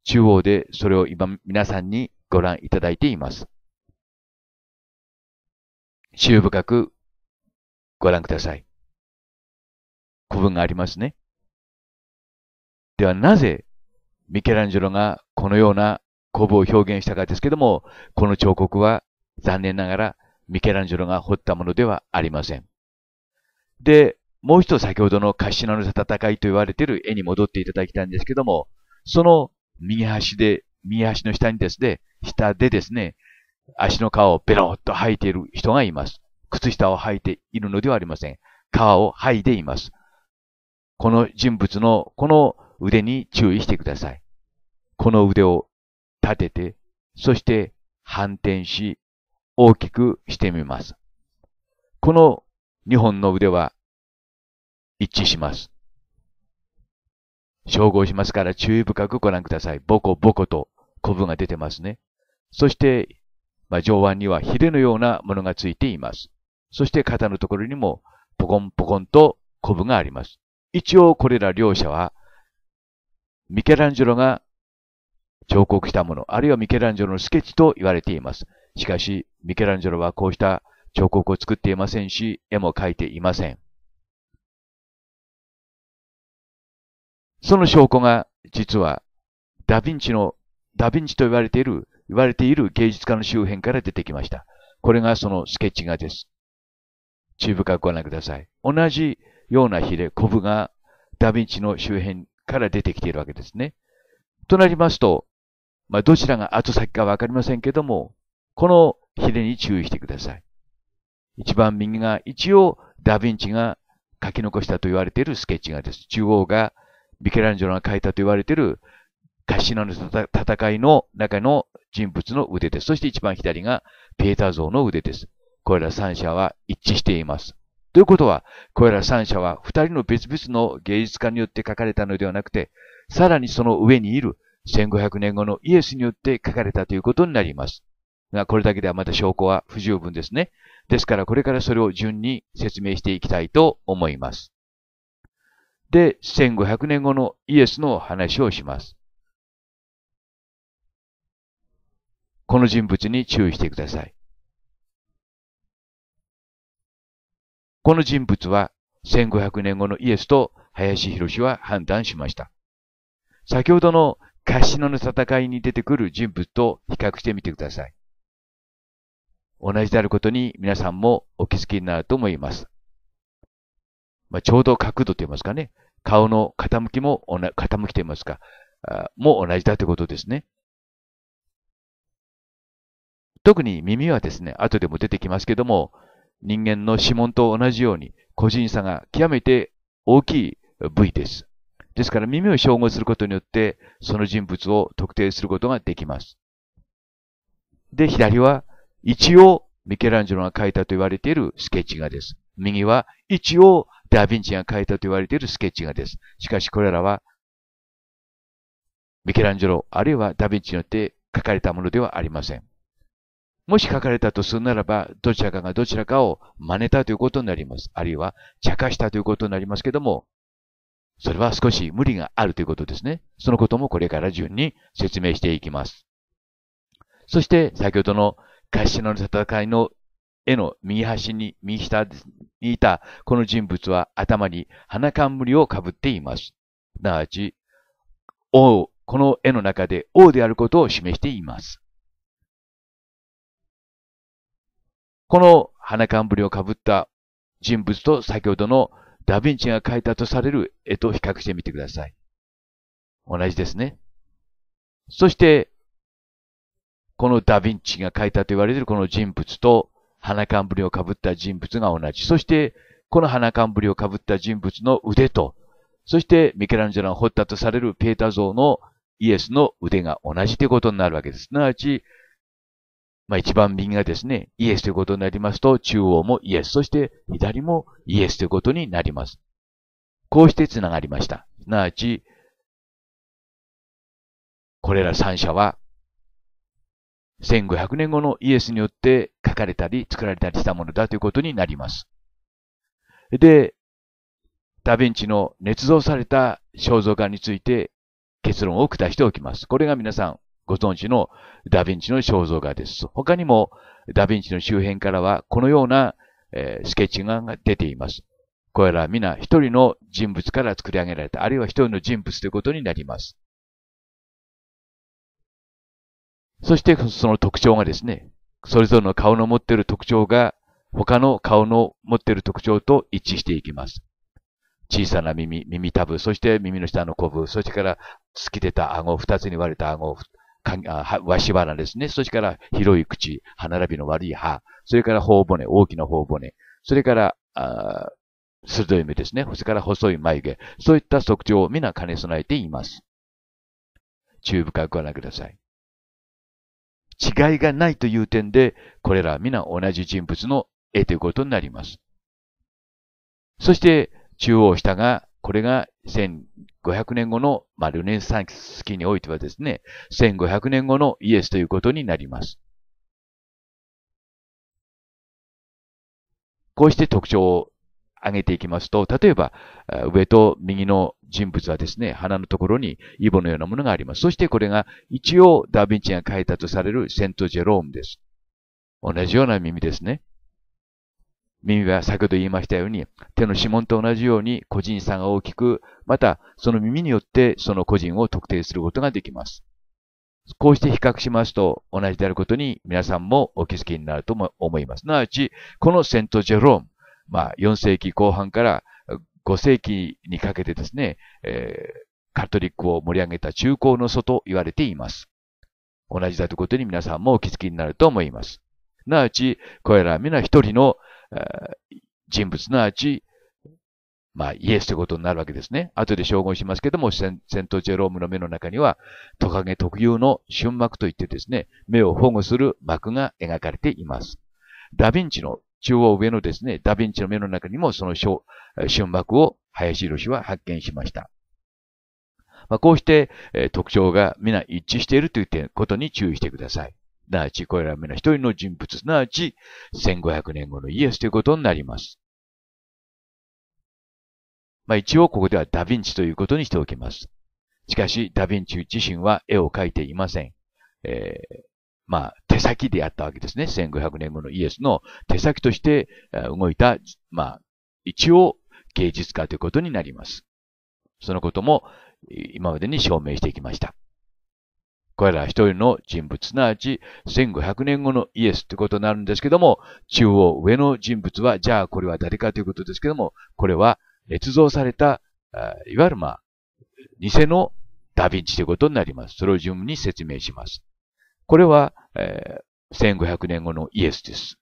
中央でそれを今皆さんにご覧いただいています。注深くご覧ください。古文がありますね。ではなぜミケランジェロがこのような古文を表現したかですけども、この彫刻は残念ながらミケランジェロが彫ったものではありません。で、もう一つ先ほどのカシナの戦いと言われている絵に戻っていただきたいんですけども、その右端で右足の下にですね、下でですね、足の皮をベロっと吐いている人がいます。靴下を履いているのではありません。皮を剥いでいます。この人物のこの腕に注意してください。この腕を立てて、そして反転し、大きくしてみます。この2本の腕は一致します。照合しますから注意深くご覧ください。ボコボコとコブが出てますね。そして、まあ、上腕にはヒレのようなものがついています。そして肩のところにもポコンポコンとコブがあります。一応これら両者は、ミケランジェロが彫刻したもの、あるいはミケランジェロのスケッチと言われています。しかし、ミケランジェロはこうした彫刻を作っていませんし、絵も描いていません。その証拠が実はダヴィンチの、ダヴィンチと言われている、言われている芸術家の周辺から出てきました。これがそのスケッチ画です。注意深くご覧ください。同じようなヒレ、コブがダヴィンチの周辺から出てきているわけですね。となりますと、まあ、どちらが後先かわかりませんけども、このヒレに注意してください。一番右が一応ダヴィンチが書き残したと言われているスケッチ画です。中央がビケランジョロが書いたと言われているカシナの戦いの中の人物の腕です。そして一番左がペーター像の腕です。これら三者は一致しています。ということは、これら三者は二人の別々の芸術家によって書かれたのではなくて、さらにその上にいる1500年後のイエスによって書かれたということになります。が、これだけではまた証拠は不十分ですね。ですからこれからそれを順に説明していきたいと思います。で、1500年後のイエスの話をします。この人物に注意してください。この人物は1500年後のイエスと林博は判断しました。先ほどのカシノの戦いに出てくる人物と比較してみてください。同じであることに皆さんもお気づきになると思います。まあ、ちょうど角度と言いますかね、顔の傾きも、傾きと言いますか、も同じだということですね。特に耳はですね、後でも出てきますけども、人間の指紋と同じように、個人差が極めて大きい部位です。ですから耳を照合することによって、その人物を特定することができます。で、左は、一応、ミケランジェロが描いたと言われているスケッチ画です。右は、一応、ダ・ヴィンチが描いたと言われているスケッチ画です。しかしこれらは、ミケランジェロ、あるいはダ・ヴィンチによって描かれたものではありません。もし書かれたとするならば、どちらかがどちらかを真似たということになります。あるいは、茶化したということになりますけども、それは少し無理があるということですね。そのこともこれから順に説明していきます。そして、先ほどのカシノの戦いの絵の右端に、右下にいたこの人物は頭に花冠をかぶっています。すなわち、王、この絵の中で王であることを示しています。この花冠をかぶった人物と先ほどのダヴィンチが描いたとされる絵と比較してみてください。同じですね。そして、このダヴィンチが描いたと言われているこの人物と、花冠をかぶった人物が同じ。そして、この花冠をかぶった人物の腕と、そしてミケランジェロの掘ったとされるペータ像のイエスの腕が同じということになるわけです。すなわち、まあ、一番右がですね、イエスということになりますと、中央もイエス、そして左もイエスということになります。こうして繋がりました。すなわち、これら三者は1500年後のイエスによって書かれたり作られたりしたものだということになります。で、ダヴィンチの捏造された肖像画について結論を下しておきます。これが皆さんご存知のダヴィンチの肖像画です。他にもダヴィンチの周辺からはこのような、スケッチ画が出ています。これらは皆一人の人物から作り上げられた、あるいは一人の人物ということになります。そしてその特徴がですね、それぞれの顔の持っている特徴が他の顔の持っている特徴と一致していきます。小さな耳、耳たぶ、そして耳の下のこぶ、そしてから突き出た顎、二つに割れた顎、わしらですね。そしてから広い口、歯並びの悪い歯、それから頬骨、大きな頬骨、それから、あ鋭い目ですね。それから細い眉毛。そういった特徴を皆兼ね備えています。注意深くご覧ください。違いがないという点で、これら皆同じ人物の絵ということになります。そして、中央下が、これが1500年後の、まあ、ルネンサンス期においてはですね、1500年後のイエスということになります。こうして特徴を上げていきますと、例えば、上と右の人物はですね、鼻のところにイボのようなものがあります。そしてこれが一応ダヴィンチが書いたとされるセント・ジェロームです。同じような耳ですね。耳は先ほど言いましたように、手の指紋と同じように個人差が大きく、またその耳によってその個人を特定することができます。こうして比較しますと同じであることに皆さんもお気づきになると思います。すなわち、このセント・ジェローム、まあ、4世紀後半から5世紀にかけてですね、えー、カトリックを盛り上げた中高の祖と言われています。同じだということに皆さんもお気づきになると思います。なわち、これら皆一人の、えー、人物なわち、まあ、イエスということになるわけですね。後で照合しますけども、セント・ジェロームの目の中には、トカゲ特有の瞬膜といってですね、目を保護する膜が描かれています。ダヴィンチの中央上のですね、ダヴィンチの目の中にもその小瞬膜を林博は発見しました。まあ、こうして、えー、特徴が皆一致しているという点ことに注意してください。すなわち、これら皆一人の人物、すなわち、1500年後のイエスということになります。まあ、一応ここではダヴィンチということにしておきます。しかし、ダヴィンチ自身は絵を描いていません。えー、まあ、手先でやったわけですね。1500年後のイエスの手先として動いた、まあ、一応芸術家ということになります。そのことも今までに証明してきました。これら一人の人物、すなわち1500年後のイエスということになるんですけども、中央上の人物は、じゃあこれは誰かということですけども、これは捏造された、いわゆるまあ、偽のダヴィンチということになります。それを順に説明します。これは、えー、1500年後のイエスです。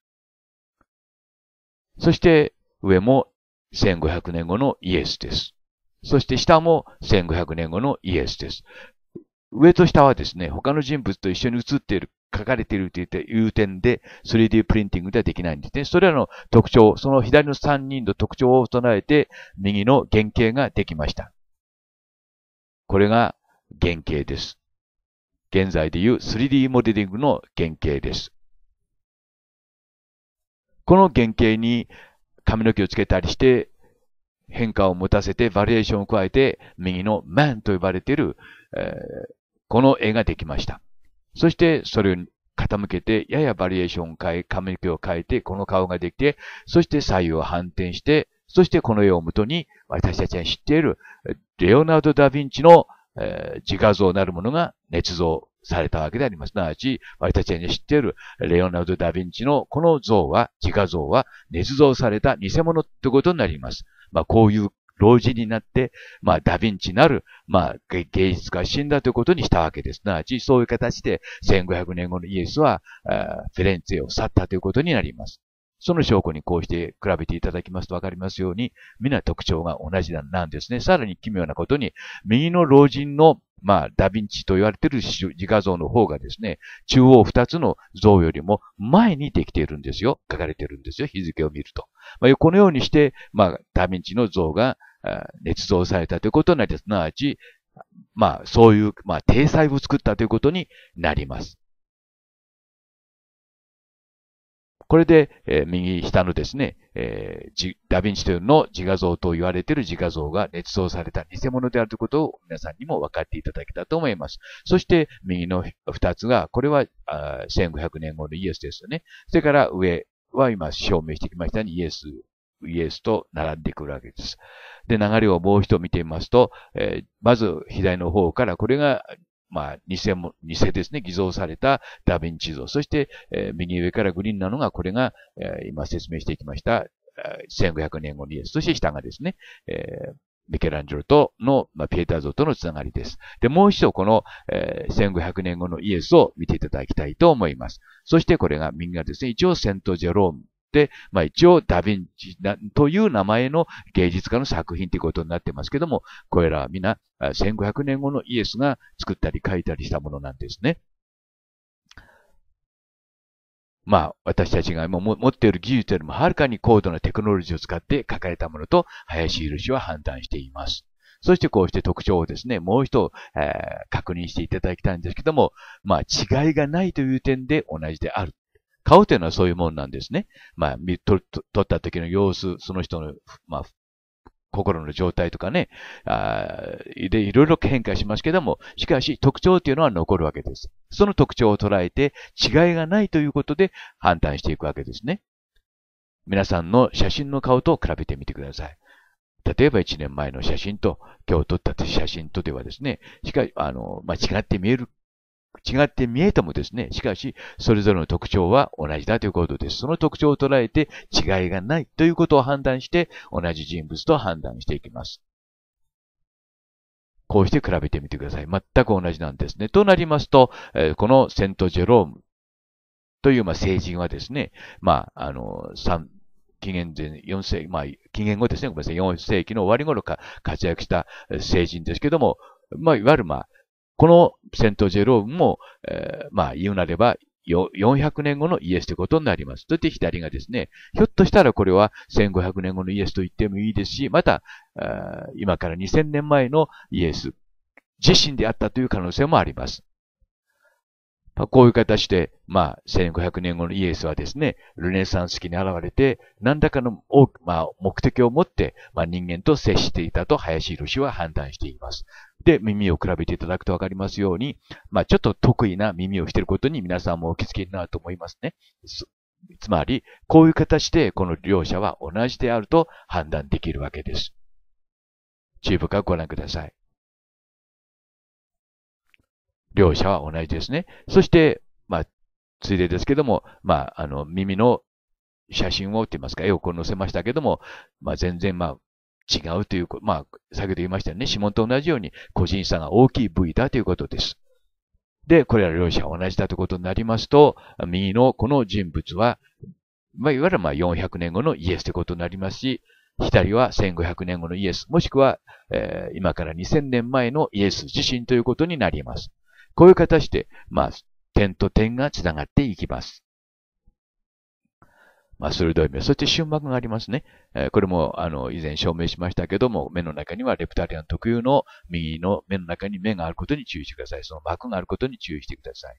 そして上も1500年後のイエスです。そして下も1500年後のイエスです。上と下はですね、他の人物と一緒に写っている、書かれているという点で 3D プリンティングではできないんですね。それらの特徴、その左の3人の特徴を唱えて右の原型ができました。これが原型です。現在でいう 3D モデリングの原型です。この原型に髪の毛をつけたりして変化を持たせてバリエーションを加えて右のマンと呼ばれている、えー、この絵ができました。そしてそれを傾けてややバリエーションを変え、髪の毛を変えてこの顔ができて、そして左右を反転して、そしてこの絵をもとに私たちが知っているレオナルド・ダ・ヴィンチのえ自画像なるものが捏造されたわけであります。すなわち、私たちが知っているレオナルド・ダ・ヴィンチのこの像は、自画像は捏造された偽物ってことになります。まあ、こういう老人になって、まあ、ダヴィンチなる、まあ、芸術家死んだということにしたわけです。すなわち、そういう形で1500年後のイエスは、フィレンツェを去ったということになります。その証拠にこうして比べていただきますとわかりますように、皆特徴が同じなんですね。さらに奇妙なことに、右の老人の、まあ、ダヴィンチと言われている自画像の方がですね、中央二つの像よりも前にできているんですよ。書かれているんですよ。日付を見ると。まあ、このようにして、まあ、ダヴィンチの像が、捏造されたということになり、すなわち、まあ、そういう、まあ、体裁を作ったということになります。これで、えー、右下のですね、えー、ダヴィンチというの自画像と言われている自画像が捏造された偽物であるということを皆さんにも分かっていただけたと思います。そして右の2つが、これはあ1500年後のイエスですよね。それから上は今証明してきましたようにイエスイエスと並んでくるわけです。で、流れをもう一度見てみますと、えー、まず左の方から、これがまあ、偽も、偽ですね、偽造されたダヴィンチ像。そして、えー、右上からグリーンなのが、これが、えー、今説明していきました、1500年後にイエス。そして下がですね、えー、ミケランジェロとの、まあ、ピエタ像とのつながりです。で、もう一度この、えー、1500年後のイエスを見ていただきたいと思います。そしてこれがみんなですね、一応セントジェローム、まあ一応ダヴィンチという名前の芸術家の作品ということになってますけども、これらは皆1500年後のイエスが作ったり書いたりしたものなんですね。まあ、私たちが持っている技術よりもはるかに高度なテクノロジーを使って書かれたものと、林印は判断しています。そしてこうして特徴をですね、もう一度、えー、確認していただきたいんですけども、まあ違いがないという点で同じである顔というのはそういうもんなんですね。まあ、撮った時の様子、その人の、まあ、心の状態とかね、あで、いろいろ変化しますけども、しかし特徴というのは残るわけです。その特徴を捉えて違いがないということで判断していくわけですね。皆さんの写真の顔と比べてみてください。例えば1年前の写真と今日撮った写真とではですね、しかあの、まあ、違って見える違って見えてもですね、しかし、それぞれの特徴は同じだということです。その特徴を捉えて違いがないということを判断して、同じ人物と判断していきます。こうして比べてみてください。全く同じなんですね。となりますと、えこのセント・ジェロームという、ま聖人はですね、まあ、あの、三、紀元前4世まあ、紀元後ですね、ごめんなさい、4世紀の終わり頃か活躍した聖人ですけども、まあ、いわゆる、まあ、このセントジェロームも、えー、まあ言うなれば、400年後のイエスということになります。そして左がですね、ひょっとしたらこれは1500年後のイエスと言ってもいいですし、また、今から2000年前のイエス自身であったという可能性もあります。まあ、こういう形で、まあ、1500年後のイエスはですね、ルネサンス期に現れて、何らかのまあ、目的を持って、まあ、人間と接していたと林博士は判断しています。で耳を比べていただくとわかりますように、まあ、ちょっと得意な耳をしていることに皆さんもお気づきになると思いますね。つまり、こういう形でこの両者は同じであると判断できるわけです。注意深くご覧ください。両者は同じですね。そして、まあ、ついでですけども、まあ、あの、耳の写真をって言いますか、絵をこう載せましたけども、まあ、全然、まあ、違うという、まあ、先ほど言いましたよね。指紋と同じように個人差が大きい部位だということです。で、これら両者は同じだということになりますと、右のこの人物は、まあ、いわゆるまあ400年後のイエスということになりますし、左は1500年後のイエス、もしくは、えー、今から2000年前のイエス自身ということになります。こういう形で、まあ、点と点がつながっていきます。まあ、鋭い目。そして瞬膜がありますね。えー、これも、あの、以前証明しましたけども、目の中にはレプタリアン特有の右の目の中に目があることに注意してください。その膜があることに注意してください。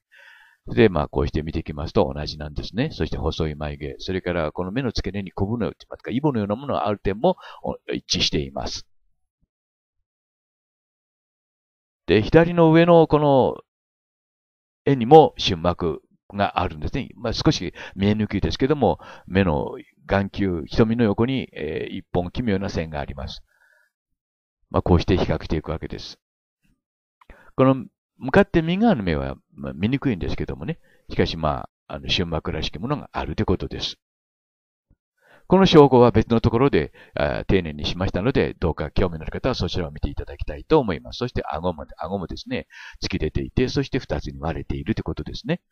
で、まあ、こうして見ていきますと同じなんですね。そして細い眉毛。それから、この目の付け根にコブのようますイボのようなものがある点も一致しています。で、左の上のこの絵にも瞬膜があるんですね。まあ、少し見えにくいですけども、目の眼球、瞳の横に、えー、一本奇妙な線があります。まあ、こうして比較していくわけです。この、向かって右側の目は、まあ、見にくいんですけどもね。しかしまあ、あの、瞬膜らしきものがあるということです。この証拠は別のところで丁寧にしましたので、どうか興味のある方はそちらを見ていただきたいと思います。そして顎も、顎もですね、突き出ていて、そして二つに割れているということですね。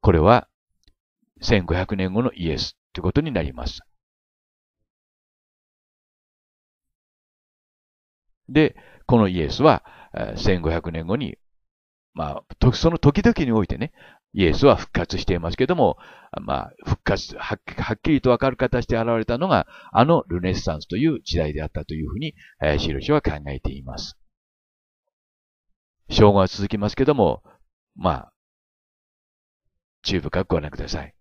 これは1500年後のイエスということになります。で、このイエスは1500年後に、まあ、その時々においてね、イエスは復活していますけども、まあ、復活、はっきりとわかる形で現れたのが、あのルネッサンスという時代であったというふうに、えー、白は考えています。正午は続きますけども、まあ、注意深くご覧ください。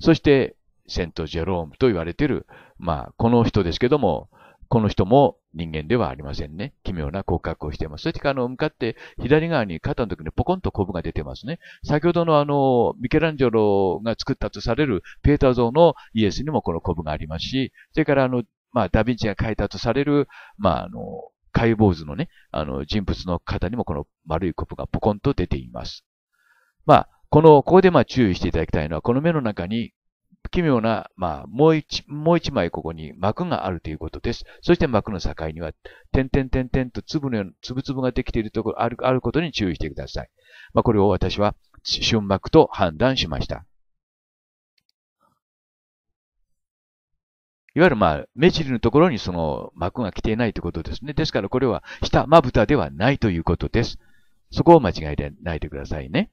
そして、セント・ジェロームと言われている、まあ、この人ですけども、この人も人間ではありませんね。奇妙な骨格をしています。そしてあの、向かって左側に肩の時にポコンとコブが出てますね。先ほどのあの、ミケランジョロが作ったとされるペーター像のイエスにもこのコブがありますし、それからあの、まあ、ダヴィンチが描いたとされる、まあ、あの、解剖図のね、あの、人物の方にもこの丸いコブがポコンと出ています。まあ、この、ここでまあ注意していただきたいのは、この目の中に奇妙な、まあ、もう一、もう一枚ここに膜があるということです。そして膜の境には、点々点々と粒のような、粒々ができているところ、ある、あることに注意してください。まあ、これを私は、瞬膜と判断しました。いわゆるまあ、目尻のところにその膜が来ていないということですね。ですからこれは下まぶたではないということです。そこを間違えないでくださいね。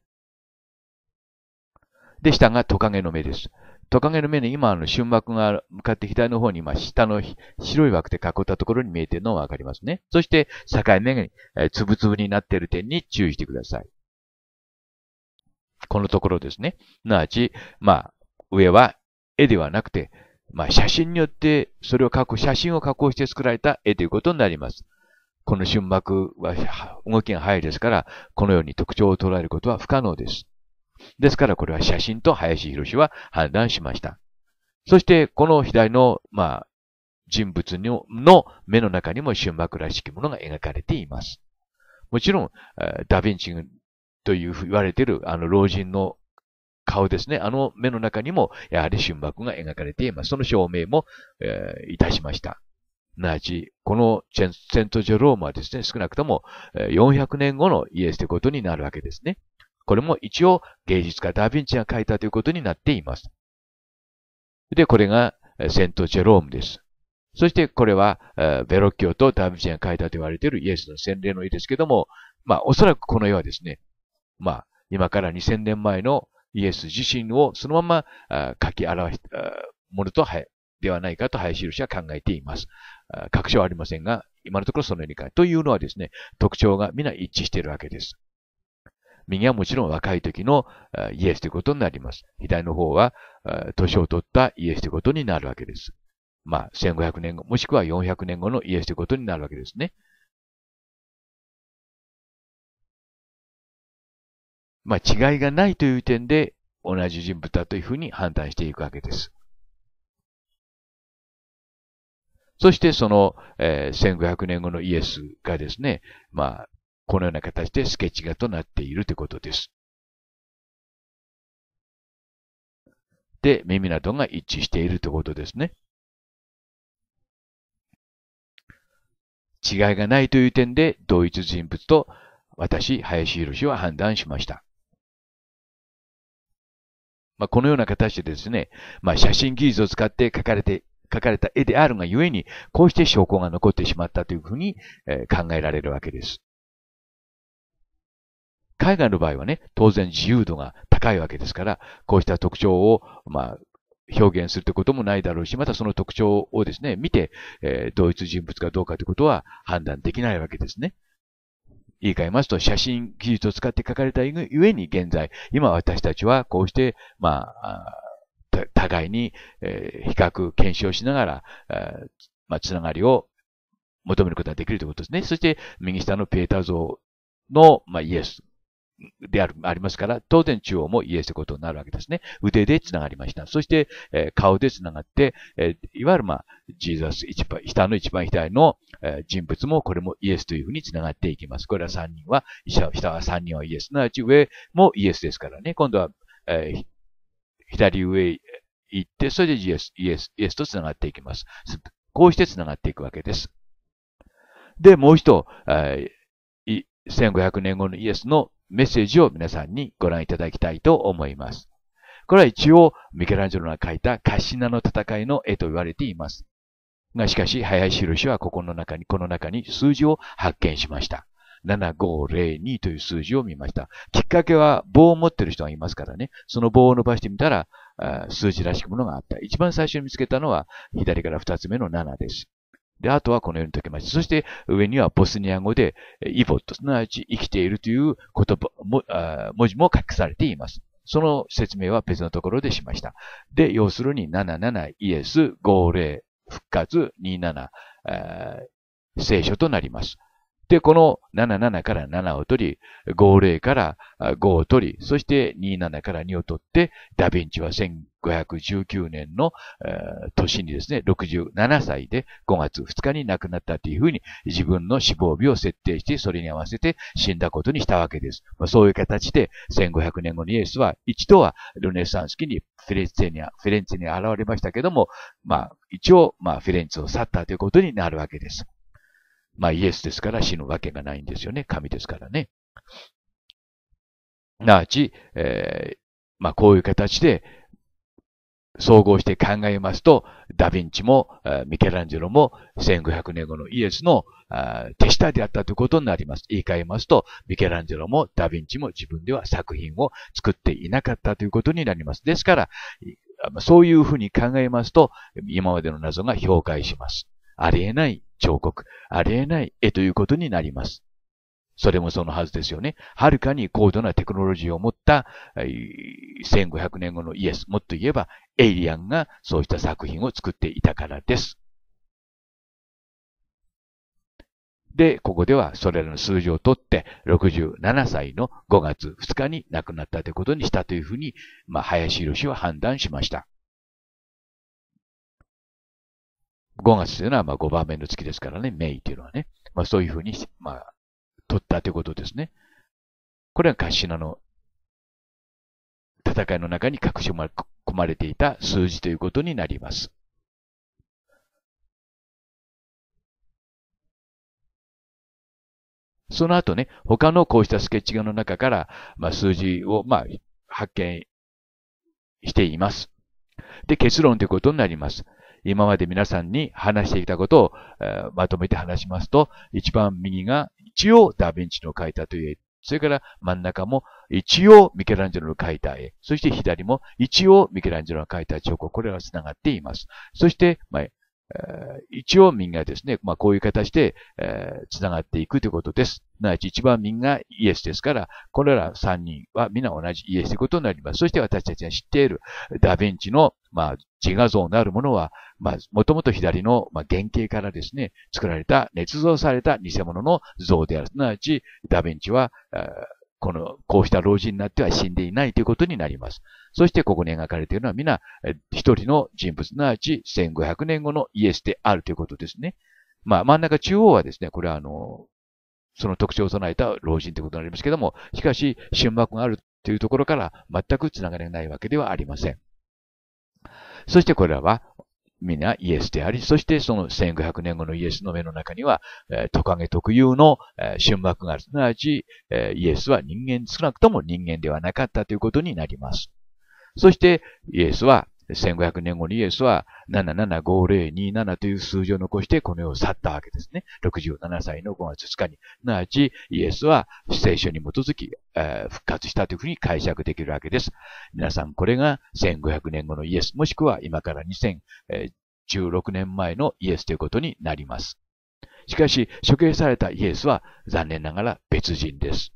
で、下がトカゲの目です。トカゲの目に今、あの、瞬幕が向かって左の方に、まあ、下の白い枠で囲ったところに見えているのがわかりますね。そして、境目がえつぶつぶになっている点に注意してください。このところですね。すなわち、まあ、上は絵ではなくて、まあ、写真によって、それを描く、写真を加工して作られた絵ということになります。この瞬幕は動きが速いですから、このように特徴を捉えることは不可能です。ですからこれは写真と林博士は判断しました。そしてこの左の、まあ、人物の目の中にも瞬幕らしきものが描かれています。もちろん、ダヴィンチという言われているあの老人の顔ですね。あの目の中にも、やはり瞬幕が描かれています。その証明も、えー、いたしました。なち、このセント・ジェロームはですね、少なくとも400年後のイエスということになるわけですね。これも一応芸術家ダヴィンチが書いたということになっています。で、これがセント・ジェロームです。そしてこれは、ベロッキオとダヴィンチが書いたと言われているイエスの洗礼の絵ですけども、まあおそらくこの絵はですね、まあ今から2000年前のイエス自身をそのまま書き表したものと、ではないかと林印は考えています。確証はありませんが、今のところそのようにか。というのはですね、特徴が皆一致しているわけです。右はもちろん若い時のイエスということになります。左の方は、年を取ったイエスということになるわけです。まあ、1500年後、もしくは400年後のイエスということになるわけですね。まあ、違いがないという点で、同じ人物だというふうに判断していくわけです。そしてその、えー、1500年後のイエスがですね、まあ、このような形でスケッチ画となっているということです。で、耳などが一致しているということですね。違いがないという点で同一人物と私、林博は判断しました。まあ、このような形でですね、まあ、写真技術を使って描かれて、描かれた絵であるがゆえに、こうして証拠が残ってしまったというふうに、え考えられるわけです。海外の場合はね、当然自由度が高いわけですから、こうした特徴を、まあ、表現するということもないだろうし、またその特徴をですね、見て、えー、同一人物かどうかということは判断できないわけですね。言い換えますと、写真技術を使って書かれたゆえに現在、今私たちはこうして、まあ、互いに、えー、比較、検証しながら、えー、まあ、つながりを求めることができるということですね。そして、右下のペーター像の、まあ、イエスである、ありますから、当然中央もイエスということになるわけですね。腕で繋がりました。そして、えー、顔で繋がって、えー、いわゆるまあ、ジーザス一番、下の一番左の、えー、人物もこれもイエスというふうに繋がっていきます。これは三人は、下は三人はイエス。なわち上もイエスですからね。今度は、えー、左上行って、それでイエス、イエス、イエスと繋がっていきます。こうして繋がっていくわけです。で、もう一度、えー1500年後のイエスのメッセージを皆さんにご覧いただきたいと思います。これは一応、ミケランジェロが描いたカシナの戦いの絵と言われています。が、しかし、林印はここの中に、この中に数字を発見しました。7502という数字を見ました。きっかけは棒を持ってる人がいますからね、その棒を伸ばしてみたら、数字らしくものがあった。一番最初に見つけたのは、左から二つ目の7です。で、あとはこのように解けました。そして、上にはボスニア語で、イボット、すなわち生きているという言葉、も文字も書きされています。その説明は別のところでしました。で、要するに、77イエス、50、復活、27、聖書となります。で、この77から7を取り、50から5を取り、そして27から2を取って、ダヴィンチは1519年の、えー、年にですね、67歳で5月2日に亡くなったというふうに自分の死亡日を設定して、それに合わせて死んだことにしたわけです。まあ、そういう形で、1500年後にイエスは一度はルネサンス期にフィレンツェに、フィレンツェに現れましたけども、まあ、一応、まあ、フィレンツを去ったということになるわけです。まあイエスですから死ぬわけがないんですよね。神ですからね。なわち、えー、まあこういう形で総合して考えますと、ダヴィンチもミケランジェロも1500年後のイエスの手下であったということになります。言い換えますと、ミケランジェロもダヴィンチも自分では作品を作っていなかったということになります。ですから、そういうふうに考えますと、今までの謎が評価します。ありえない彫刻、ありえない絵ということになります。それもそのはずですよね。はるかに高度なテクノロジーを持った1500年後のイエス、もっと言えばエイリアンがそうした作品を作っていたからです。で、ここではそれらの数字をとって67歳の5月2日に亡くなったということにしたというふうに、まあ、林博士は判断しました。5月というのはまあ5番目の月ですからね、メイというのはね。まあそういうふうに、まあ、取ったということですね。これはカシナの戦いの中に隠し込まれていた数字ということになります。その後ね、他のこうしたスケッチ画の中から、まあ、数字を、まあ、発見しています。で、結論ということになります。今まで皆さんに話してきたことを、えまとめて話しますと、一番右が一応ダヴィンチの描いたという絵。それから真ん中も一応ミケランジェロの描いた絵。そして左も一応ミケランジェロの描いた彫刻。これが繋がっています。そして、まあ、一応民がですね、まあ、こういう形で、えー、繋がっていくということです。すなわち一番民がイエスですから、これら三人は皆同じイエスということになります。そして私たちが知っているダヴィンチの、まあ、自画像なるものは、まあ、もともと左の、まあ、原型からですね、作られた、捏造された偽物の像である。すなわち、ダヴィンチは、この、こうした老人になっては死んでいないということになります。そしてここに描かれているのは皆、一人の人物なわち1500年後のイエスであるということですね。まあ、真ん中中央はですね、これはあの、その特徴を備えた老人ということになりますけども、しかし、春幕があるというところから全く繋がれないわけではありません。そしてこれらは、皆イエスであり、そしてその1500年後のイエスの目の中には、えー、トカゲ特有の、えー、春幕がある。すなわち、えー、イエスは人間、少なくとも人間ではなかったということになります。そして、イエスは、1500年後にイエスは、775027という数字を残してこの世を去ったわけですね。67歳の5月2日に、すなわちイエスは聖書に基づき、えー、復活したというふうに解釈できるわけです。皆さんこれが1500年後のイエス、もしくは今から2016年前のイエスということになります。しかし、処刑されたイエスは残念ながら別人です。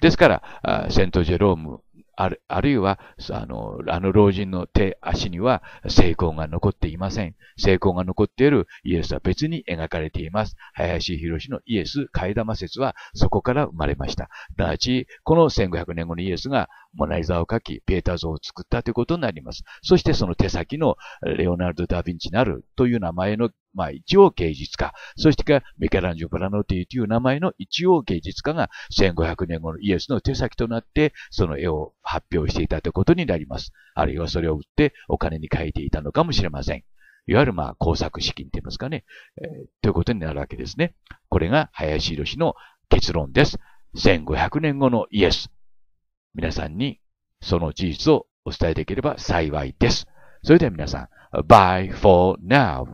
ですから、セント・ジェロームある、あるいは、あの、あの老人の手、足には成功が残っていません。成功が残っているイエスは別に描かれています。林博のイエス、替え玉説はそこから生まれました。なあち、この1500年後にイエスがモナリザを描き、ペーター像を作ったということになります。そしてその手先のレオナルド・ダ・ヴィンチなるという名前のまあ一応芸術家、そしてミケランジョ・パラノティという名前の一応芸術家が1500年後のイエスの手先となってその絵を発表していたということになります。あるいはそれを売ってお金に変えていたのかもしれません。いわゆるまあ工作資金と言いますかね、えー、ということになるわけですね。これが林宏の結論です。1500年後のイエス。皆さんにその事実をお伝えできれば幸いです。それでは皆さん、Bye for now!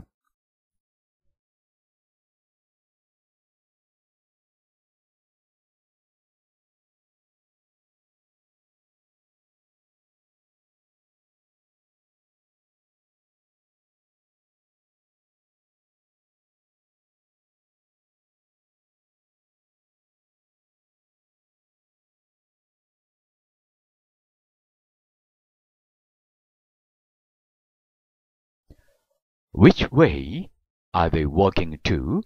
Which way are they walking to,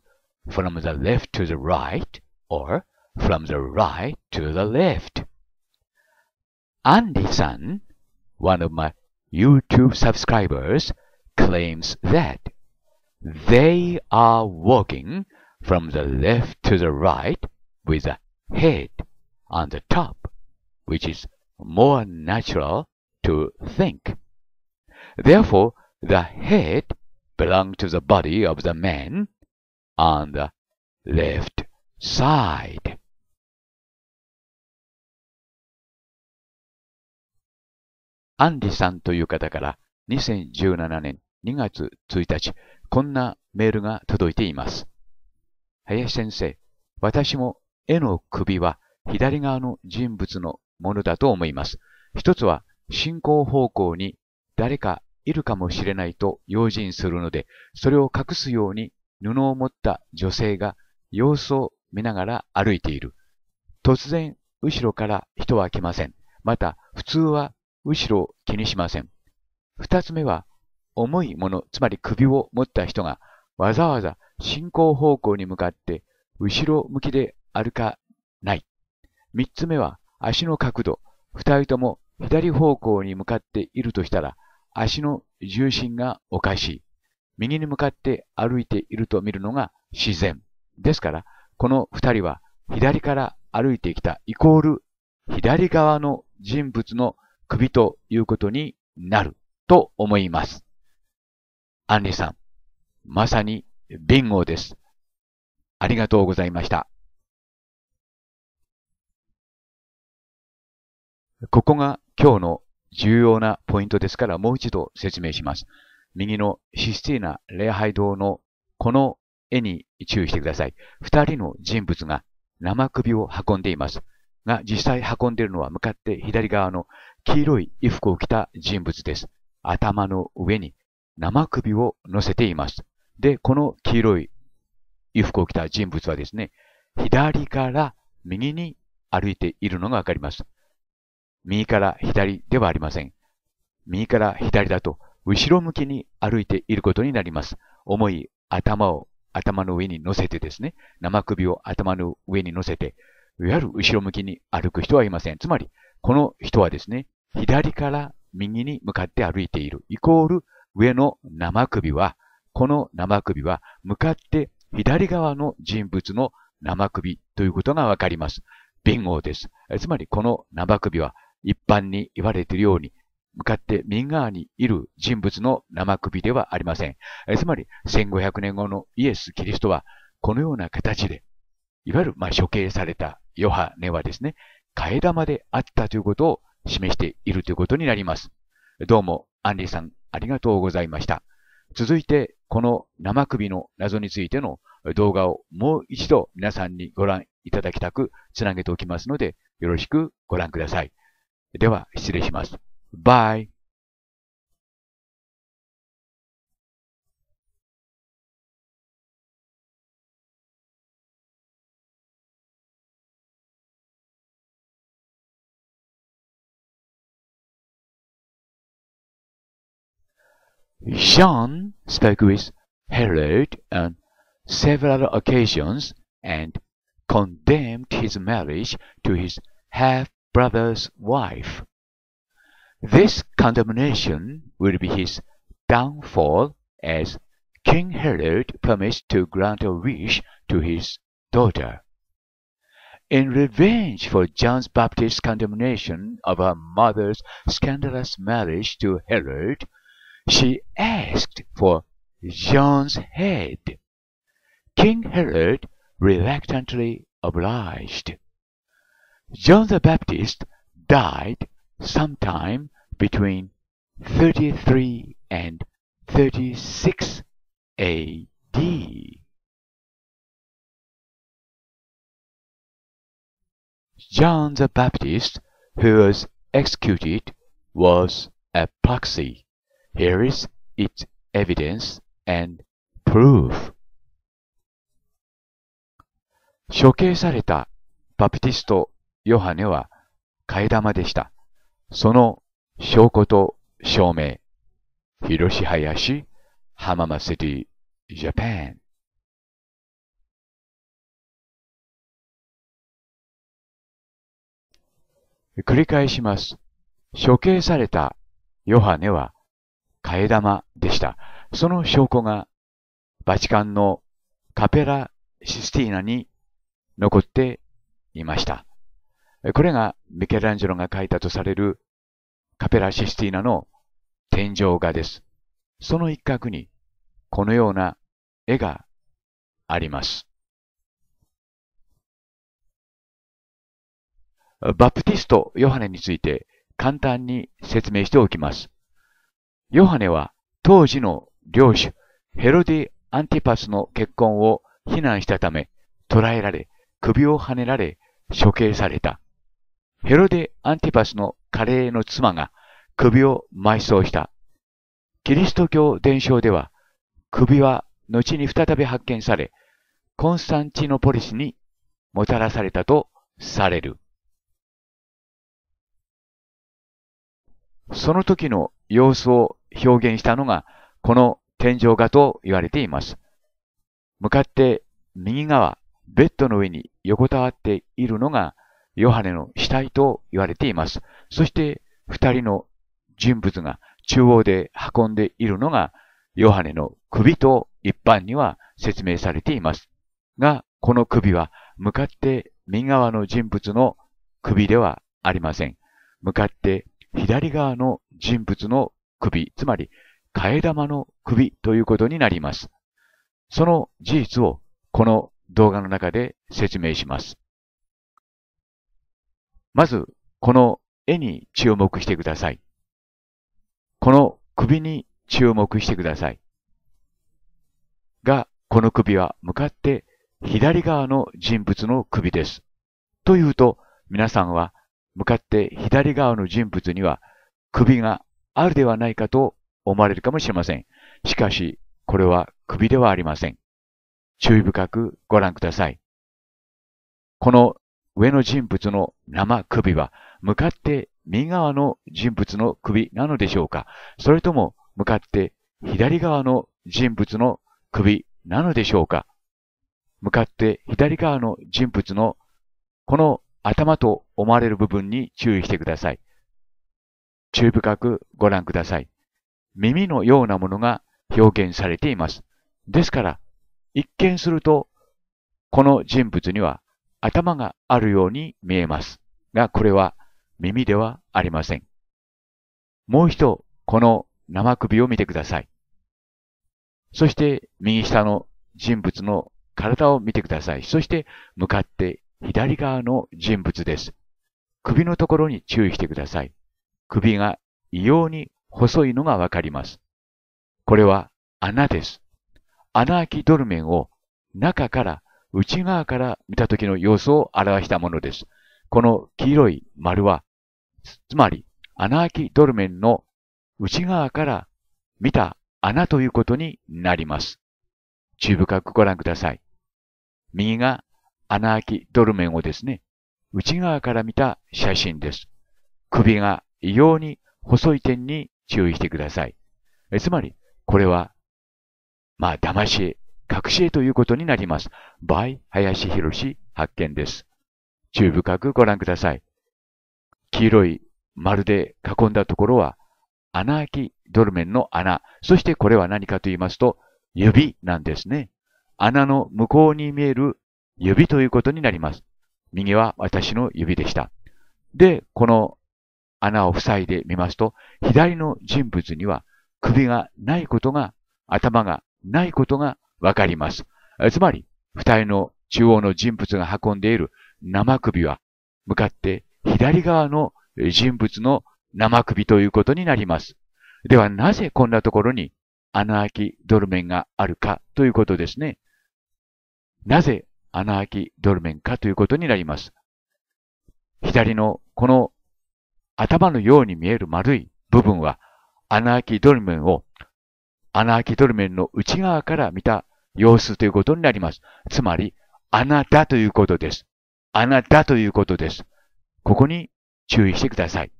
from the left to the right or from the right to the left? Andy-san, one of my YouTube subscribers, claims that they are walking from the left to the right with the head on the top, which is more natural to think. Therefore, the head belong to the body of the man on the left side. アン d さんという方から2017年2月1日、こんなメールが届いています。林先生、私も絵の首は左側の人物のものだと思います。一つは進行方向に誰かいるかもしれないと用心するので、それを隠すように布を持った女性が様子を見ながら歩いている。突然、後ろから人は来ません。また、普通は後ろを気にしません。二つ目は、重いもの、つまり首を持った人が、わざわざ進行方向に向かって、後ろ向きで歩かない。三つ目は、足の角度、二人とも左方向に向かっているとしたら、足の重心がおかしい。右に向かって歩いていると見るのが自然。ですから、この二人は左から歩いてきたイコール左側の人物の首ということになると思います。アンリさん、まさにビンゴです。ありがとうございました。ここが今日の重要なポイントですからもう一度説明します。右のシスティーナ礼拝堂のこの絵に注意してください。二人の人物が生首を運んでいます。が、実際運んでいるのは向かって左側の黄色い衣服を着た人物です。頭の上に生首を乗せています。で、この黄色い衣服を着た人物はですね、左から右に歩いているのがわかります。右から左ではありません。右から左だと、後ろ向きに歩いていることになります。重い頭を頭の上に乗せてですね、生首を頭の上に乗せて、いわゆる後ろ向きに歩く人はいません。つまり、この人はですね、左から右に向かって歩いている。イコール、上の生首は、この生首は、向かって左側の人物の生首ということがわかります。ビンゴです。つまり、この生首は一般に言われているように、向かって右側にいる人物の生首ではありません。つまり、1500年後のイエス・キリストは、このような形で、いわゆるま処刑されたヨハネはですね、替え玉であったということを示しているということになります。どうも、アンリさん、ありがとうございました。続いて、この生首の謎についての動画をもう一度皆さんにご覧いただきたくつなげておきますので、よろしくご覧ください。では、失礼します。Bye! Sean spoke with Herod on several occasions and condemned his marriage to his half brother's wife. This condemnation would be his downfall as King Herod promised to grant a wish to his daughter. In revenge for John's Baptist's condemnation of her mother's scandalous marriage to Herod, she asked for John's head. King Herod reluctantly obliged. John the Baptist died sometime between 33 and 36 A.D. John the Baptist, who was executed, was a proxy. Here is its evidence and proof. 処刑されたバプティストヨハネは替え玉でした。その証拠と証明。広し林、浜松シティ、ジャパン。繰り返します。処刑されたヨハネは替え玉でした。その証拠がバチカンのカペラ・システィーナに残っていました。これがミケランジェロが描いたとされるカペラ・システィーナの天井画です。その一角にこのような絵があります。バプティスト・ヨハネについて簡単に説明しておきます。ヨハネは当時の領主ヘロディ・アンティパスの結婚を非難したため捕らえられ首をはねられ処刑された。ヘロデ・アンティパスの華麗の妻が首を埋葬した。キリスト教伝承では、首は後に再び発見され、コンスタンチノポリスにもたらされたとされる。その時の様子を表現したのが、この天井画と言われています。向かって右側、ベッドの上に横たわっているのがヨハネの死体と言われています。そして二人の人物が中央で運んでいるのがヨハネの首と一般には説明されています。が、この首は向かって右側の人物の首ではありません。向かって左側の人物の首、つまり替え玉の首ということになります。その事実をこの動画の中で説明します。まず、この絵に注目してください。この首に注目してください。が、この首は向かって左側の人物の首です。というと、皆さんは向かって左側の人物には首があるではないかと思われるかもしれません。しかし、これは首ではありません。注意深くご覧ください。この上の人物の生首は向かって右側の人物の首なのでしょうかそれとも向かって左側の人物の首なのでしょうか向かって左側の人物のこの頭と思われる部分に注意してください。注意深くご覧ください。耳のようなものが表現されています。ですから、一見すると、この人物には頭があるように見えますが、これは耳ではありません。もう一度、この生首を見てください。そして右下の人物の体を見てください。そして向かって左側の人物です。首のところに注意してください。首が異様に細いのがわかります。これは穴です。穴あきドルメンを中から内側から見た時の様子を表したものです。この黄色い丸は、つまり穴あきドルメンの内側から見た穴ということになります。注意深くご覧ください。右が穴あきドルメンをですね、内側から見た写真です。首が異様に細い点に注意してください。えつまり、これは、まあ、騙し隠し絵ということになります。by 林博発見です。注意深くご覧ください。黄色い丸で囲んだところは、穴あきドルメンの穴。そしてこれは何かと言いますと、指なんですね。穴の向こうに見える指ということになります。右は私の指でした。で、この穴を塞いでみますと、左の人物には首がないことが、頭がないことがわかります。つまり、二人の中央の人物が運んでいる生首は、向かって左側の人物の生首ということになります。ではなぜこんなところに穴あきドルメンがあるかということですね。なぜ穴あきドルメンかということになります。左のこの頭のように見える丸い部分は穴あきドルメンを穴あきドルメンの内側から見た様子ということになります。つまり、あなたということです。あなたということです。ここに注意してください。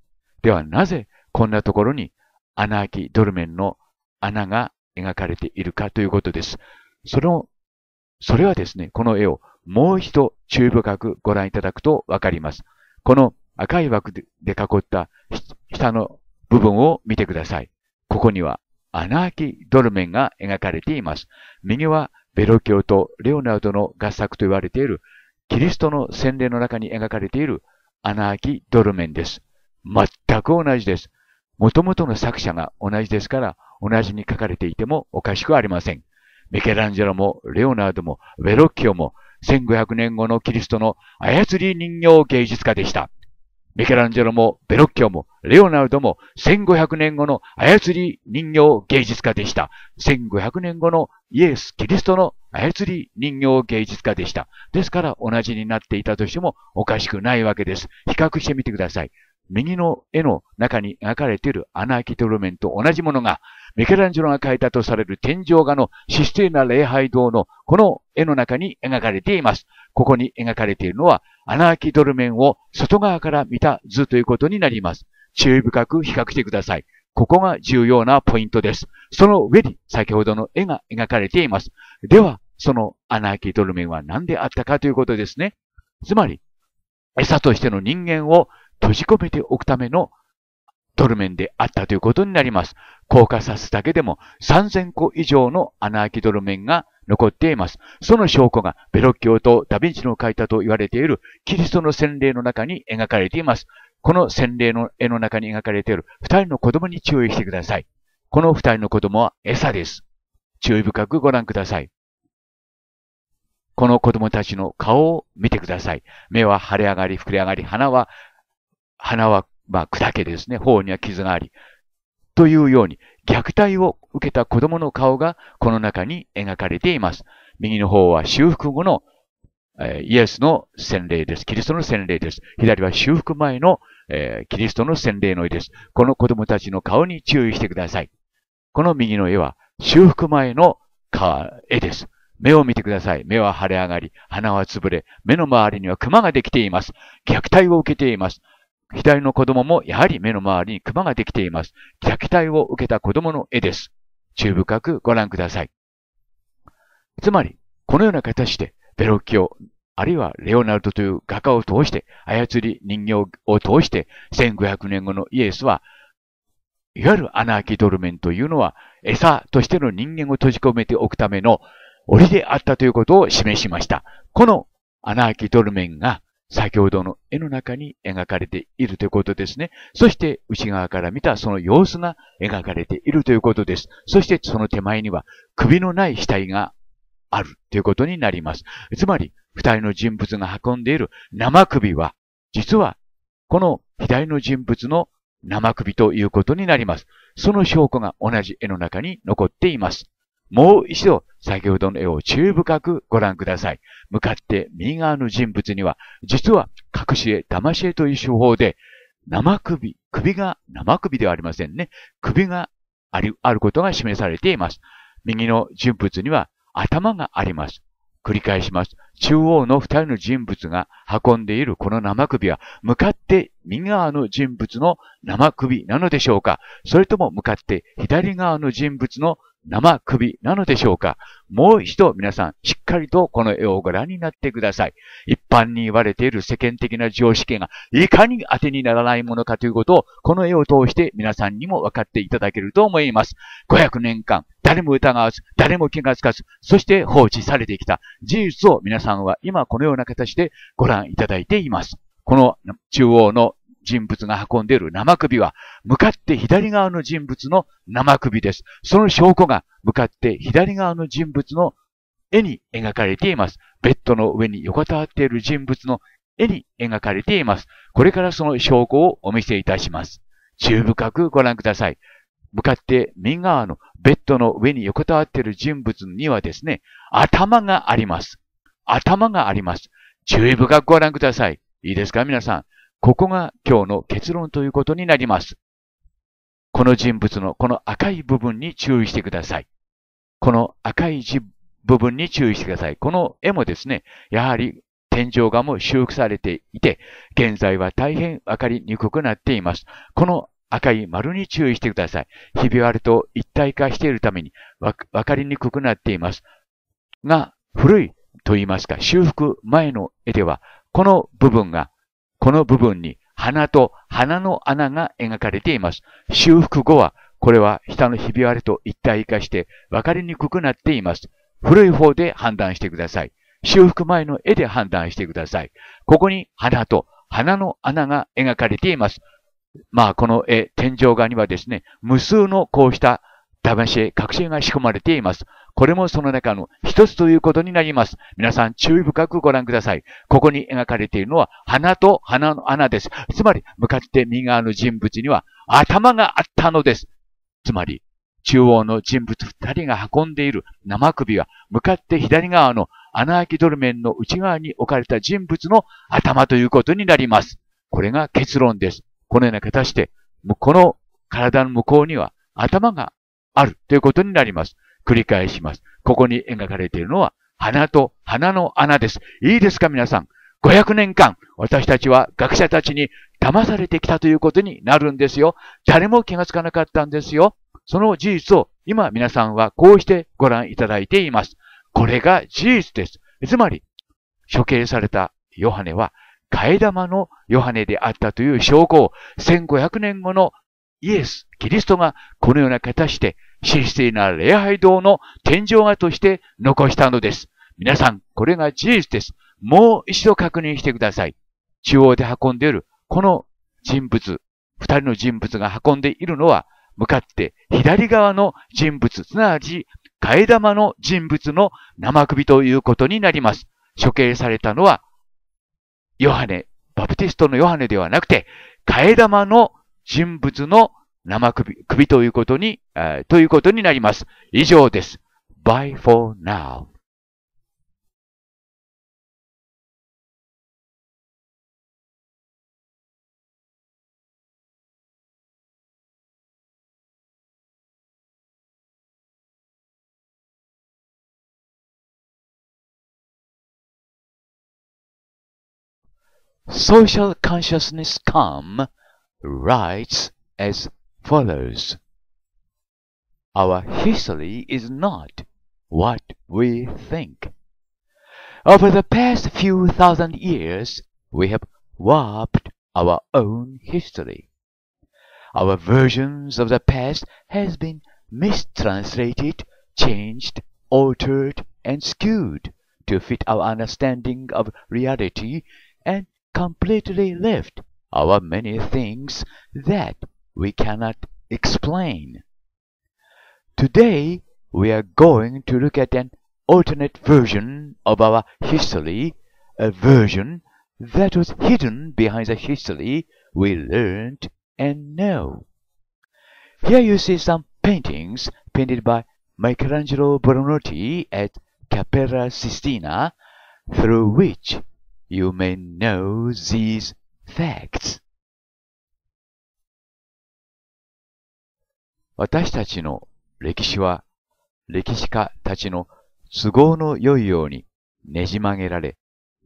ではなぜこんなところに穴あきドルメンの穴が描かれているかということです。その、それはですね、この絵をもう一度注意深くご覧いただくとわかります。この赤い枠で囲った下の部分を見てください。ここには穴あきドルメンが描かれています。右はベロ教とレオナルドの合作と言われているキリストの洗礼の中に描かれている穴あきドルメンです。全く同じです。元々の作者が同じですから同じに書かれていてもおかしくありません。ミケランジェロもレオナルドもベロッキオも1500年後のキリストの操り人形芸術家でした。ミケランジェロもベロッキョもレオナルドも1500年後の操り人形芸術家でした。1500年後のイエス・キリストの操り人形芸術家でした。ですから同じになっていたとしてもおかしくないわけです。比較してみてください。右の絵の中に描かれているアナーキトルメンと同じものが、ミケランジェロが描いたとされる天井画のシステーナ礼拝堂のこの絵の中に描かれています。ここに描かれているのは、穴あきドルメンを外側から見た図ということになります。注意深く比較してください。ここが重要なポイントです。その上に先ほどの絵が描かれています。では、その穴あきドルメンは何であったかということですね。つまり、餌としての人間を閉じ込めておくためのドルメンであったということになります。硬化さすだけでも3000個以上の穴あき泥面が残っています。その証拠がベロッキオとダヴィンチの書いたと言われているキリストの洗礼の中に描かれています。この洗礼の絵の中に描かれている二人の子供に注意してください。この二人の子供は餌です。注意深くご覧ください。この子供たちの顔を見てください。目は腫れ上がり、膨れ上がり、鼻は、鼻は、まあ、砕けですね。頬には傷があり、というように、虐待を受けた子供の顔がこの中に描かれています。右の方は修復後の、イエスの洗礼です。キリストの洗礼です。左は修復前の、キリストの洗礼の絵です。この子供たちの顔に注意してください。この右の絵は修復前の絵です。目を見てください。目は腫れ上がり、鼻は潰れ、目の周りにはクマができています。虐待を受けています。左の子供もやはり目の周りにクマができています。虐待を受けた子供の絵です。注深くご覧ください。つまり、このような形で、ベロッキオ、あるいはレオナルドという画家を通して、操り人形を通して、1500年後のイエスは、いわゆるアナーキドルメンというのは、餌としての人間を閉じ込めておくための檻であったということを示しました。このアナーキドルメンが、先ほどの絵の中に描かれているということですね。そして内側から見たその様子が描かれているということです。そしてその手前には首のない死体があるということになります。つまり、二人の人物が運んでいる生首は、実はこの左の人物の生首ということになります。その証拠が同じ絵の中に残っています。もう一度、先ほどの絵を注意深くご覧ください。向かって右側の人物には、実は隠し絵、騙し絵という手法で、生首、首が生首ではありませんね。首があり、あることが示されています。右の人物には頭があります。繰り返します。中央の二人の人物が運んでいるこの生首は、向かって右側の人物の生首なのでしょうかそれとも向かって左側の人物の生首なのでしょうかもう一度皆さん、しっかりとこの絵をご覧になってください。一般に言われている世間的な常識がいかに当てにならないものかということを、この絵を通して皆さんにも分かっていただけると思います。500年間、誰も疑わず、誰も気がつかず、そして放置されてきた事実を皆さんは今このような形でご覧いただいています。この中央の人物が運んでいる生首は、向かって左側の人物の生首です。その証拠が向かって左側の人物の絵に描かれています。ベッドの上に横たわっている人物の絵に描かれています。これからその証拠をお見せいたします。注意深くご覧ください。向かって右側のベッドの上に横たわっている人物にはですね、頭があります。頭があります。注意深くご覧ください。いいですか皆さん。ここが今日の結論ということになります。この人物のこの赤い部分に注意してください。この赤い部分に注意してください。この絵もですね、やはり天井画も修復されていて、現在は大変わかりにくくなっています。この赤い丸に注意してください。ひび割れと一体化しているためにわかりにくくなっています。が、古いと言いますか、修復前の絵では、この部分がこの部分に鼻と鼻の穴が描かれています。修復後は、これは下のひび割れと一体化して分かりにくくなっています。古い方で判断してください。修復前の絵で判断してください。ここに鼻と鼻の穴が描かれています。まあ、この絵、天井画にはですね、無数のこうした試し、確信が仕込まれています。これもその中の一つということになります。皆さん注意深くご覧ください。ここに描かれているのは鼻と鼻の穴です。つまり、向かって右側の人物には頭があったのです。つまり、中央の人物二人が運んでいる生首は、向かって左側の穴あきドルメンの内側に置かれた人物の頭ということになります。これが結論です。このような形で、この体の向こうには頭があるということになります。繰り返します。ここに描かれているのは、花と花の穴です。いいですか、皆さん。500年間、私たちは学者たちに騙されてきたということになるんですよ。誰も気がつかなかったんですよ。その事実を今皆さんはこうしてご覧いただいています。これが事実です。つまり、処刑されたヨハネは替え玉のヨハネであったという証拠を1500年後のイエス・キリストがこのような形で神聖な礼拝堂の天井画として残したのです。皆さん、これが事実です。もう一度確認してください。中央で運んでいるこの人物、二人の人物が運んでいるのは、向かって左側の人物、すなわち替え玉の人物の生首ということになります。処刑されたのは、ヨハネ、バプティストのヨハネではなくて、替え玉の人物の生首、首ということに、えー、ということになります。以上です。Bye for now. Social consciousness come writes as follows Our history is not what we think. Over the past few thousand years, we have warped our own history. Our versions of the past has been mistranslated, changed, altered, and skewed to fit our understanding of reality and completely left are many things that we cannot explain. Today we are going to look at an alternate version of our history, a version that was hidden behind the history we learned and know. Here you see some paintings painted by Michelangelo Buonarroti at Capella Sistina, through which you may know these facts 私たちの歴史は歴史家たちの都合の良いようにねじ曲げられ、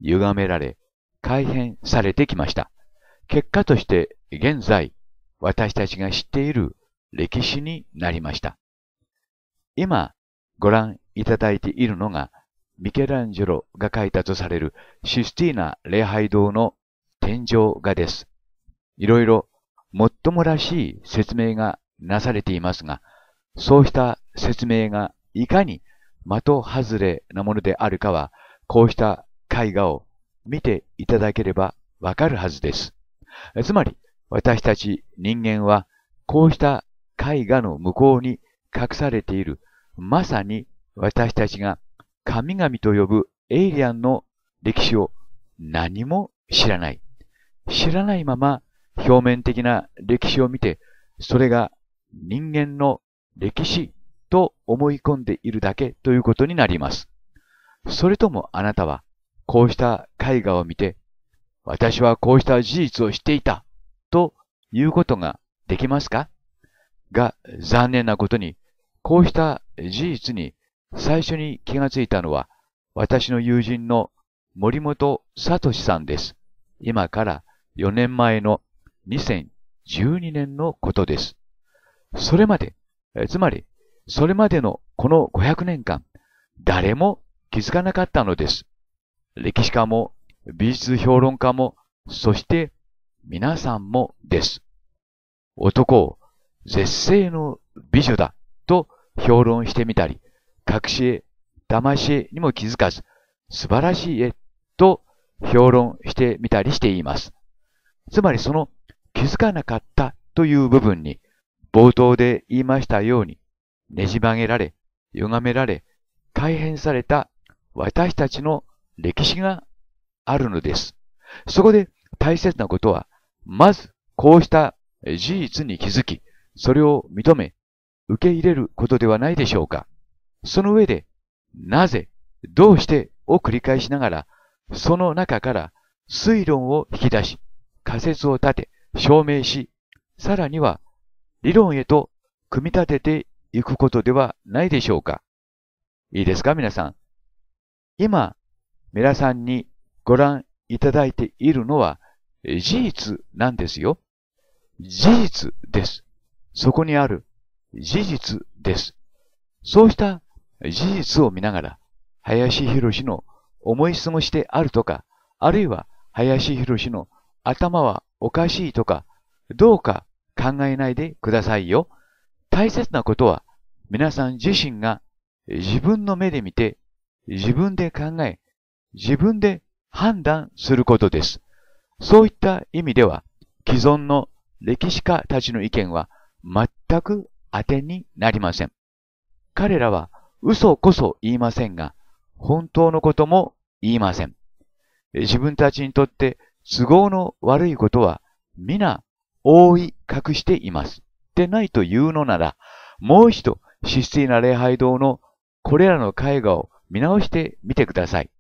歪められ、改変されてきました。結果として現在私たちが知っている歴史になりました。今ご覧いただいているのがミケランジェロが書いたとされるシスティーナ礼拝堂の天井画です。いろいろ、もっともらしい説明がなされていますが、そうした説明がいかに的外れなものであるかは、こうした絵画を見ていただければわかるはずです。つまり、私たち人間は、こうした絵画の向こうに隠されている、まさに私たちが神々と呼ぶエイリアンの歴史を何も知らない。知らないまま表面的な歴史を見て、それが人間の歴史と思い込んでいるだけということになります。それともあなたは、こうした絵画を見て、私はこうした事実を知っていた、ということができますかが、残念なことに、こうした事実に最初に気がついたのは、私の友人の森本聡さんです。今から4年前の2012年のことです。それまで、つまり、それまでのこの500年間、誰も気づかなかったのです。歴史家も美術評論家も、そして皆さんもです。男を絶世の美女だと評論してみたり、隠し絵、騙し絵にも気づかず、素晴らしい絵と評論してみたりしています。つまりその気づかなかったという部分に、冒頭で言いましたように、ねじ曲げられ、歪められ、改変された私たちの歴史があるのです。そこで大切なことは、まずこうした事実に気づき、それを認め、受け入れることではないでしょうか。その上で、なぜ、どうしてを繰り返しながら、その中から推論を引き出し、仮説を立て、証明し、さらには理論へと組み立てていくことではないでしょうか。いいですか、皆さん。今、皆さんにご覧いただいているのは事実なんですよ。事実です。そこにある事実です。そうした事実を見ながら、林博の思い過ごしであるとか、あるいは林博の頭はおかしいとか、どうか考えないでくださいよ。大切なことは、皆さん自身が自分の目で見て、自分で考え、自分で判断することです。そういった意味では、既存の歴史家たちの意見は全く当てになりません。彼らは嘘こそ言いませんが、本当のことも言いません。自分たちにとって都合の悪いことは皆覆い隠しています。でないというのなら、もう一度、システィ礼拝堂のこれらの絵画を見直してみてください。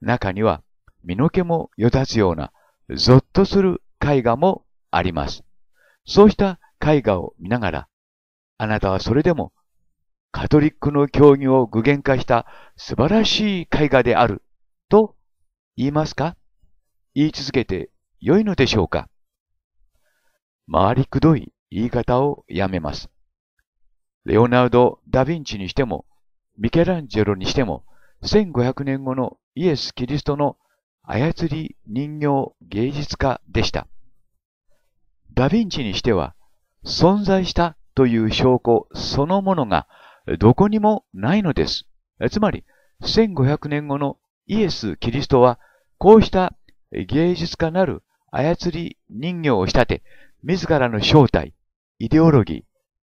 中には、身の毛もよだつような、ぞっとする絵画もあります。そうした絵画を見ながら、あなたはそれでも、カトリックの教義を具現化した素晴らしい絵画である、と言いますか言い続けて良いのでしょうか回りくどい言い方をやめます。レオナルド・ダ・ヴィンチにしても、ミケランジェロにしても、1500年後のイエス・キリストの操り人形芸術家でした。ダ・ヴィンチにしては、存在したという証拠そのものがどこにもないのです。つまり、1500年後のイエス・キリストは、こうした芸術家なる操り人形を仕立て、自らの正体、イデオロギー、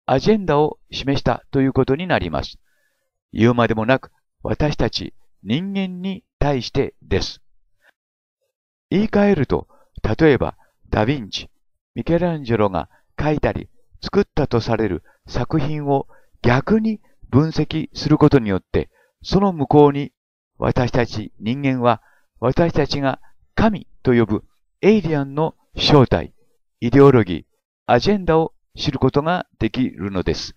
アジェンダを示したということになります。言うまでもなく、私たち人間に対してです。言い換えると、例えばダヴィンチ、ミケランジェロが書いたり作ったとされる作品を逆に分析することによって、その向こうに私たち人間は私たちが神と呼ぶエイリアンの正体、イデオロギー、アジェンダを知ることができるのです。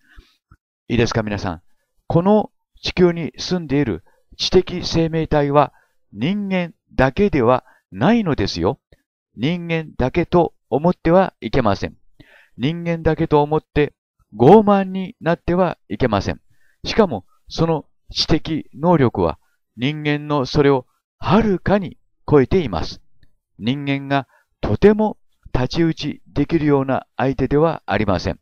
いいですか皆さん。この地球に住んでいる知的生命体は人間だけではないのですよ。人間だけと思ってはいけません。人間だけと思って傲慢になってはいけません。しかも、その知的能力は人間のそれをはるかに超えています。人間がとても太刀打ちできるような相手ではありません。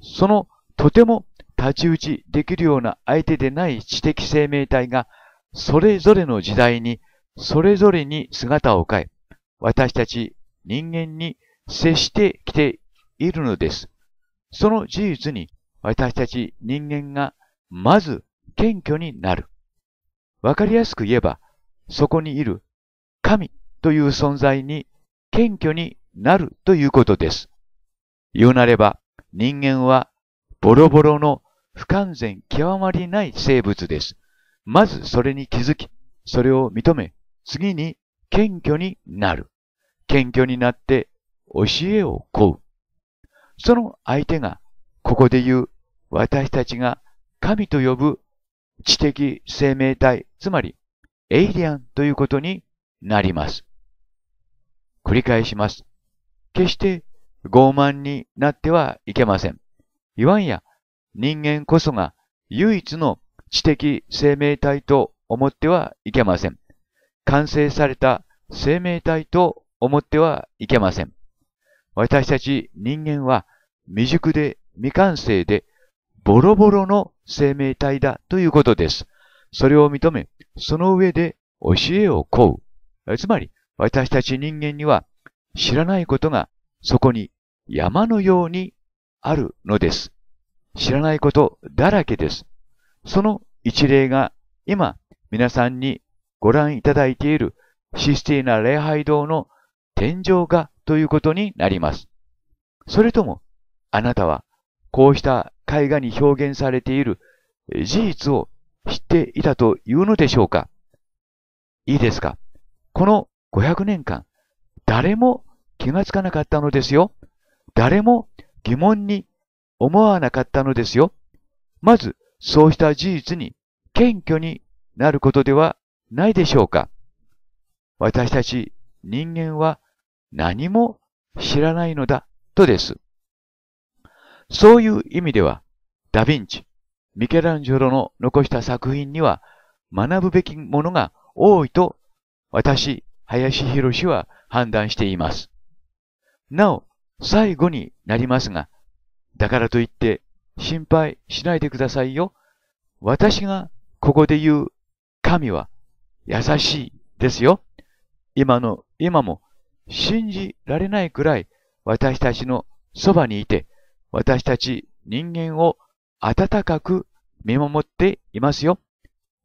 そのとても太刀打ちできるような相手でない知的生命体がそれぞれの時代にそれぞれに姿を変え、私たち人間に接してきているのです。その事実に私たち人間がまず謙虚になる。わかりやすく言えば、そこにいる神という存在に謙虚になるということです。言うなれば、人間はボロボロの不完全極まりない生物です。まずそれに気づき、それを認め、次に謙虚になる。謙虚になって教えを請う。その相手が、ここで言う私たちが神と呼ぶ知的生命体、つまりエイリアンということになります。繰り返します。決して傲慢になってはいけません。いわんや人間こそが唯一の知的生命体と思ってはいけません。完成された生命体と思ってはいけません。私たち人間は未熟で未完成でボロボロの生命体だということです。それを認め、その上で教えを請う。つまり、私たち人間には知らないことがそこに山のようにあるのです。知らないことだらけです。その一例が今皆さんにご覧いただいているシスティーナ礼拝堂の天井画ということになります。それともあなたはこうした絵画に表現されている事実を知っていたというのでしょうかいいですかこの500年間、誰も気がつかなかったのですよ。誰も疑問に思わなかったのですよ。まず、そうした事実に謙虚になることではないでしょうか。私たち人間は何も知らないのだとです。そういう意味では、ダヴィンチ、ミケランジェロの残した作品には学ぶべきものが多いと私、林博は判断しています。なお、最後になりますが、だからといって心配しないでくださいよ。私がここで言う神は優しいですよ。今の、今も信じられないくらい私たちのそばにいて、私たち人間を温かく見守っていますよ。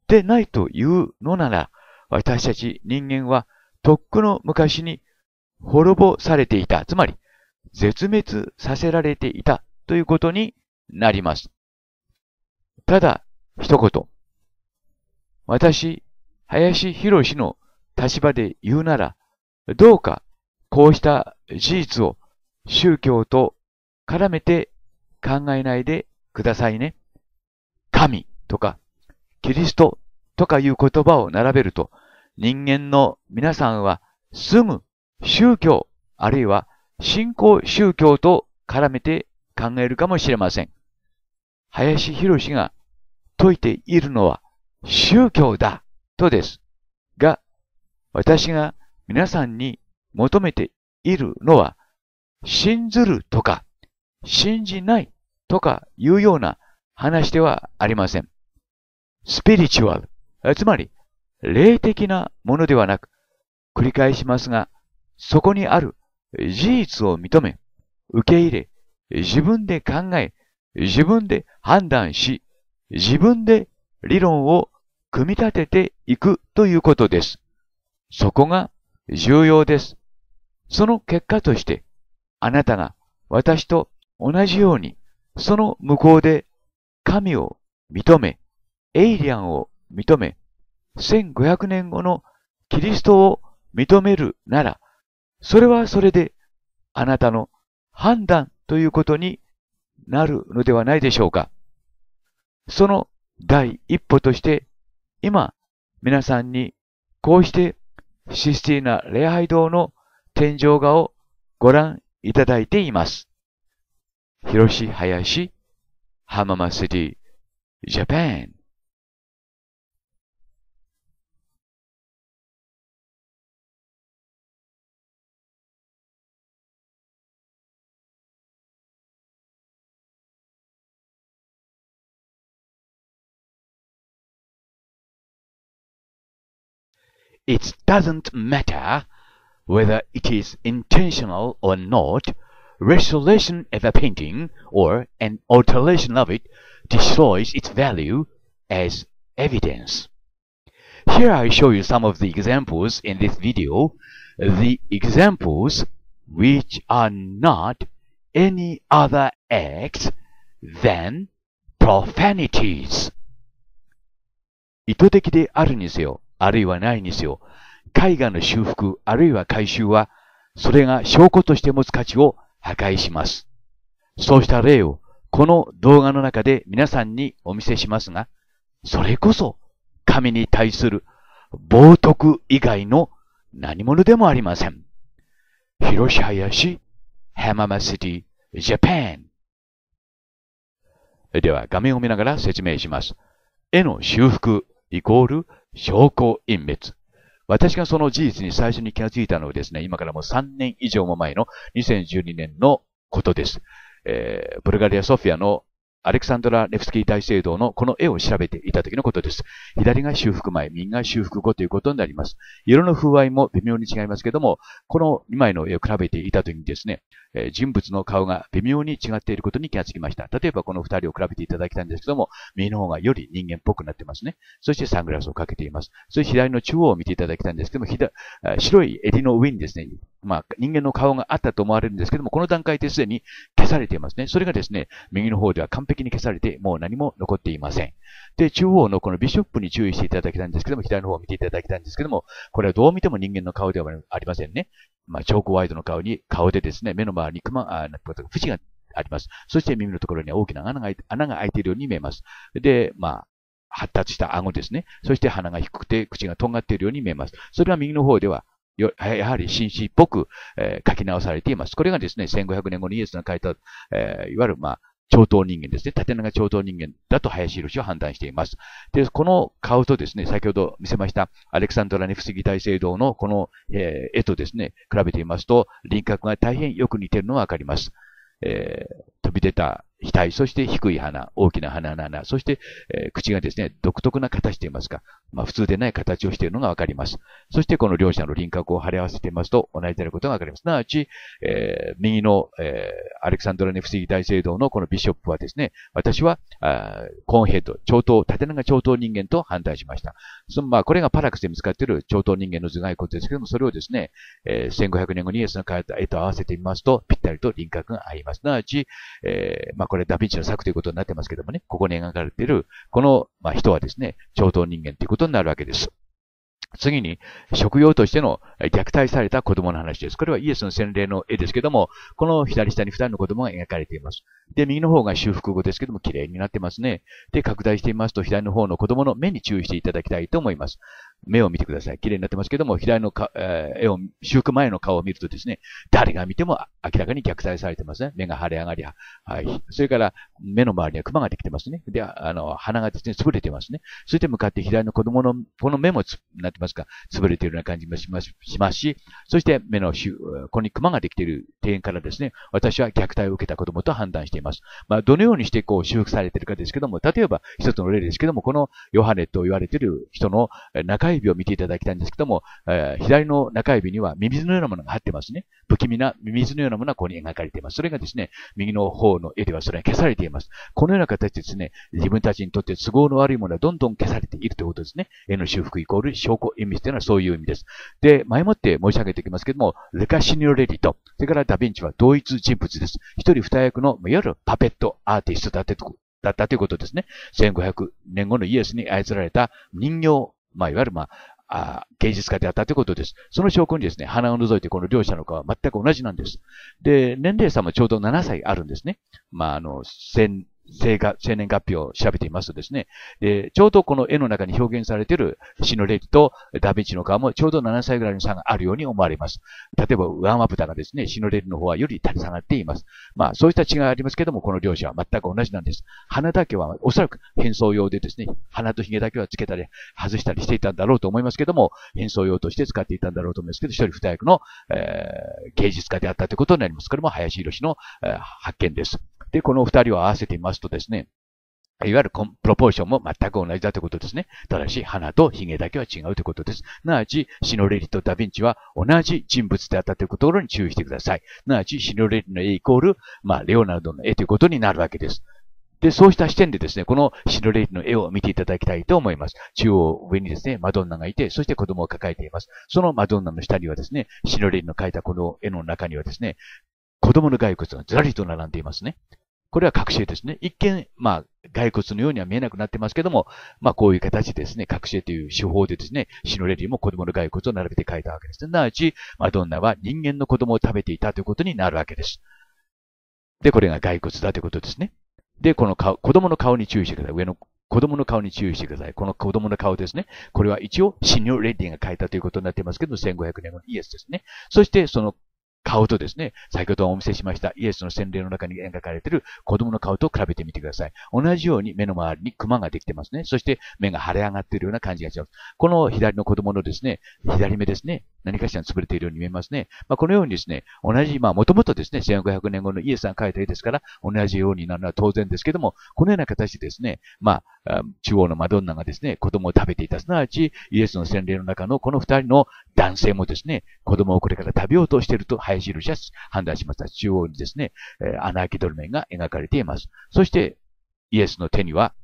でないというのなら、私たち人間はとっくの昔に滅ぼされていた、つまり絶滅させられていたということになります。ただ、一言。私、林博士の立場で言うなら、どうかこうした事実を宗教と絡めて考えないでくださいね。神とか、キリストとかいう言葉を並べると、人間の皆さんは住む宗教あるいは信仰宗教と絡めて考えるかもしれません。林博が説いているのは宗教だとです。が、私が皆さんに求めているのは信ずるとか信じないとかいうような話ではありません。スピリチュアル、つまり霊的なものではなく、繰り返しますが、そこにある事実を認め、受け入れ、自分で考え、自分で判断し、自分で理論を組み立てていくということです。そこが重要です。その結果として、あなたが私と同じように、その向こうで神を認め、エイリアンを認め、1500年後のキリストを認めるなら、それはそれであなたの判断ということになるのではないでしょうか。その第一歩として、今、皆さんにこうしてシスティーナ礼拝堂の天井画をご覧いただいています。広し林浜松シティ、ジャパン。It doesn't matter whether it is intentional or not, restoration of a painting or an alteration of it destroys its value as evidence. Here I show you some of the examples in this video, the examples which are not any other acts than profanities. 意図的であるにせよ、あるいはないにせよ、絵画の修復あるいは回収は、それが証拠として持つ価値を破壊します。そうした例を、この動画の中で皆さんにお見せしますが、それこそ神に対する冒涜以外の何者でもありません。広島やし、浜松シティ、ジャパン。では画面を見ながら説明します。絵の修復イコール証拠隠滅。私がその事実に最初に気がついたのはですね、今からもう3年以上も前の2012年のことです。えー、ブルガリア・ソフィアのアレクサンドラ・レフスキー大聖堂のこの絵を調べていた時のことです。左が修復前、右が修復後ということになります。色の風合いも微妙に違いますけども、この2枚の絵を比べていた時にですね、えー、人物の顔が微妙に違っていることに気がつきました。例えばこの二人を比べていただきたいんですけども、右の方がより人間っぽくなってますね。そしてサングラスをかけています。そして左の中央を見ていただきたいんですけども、左白い襟の上にですね、まあ、人間の顔があったと思われるんですけども、この段階ですでに消されていますね。それがですね、右の方では完璧に消されて、もう何も残っていません。で、中央のこのビショップに注意していただきたいんですけども、左の方を見ていただきたいんですけども、これはどう見ても人間の顔ではありませんね。まあ、チョークワイドの顔に、顔でですね、目の周りに熊、あ、なんか、縁があります。そして耳のところには大きな穴が開いて穴が開いているように見えます。で、まあ、発達した顎ですね。そして鼻が低くて口が尖っているように見えます。それは右の方ではやはり紳士っぽく、えー、書き直されています。これがですね、1500年後にイエスが書いた、えー、いわゆる、まあ、超党人間ですね。縦長超党人間だと林博士は判断しています。で、この顔とですね、先ほど見せましたアレクサンドラ・ネフスギ大聖堂のこの、え絵とですね、比べてみますと、輪郭が大変よく似ているのがわかります。えー、飛び出た額、そして低い鼻、大きな鼻の穴、そして、えー、口がですね、独特な形といいますか、まあ、普通でない形をしているのがわかります。そしてこの両者の輪郭を貼り合わせていますと同じであることがわかります。すなわち、えー、右の、えー、アレクサンドラネフスギ大聖堂のこのビショップはですね、私は、あコーンヘッド、長頭、縦長長頭人間と判断しました。そのまあ、これがパラクスで見つかっている長頭人間の頭蓋骨ですけども、それをですね、えー、1500年後にイエスの変えた絵と合わせてみますと、ぴったりと輪郭が合います。すなわち、えーまあこれダヴィンチの作ということになってますけどもね、ここに描かれている、この、まあ、人はですね、超等人間ということになるわけです。次に、食用としての虐待された子供の話です。これはイエスの洗礼の絵ですけども、この左下に二人の子供が描かれています。で、右の方が修復後ですけども、綺麗になってますね。で、拡大してみますと、左の方の子供の目に注意していただきたいと思います。目を見てください。綺麗になってますけども、左のか、えー、絵を、修復前の顔を見るとですね、誰が見ても明らかに虐待されてますね。目が腫れ上がり、はい。それから、目の周りにはクマができてますね。で、あの、鼻がですね、潰れてますね。そして向かって左の子供の、この目もつ、なってますか、潰れてるような感じもします、しますし、そして目のここにクマができている庭園からですね、私は虐待を受けた子供と判断しています。まあ、どのようにしてこう修復されてるかですけども、例えば一つの例ですけども、このヨハネと言われている人の中中指を見ていただきたいんですけども、えー、左の中指にはミミズのようなものが入ってますね。不気味なミミズのようなものがここに描かれています。それがですね、右の方の絵ではそれが消されています。このような形でですね、自分たちにとって都合の悪いものはどんどん消されているということですね。絵の修復イコール証拠意味というのはそういう意味です。で、前もって申し上げていきますけども、レカシニオレディと、それからダヴィンチは同一人物です。一人二役の、いわゆるパペットアーティストだってだったということですね。1500年後のイエスに操られた人形まあ、いわゆる、まあ、あ芸術家であったということです。その証拠にですね、鼻を除いてこの両者の顔は全く同じなんです。で、年齢差もちょうど7歳あるんですね。まあ、あの、生が生年月日を調べていますとですね、で、ちょうどこの絵の中に表現されている死の歴とダヴィンチの顔もちょうど7歳ぐらいの差があるように思われます。例えば、上まンたプがですね、死の歴の方はより垂れ下がっています。まあ、そうした違いがありますけども、この両者は全く同じなんです。鼻だけはおそらく変装用でですね、鼻と髭だけはつけたり、外したりしていたんだろうと思いますけども、変装用として使っていたんだろうと思いますけど、一人二役の、えー、芸術家であったということになります。これも林博の、えー、発見です。で、この二人を合わせてみますとですね、いわゆるプロポーションも全く同じだということですね。ただし、鼻と髭だけは違うということです。なわち、シノレリとダヴィンチは同じ人物であったというところに注意してください。なわち、シノレリの絵イコール、まあ、レオナルドの絵ということになるわけです。で、そうした視点でですね、このシノレリの絵を見ていただきたいと思います。中央上にですね、マドンナがいて、そして子供を抱えています。そのマドンナの下にはですね、シノレリの描いたこの絵の中にはですね、子供の骸骨がずらりと並んでいますね。これはし絵ですね。一見、まあ、骸骨のようには見えなくなってますけども、まあ、こういう形ですね、し絵という手法でですね、シノレリも子供の骸骨を並べて書いたわけです。すなわち、マドンナは人間の子供を食べていたということになるわけです。で、これが骸骨だということですね。で、この顔、子供の顔に注意してください。上の子供の顔に注意してください。この子供の顔ですね。これは一応、シニョレディが書いたということになってますけど、1500年後のイエスですね。そして、その顔とですね、先ほどお見せしましたイエスの洗礼の中に描かれている子供の顔と比べてみてください。同じように目の周りにクマができてますね。そして目が腫れ上がっているような感じがします。この左の子供のですね、左目ですね、何かしら潰れているように見えますね。まあ、このようにですね、同じ、まあ、もともとですね、1500年後のイエスさんが書いた絵ですから、同じようになるのは当然ですけども、このような形でですね、まあ、中央のマドンナがですね、子供を食べていた、すなわち、イエスの洗礼の中のこの二人の男性もですね、子供をこれから食べようとしていると、配印は判断しました。中央にですね、穴開きドルメンが描かれています。そして、イエスの手には、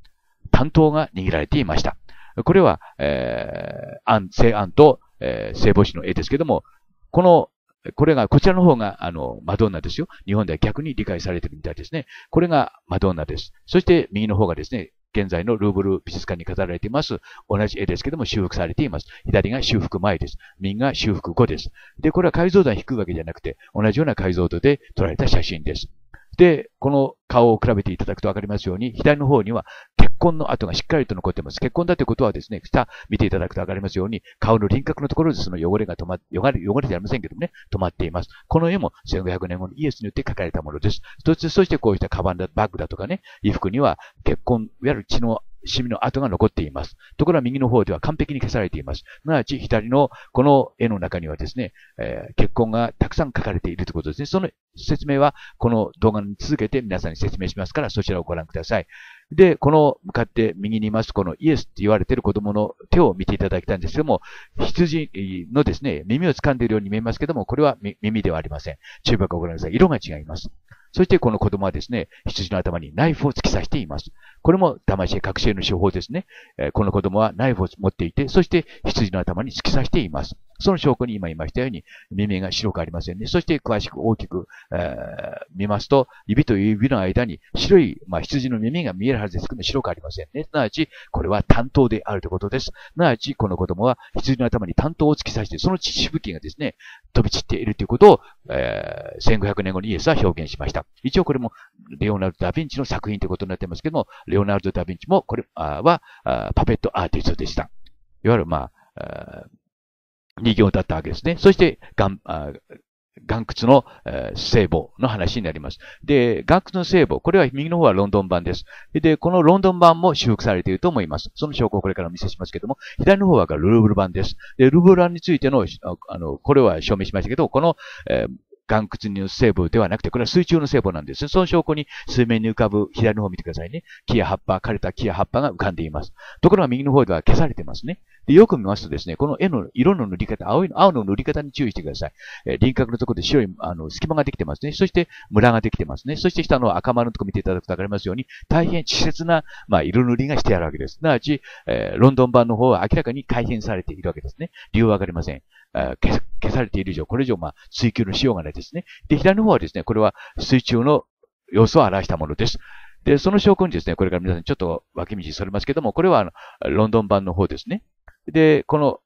担当が握られていました。これは、えー、安、西安とえー、聖母子の絵ですけども、この、これが、こちらの方が、あの、マドンナですよ。日本では逆に理解されてるみたいですね。これがマドンナです。そして、右の方がですね、現在のルーブル美術館に飾られています。同じ絵ですけども修復されています。左が修復前です。右が修復後です。で、これは解像度が低いわけじゃなくて、同じような解像度で撮られた写真です。で、この顔を比べていただくとわかりますように、左の方には結婚の跡がしっかりと残っています。結婚だということはですね、下見ていただくとわかりますように、顔の輪郭のところでその汚れが止まっ、汚れ、汚れてありませんけどもね、止まっています。この絵も1500年後のイエスによって書かれたものです。そして、そしてこうしたカバンだ、バッグだとかね、衣服には結婚、いわゆる血のシミの跡が残っています。ところが右の方では完璧に消されています。すなわち左のこの絵の中にはですね、えー、血痕がたくさん書かれているということですね。その説明はこの動画に続けて皆さんに説明しますからそちらをご覧ください。で、この向かって右にいますこのイエスって言われている子供の手を見ていただきたいんですけども、羊のですね、耳を掴んでいるように見えますけども、これは耳ではありません。中箱をご覧ください。色が違います。そしてこの子供はですね、羊の頭にナイフを突き刺しています。これも騙し隠しの手法ですね。えこの子供はナイフを持っていて、そして羊の頭に突き刺しています。その証拠に今言いましたように、耳が白くありませんね。そして詳しく大きく、えー、見ますと、指と指の間に白い、まあ、羊の耳が見えるはずですけども、白くありませんね。すなわち、これは担当であるということです。すなわち、この子供は羊の頭に担当を突き刺して、その血しぶきがですね、飛び散っているということを、えー、1500年後にイエスは表現しました。一応これも、レオナルド・ダ・ヴィンチの作品ということになってますけども、レオナルド・ダ・ヴィンチも、これはパペットアーティストでした。いわゆる、まあ、あ2行だったわけですね。そして、がんあ岩窟の、えー、聖母の話になります。で、岩窟の聖母、これは右の方はロンドン版です。で、このロンドン版も修復されていると思います。その証拠をこれからお見せしますけども、左の方はルーブル版です。で、ルーブル版についての、あの、これは証明しましたけど、この、えー岩窟の成分ではなくて、これは水中の成分なんです。その証拠に水面に浮かぶ左の方を見てくださいね。木や葉っぱ、枯れた木や葉っぱが浮かんでいます。ところが右の方では消されてますね。で、よく見ますとですね、この絵の色の塗り方、青いの、青の塗り方に注意してください。えー、輪郭のところで白い、あの、隙間ができてますね。そして、ムラができてますね。そして下の赤丸のところ見ていただくとわかりますように、大変稚拙な、まあ、色塗りがしてあるわけです。すなわち、えー、ロンドン版の方は明らかに改変されているわけですね。理由はわかりません。消されている以上、これ以上、まあ、追求のしようがないですね。で、左の方はですね、これは水中の様子を表したものです。で、その証拠にですね、これから皆さんちょっと脇道それますけども、これはあの、ロンドン版の方ですね。で、この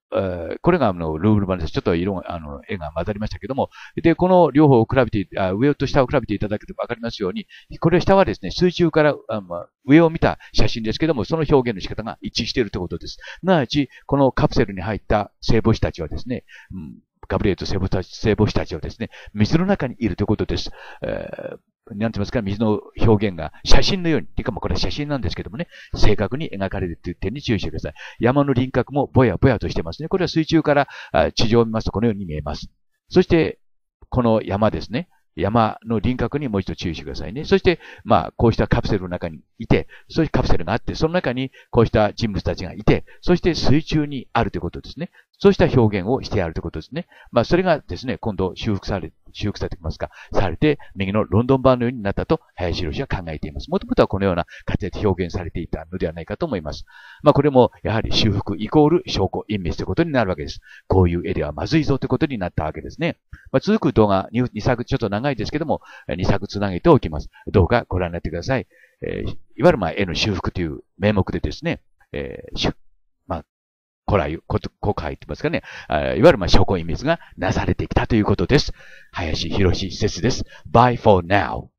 これがあのルーブル版です。ちょっと色あの、絵が混ざりましたけども、で、この両方を比べて、あ上と下を比べていただければわかりますように、これ下はですね、水中からあ、ま上を見た写真ですけども、その表現の仕方が一致しているということです。なわち、このカプセルに入った聖母子たちはですね、うんガブリエルと母子たち聖母子たちはですね、水の中にいるということです。えーなんて言いますか、水の表現が写真のように、てかもこれは写真なんですけどもね、正確に描かれるという点に注意してください。山の輪郭もぼやぼやとしてますね。これは水中から地上を見ますとこのように見えます。そして、この山ですね。山の輪郭にもう一度注意してくださいね。そして、まあ、こうしたカプセルの中にいて、そしてカプセルがあって、その中にこうした人物たちがいて、そして水中にあるということですね。そうした表現をしてやるということですね。まあ、それがですね、今度修復され、修復されてきますか、されて、右のロンドン版のようになったと、林博士は考えています。もともとはこのような形で表現されていたのではないかと思います。まあ、これも、やはり修復イコール証拠隠滅ということになるわけです。こういう絵ではまずいぞということになったわけですね。まあ、続く動画2、2作、ちょっと長いですけども、2作つなげておきます。どうかご覧になってください。えー、いわゆるまあ絵の修復という名目でですね、えー、古来、古海って言いますかね、いわゆるま証拠隠滅がなされてきたということです。林博史説です。Bye for now.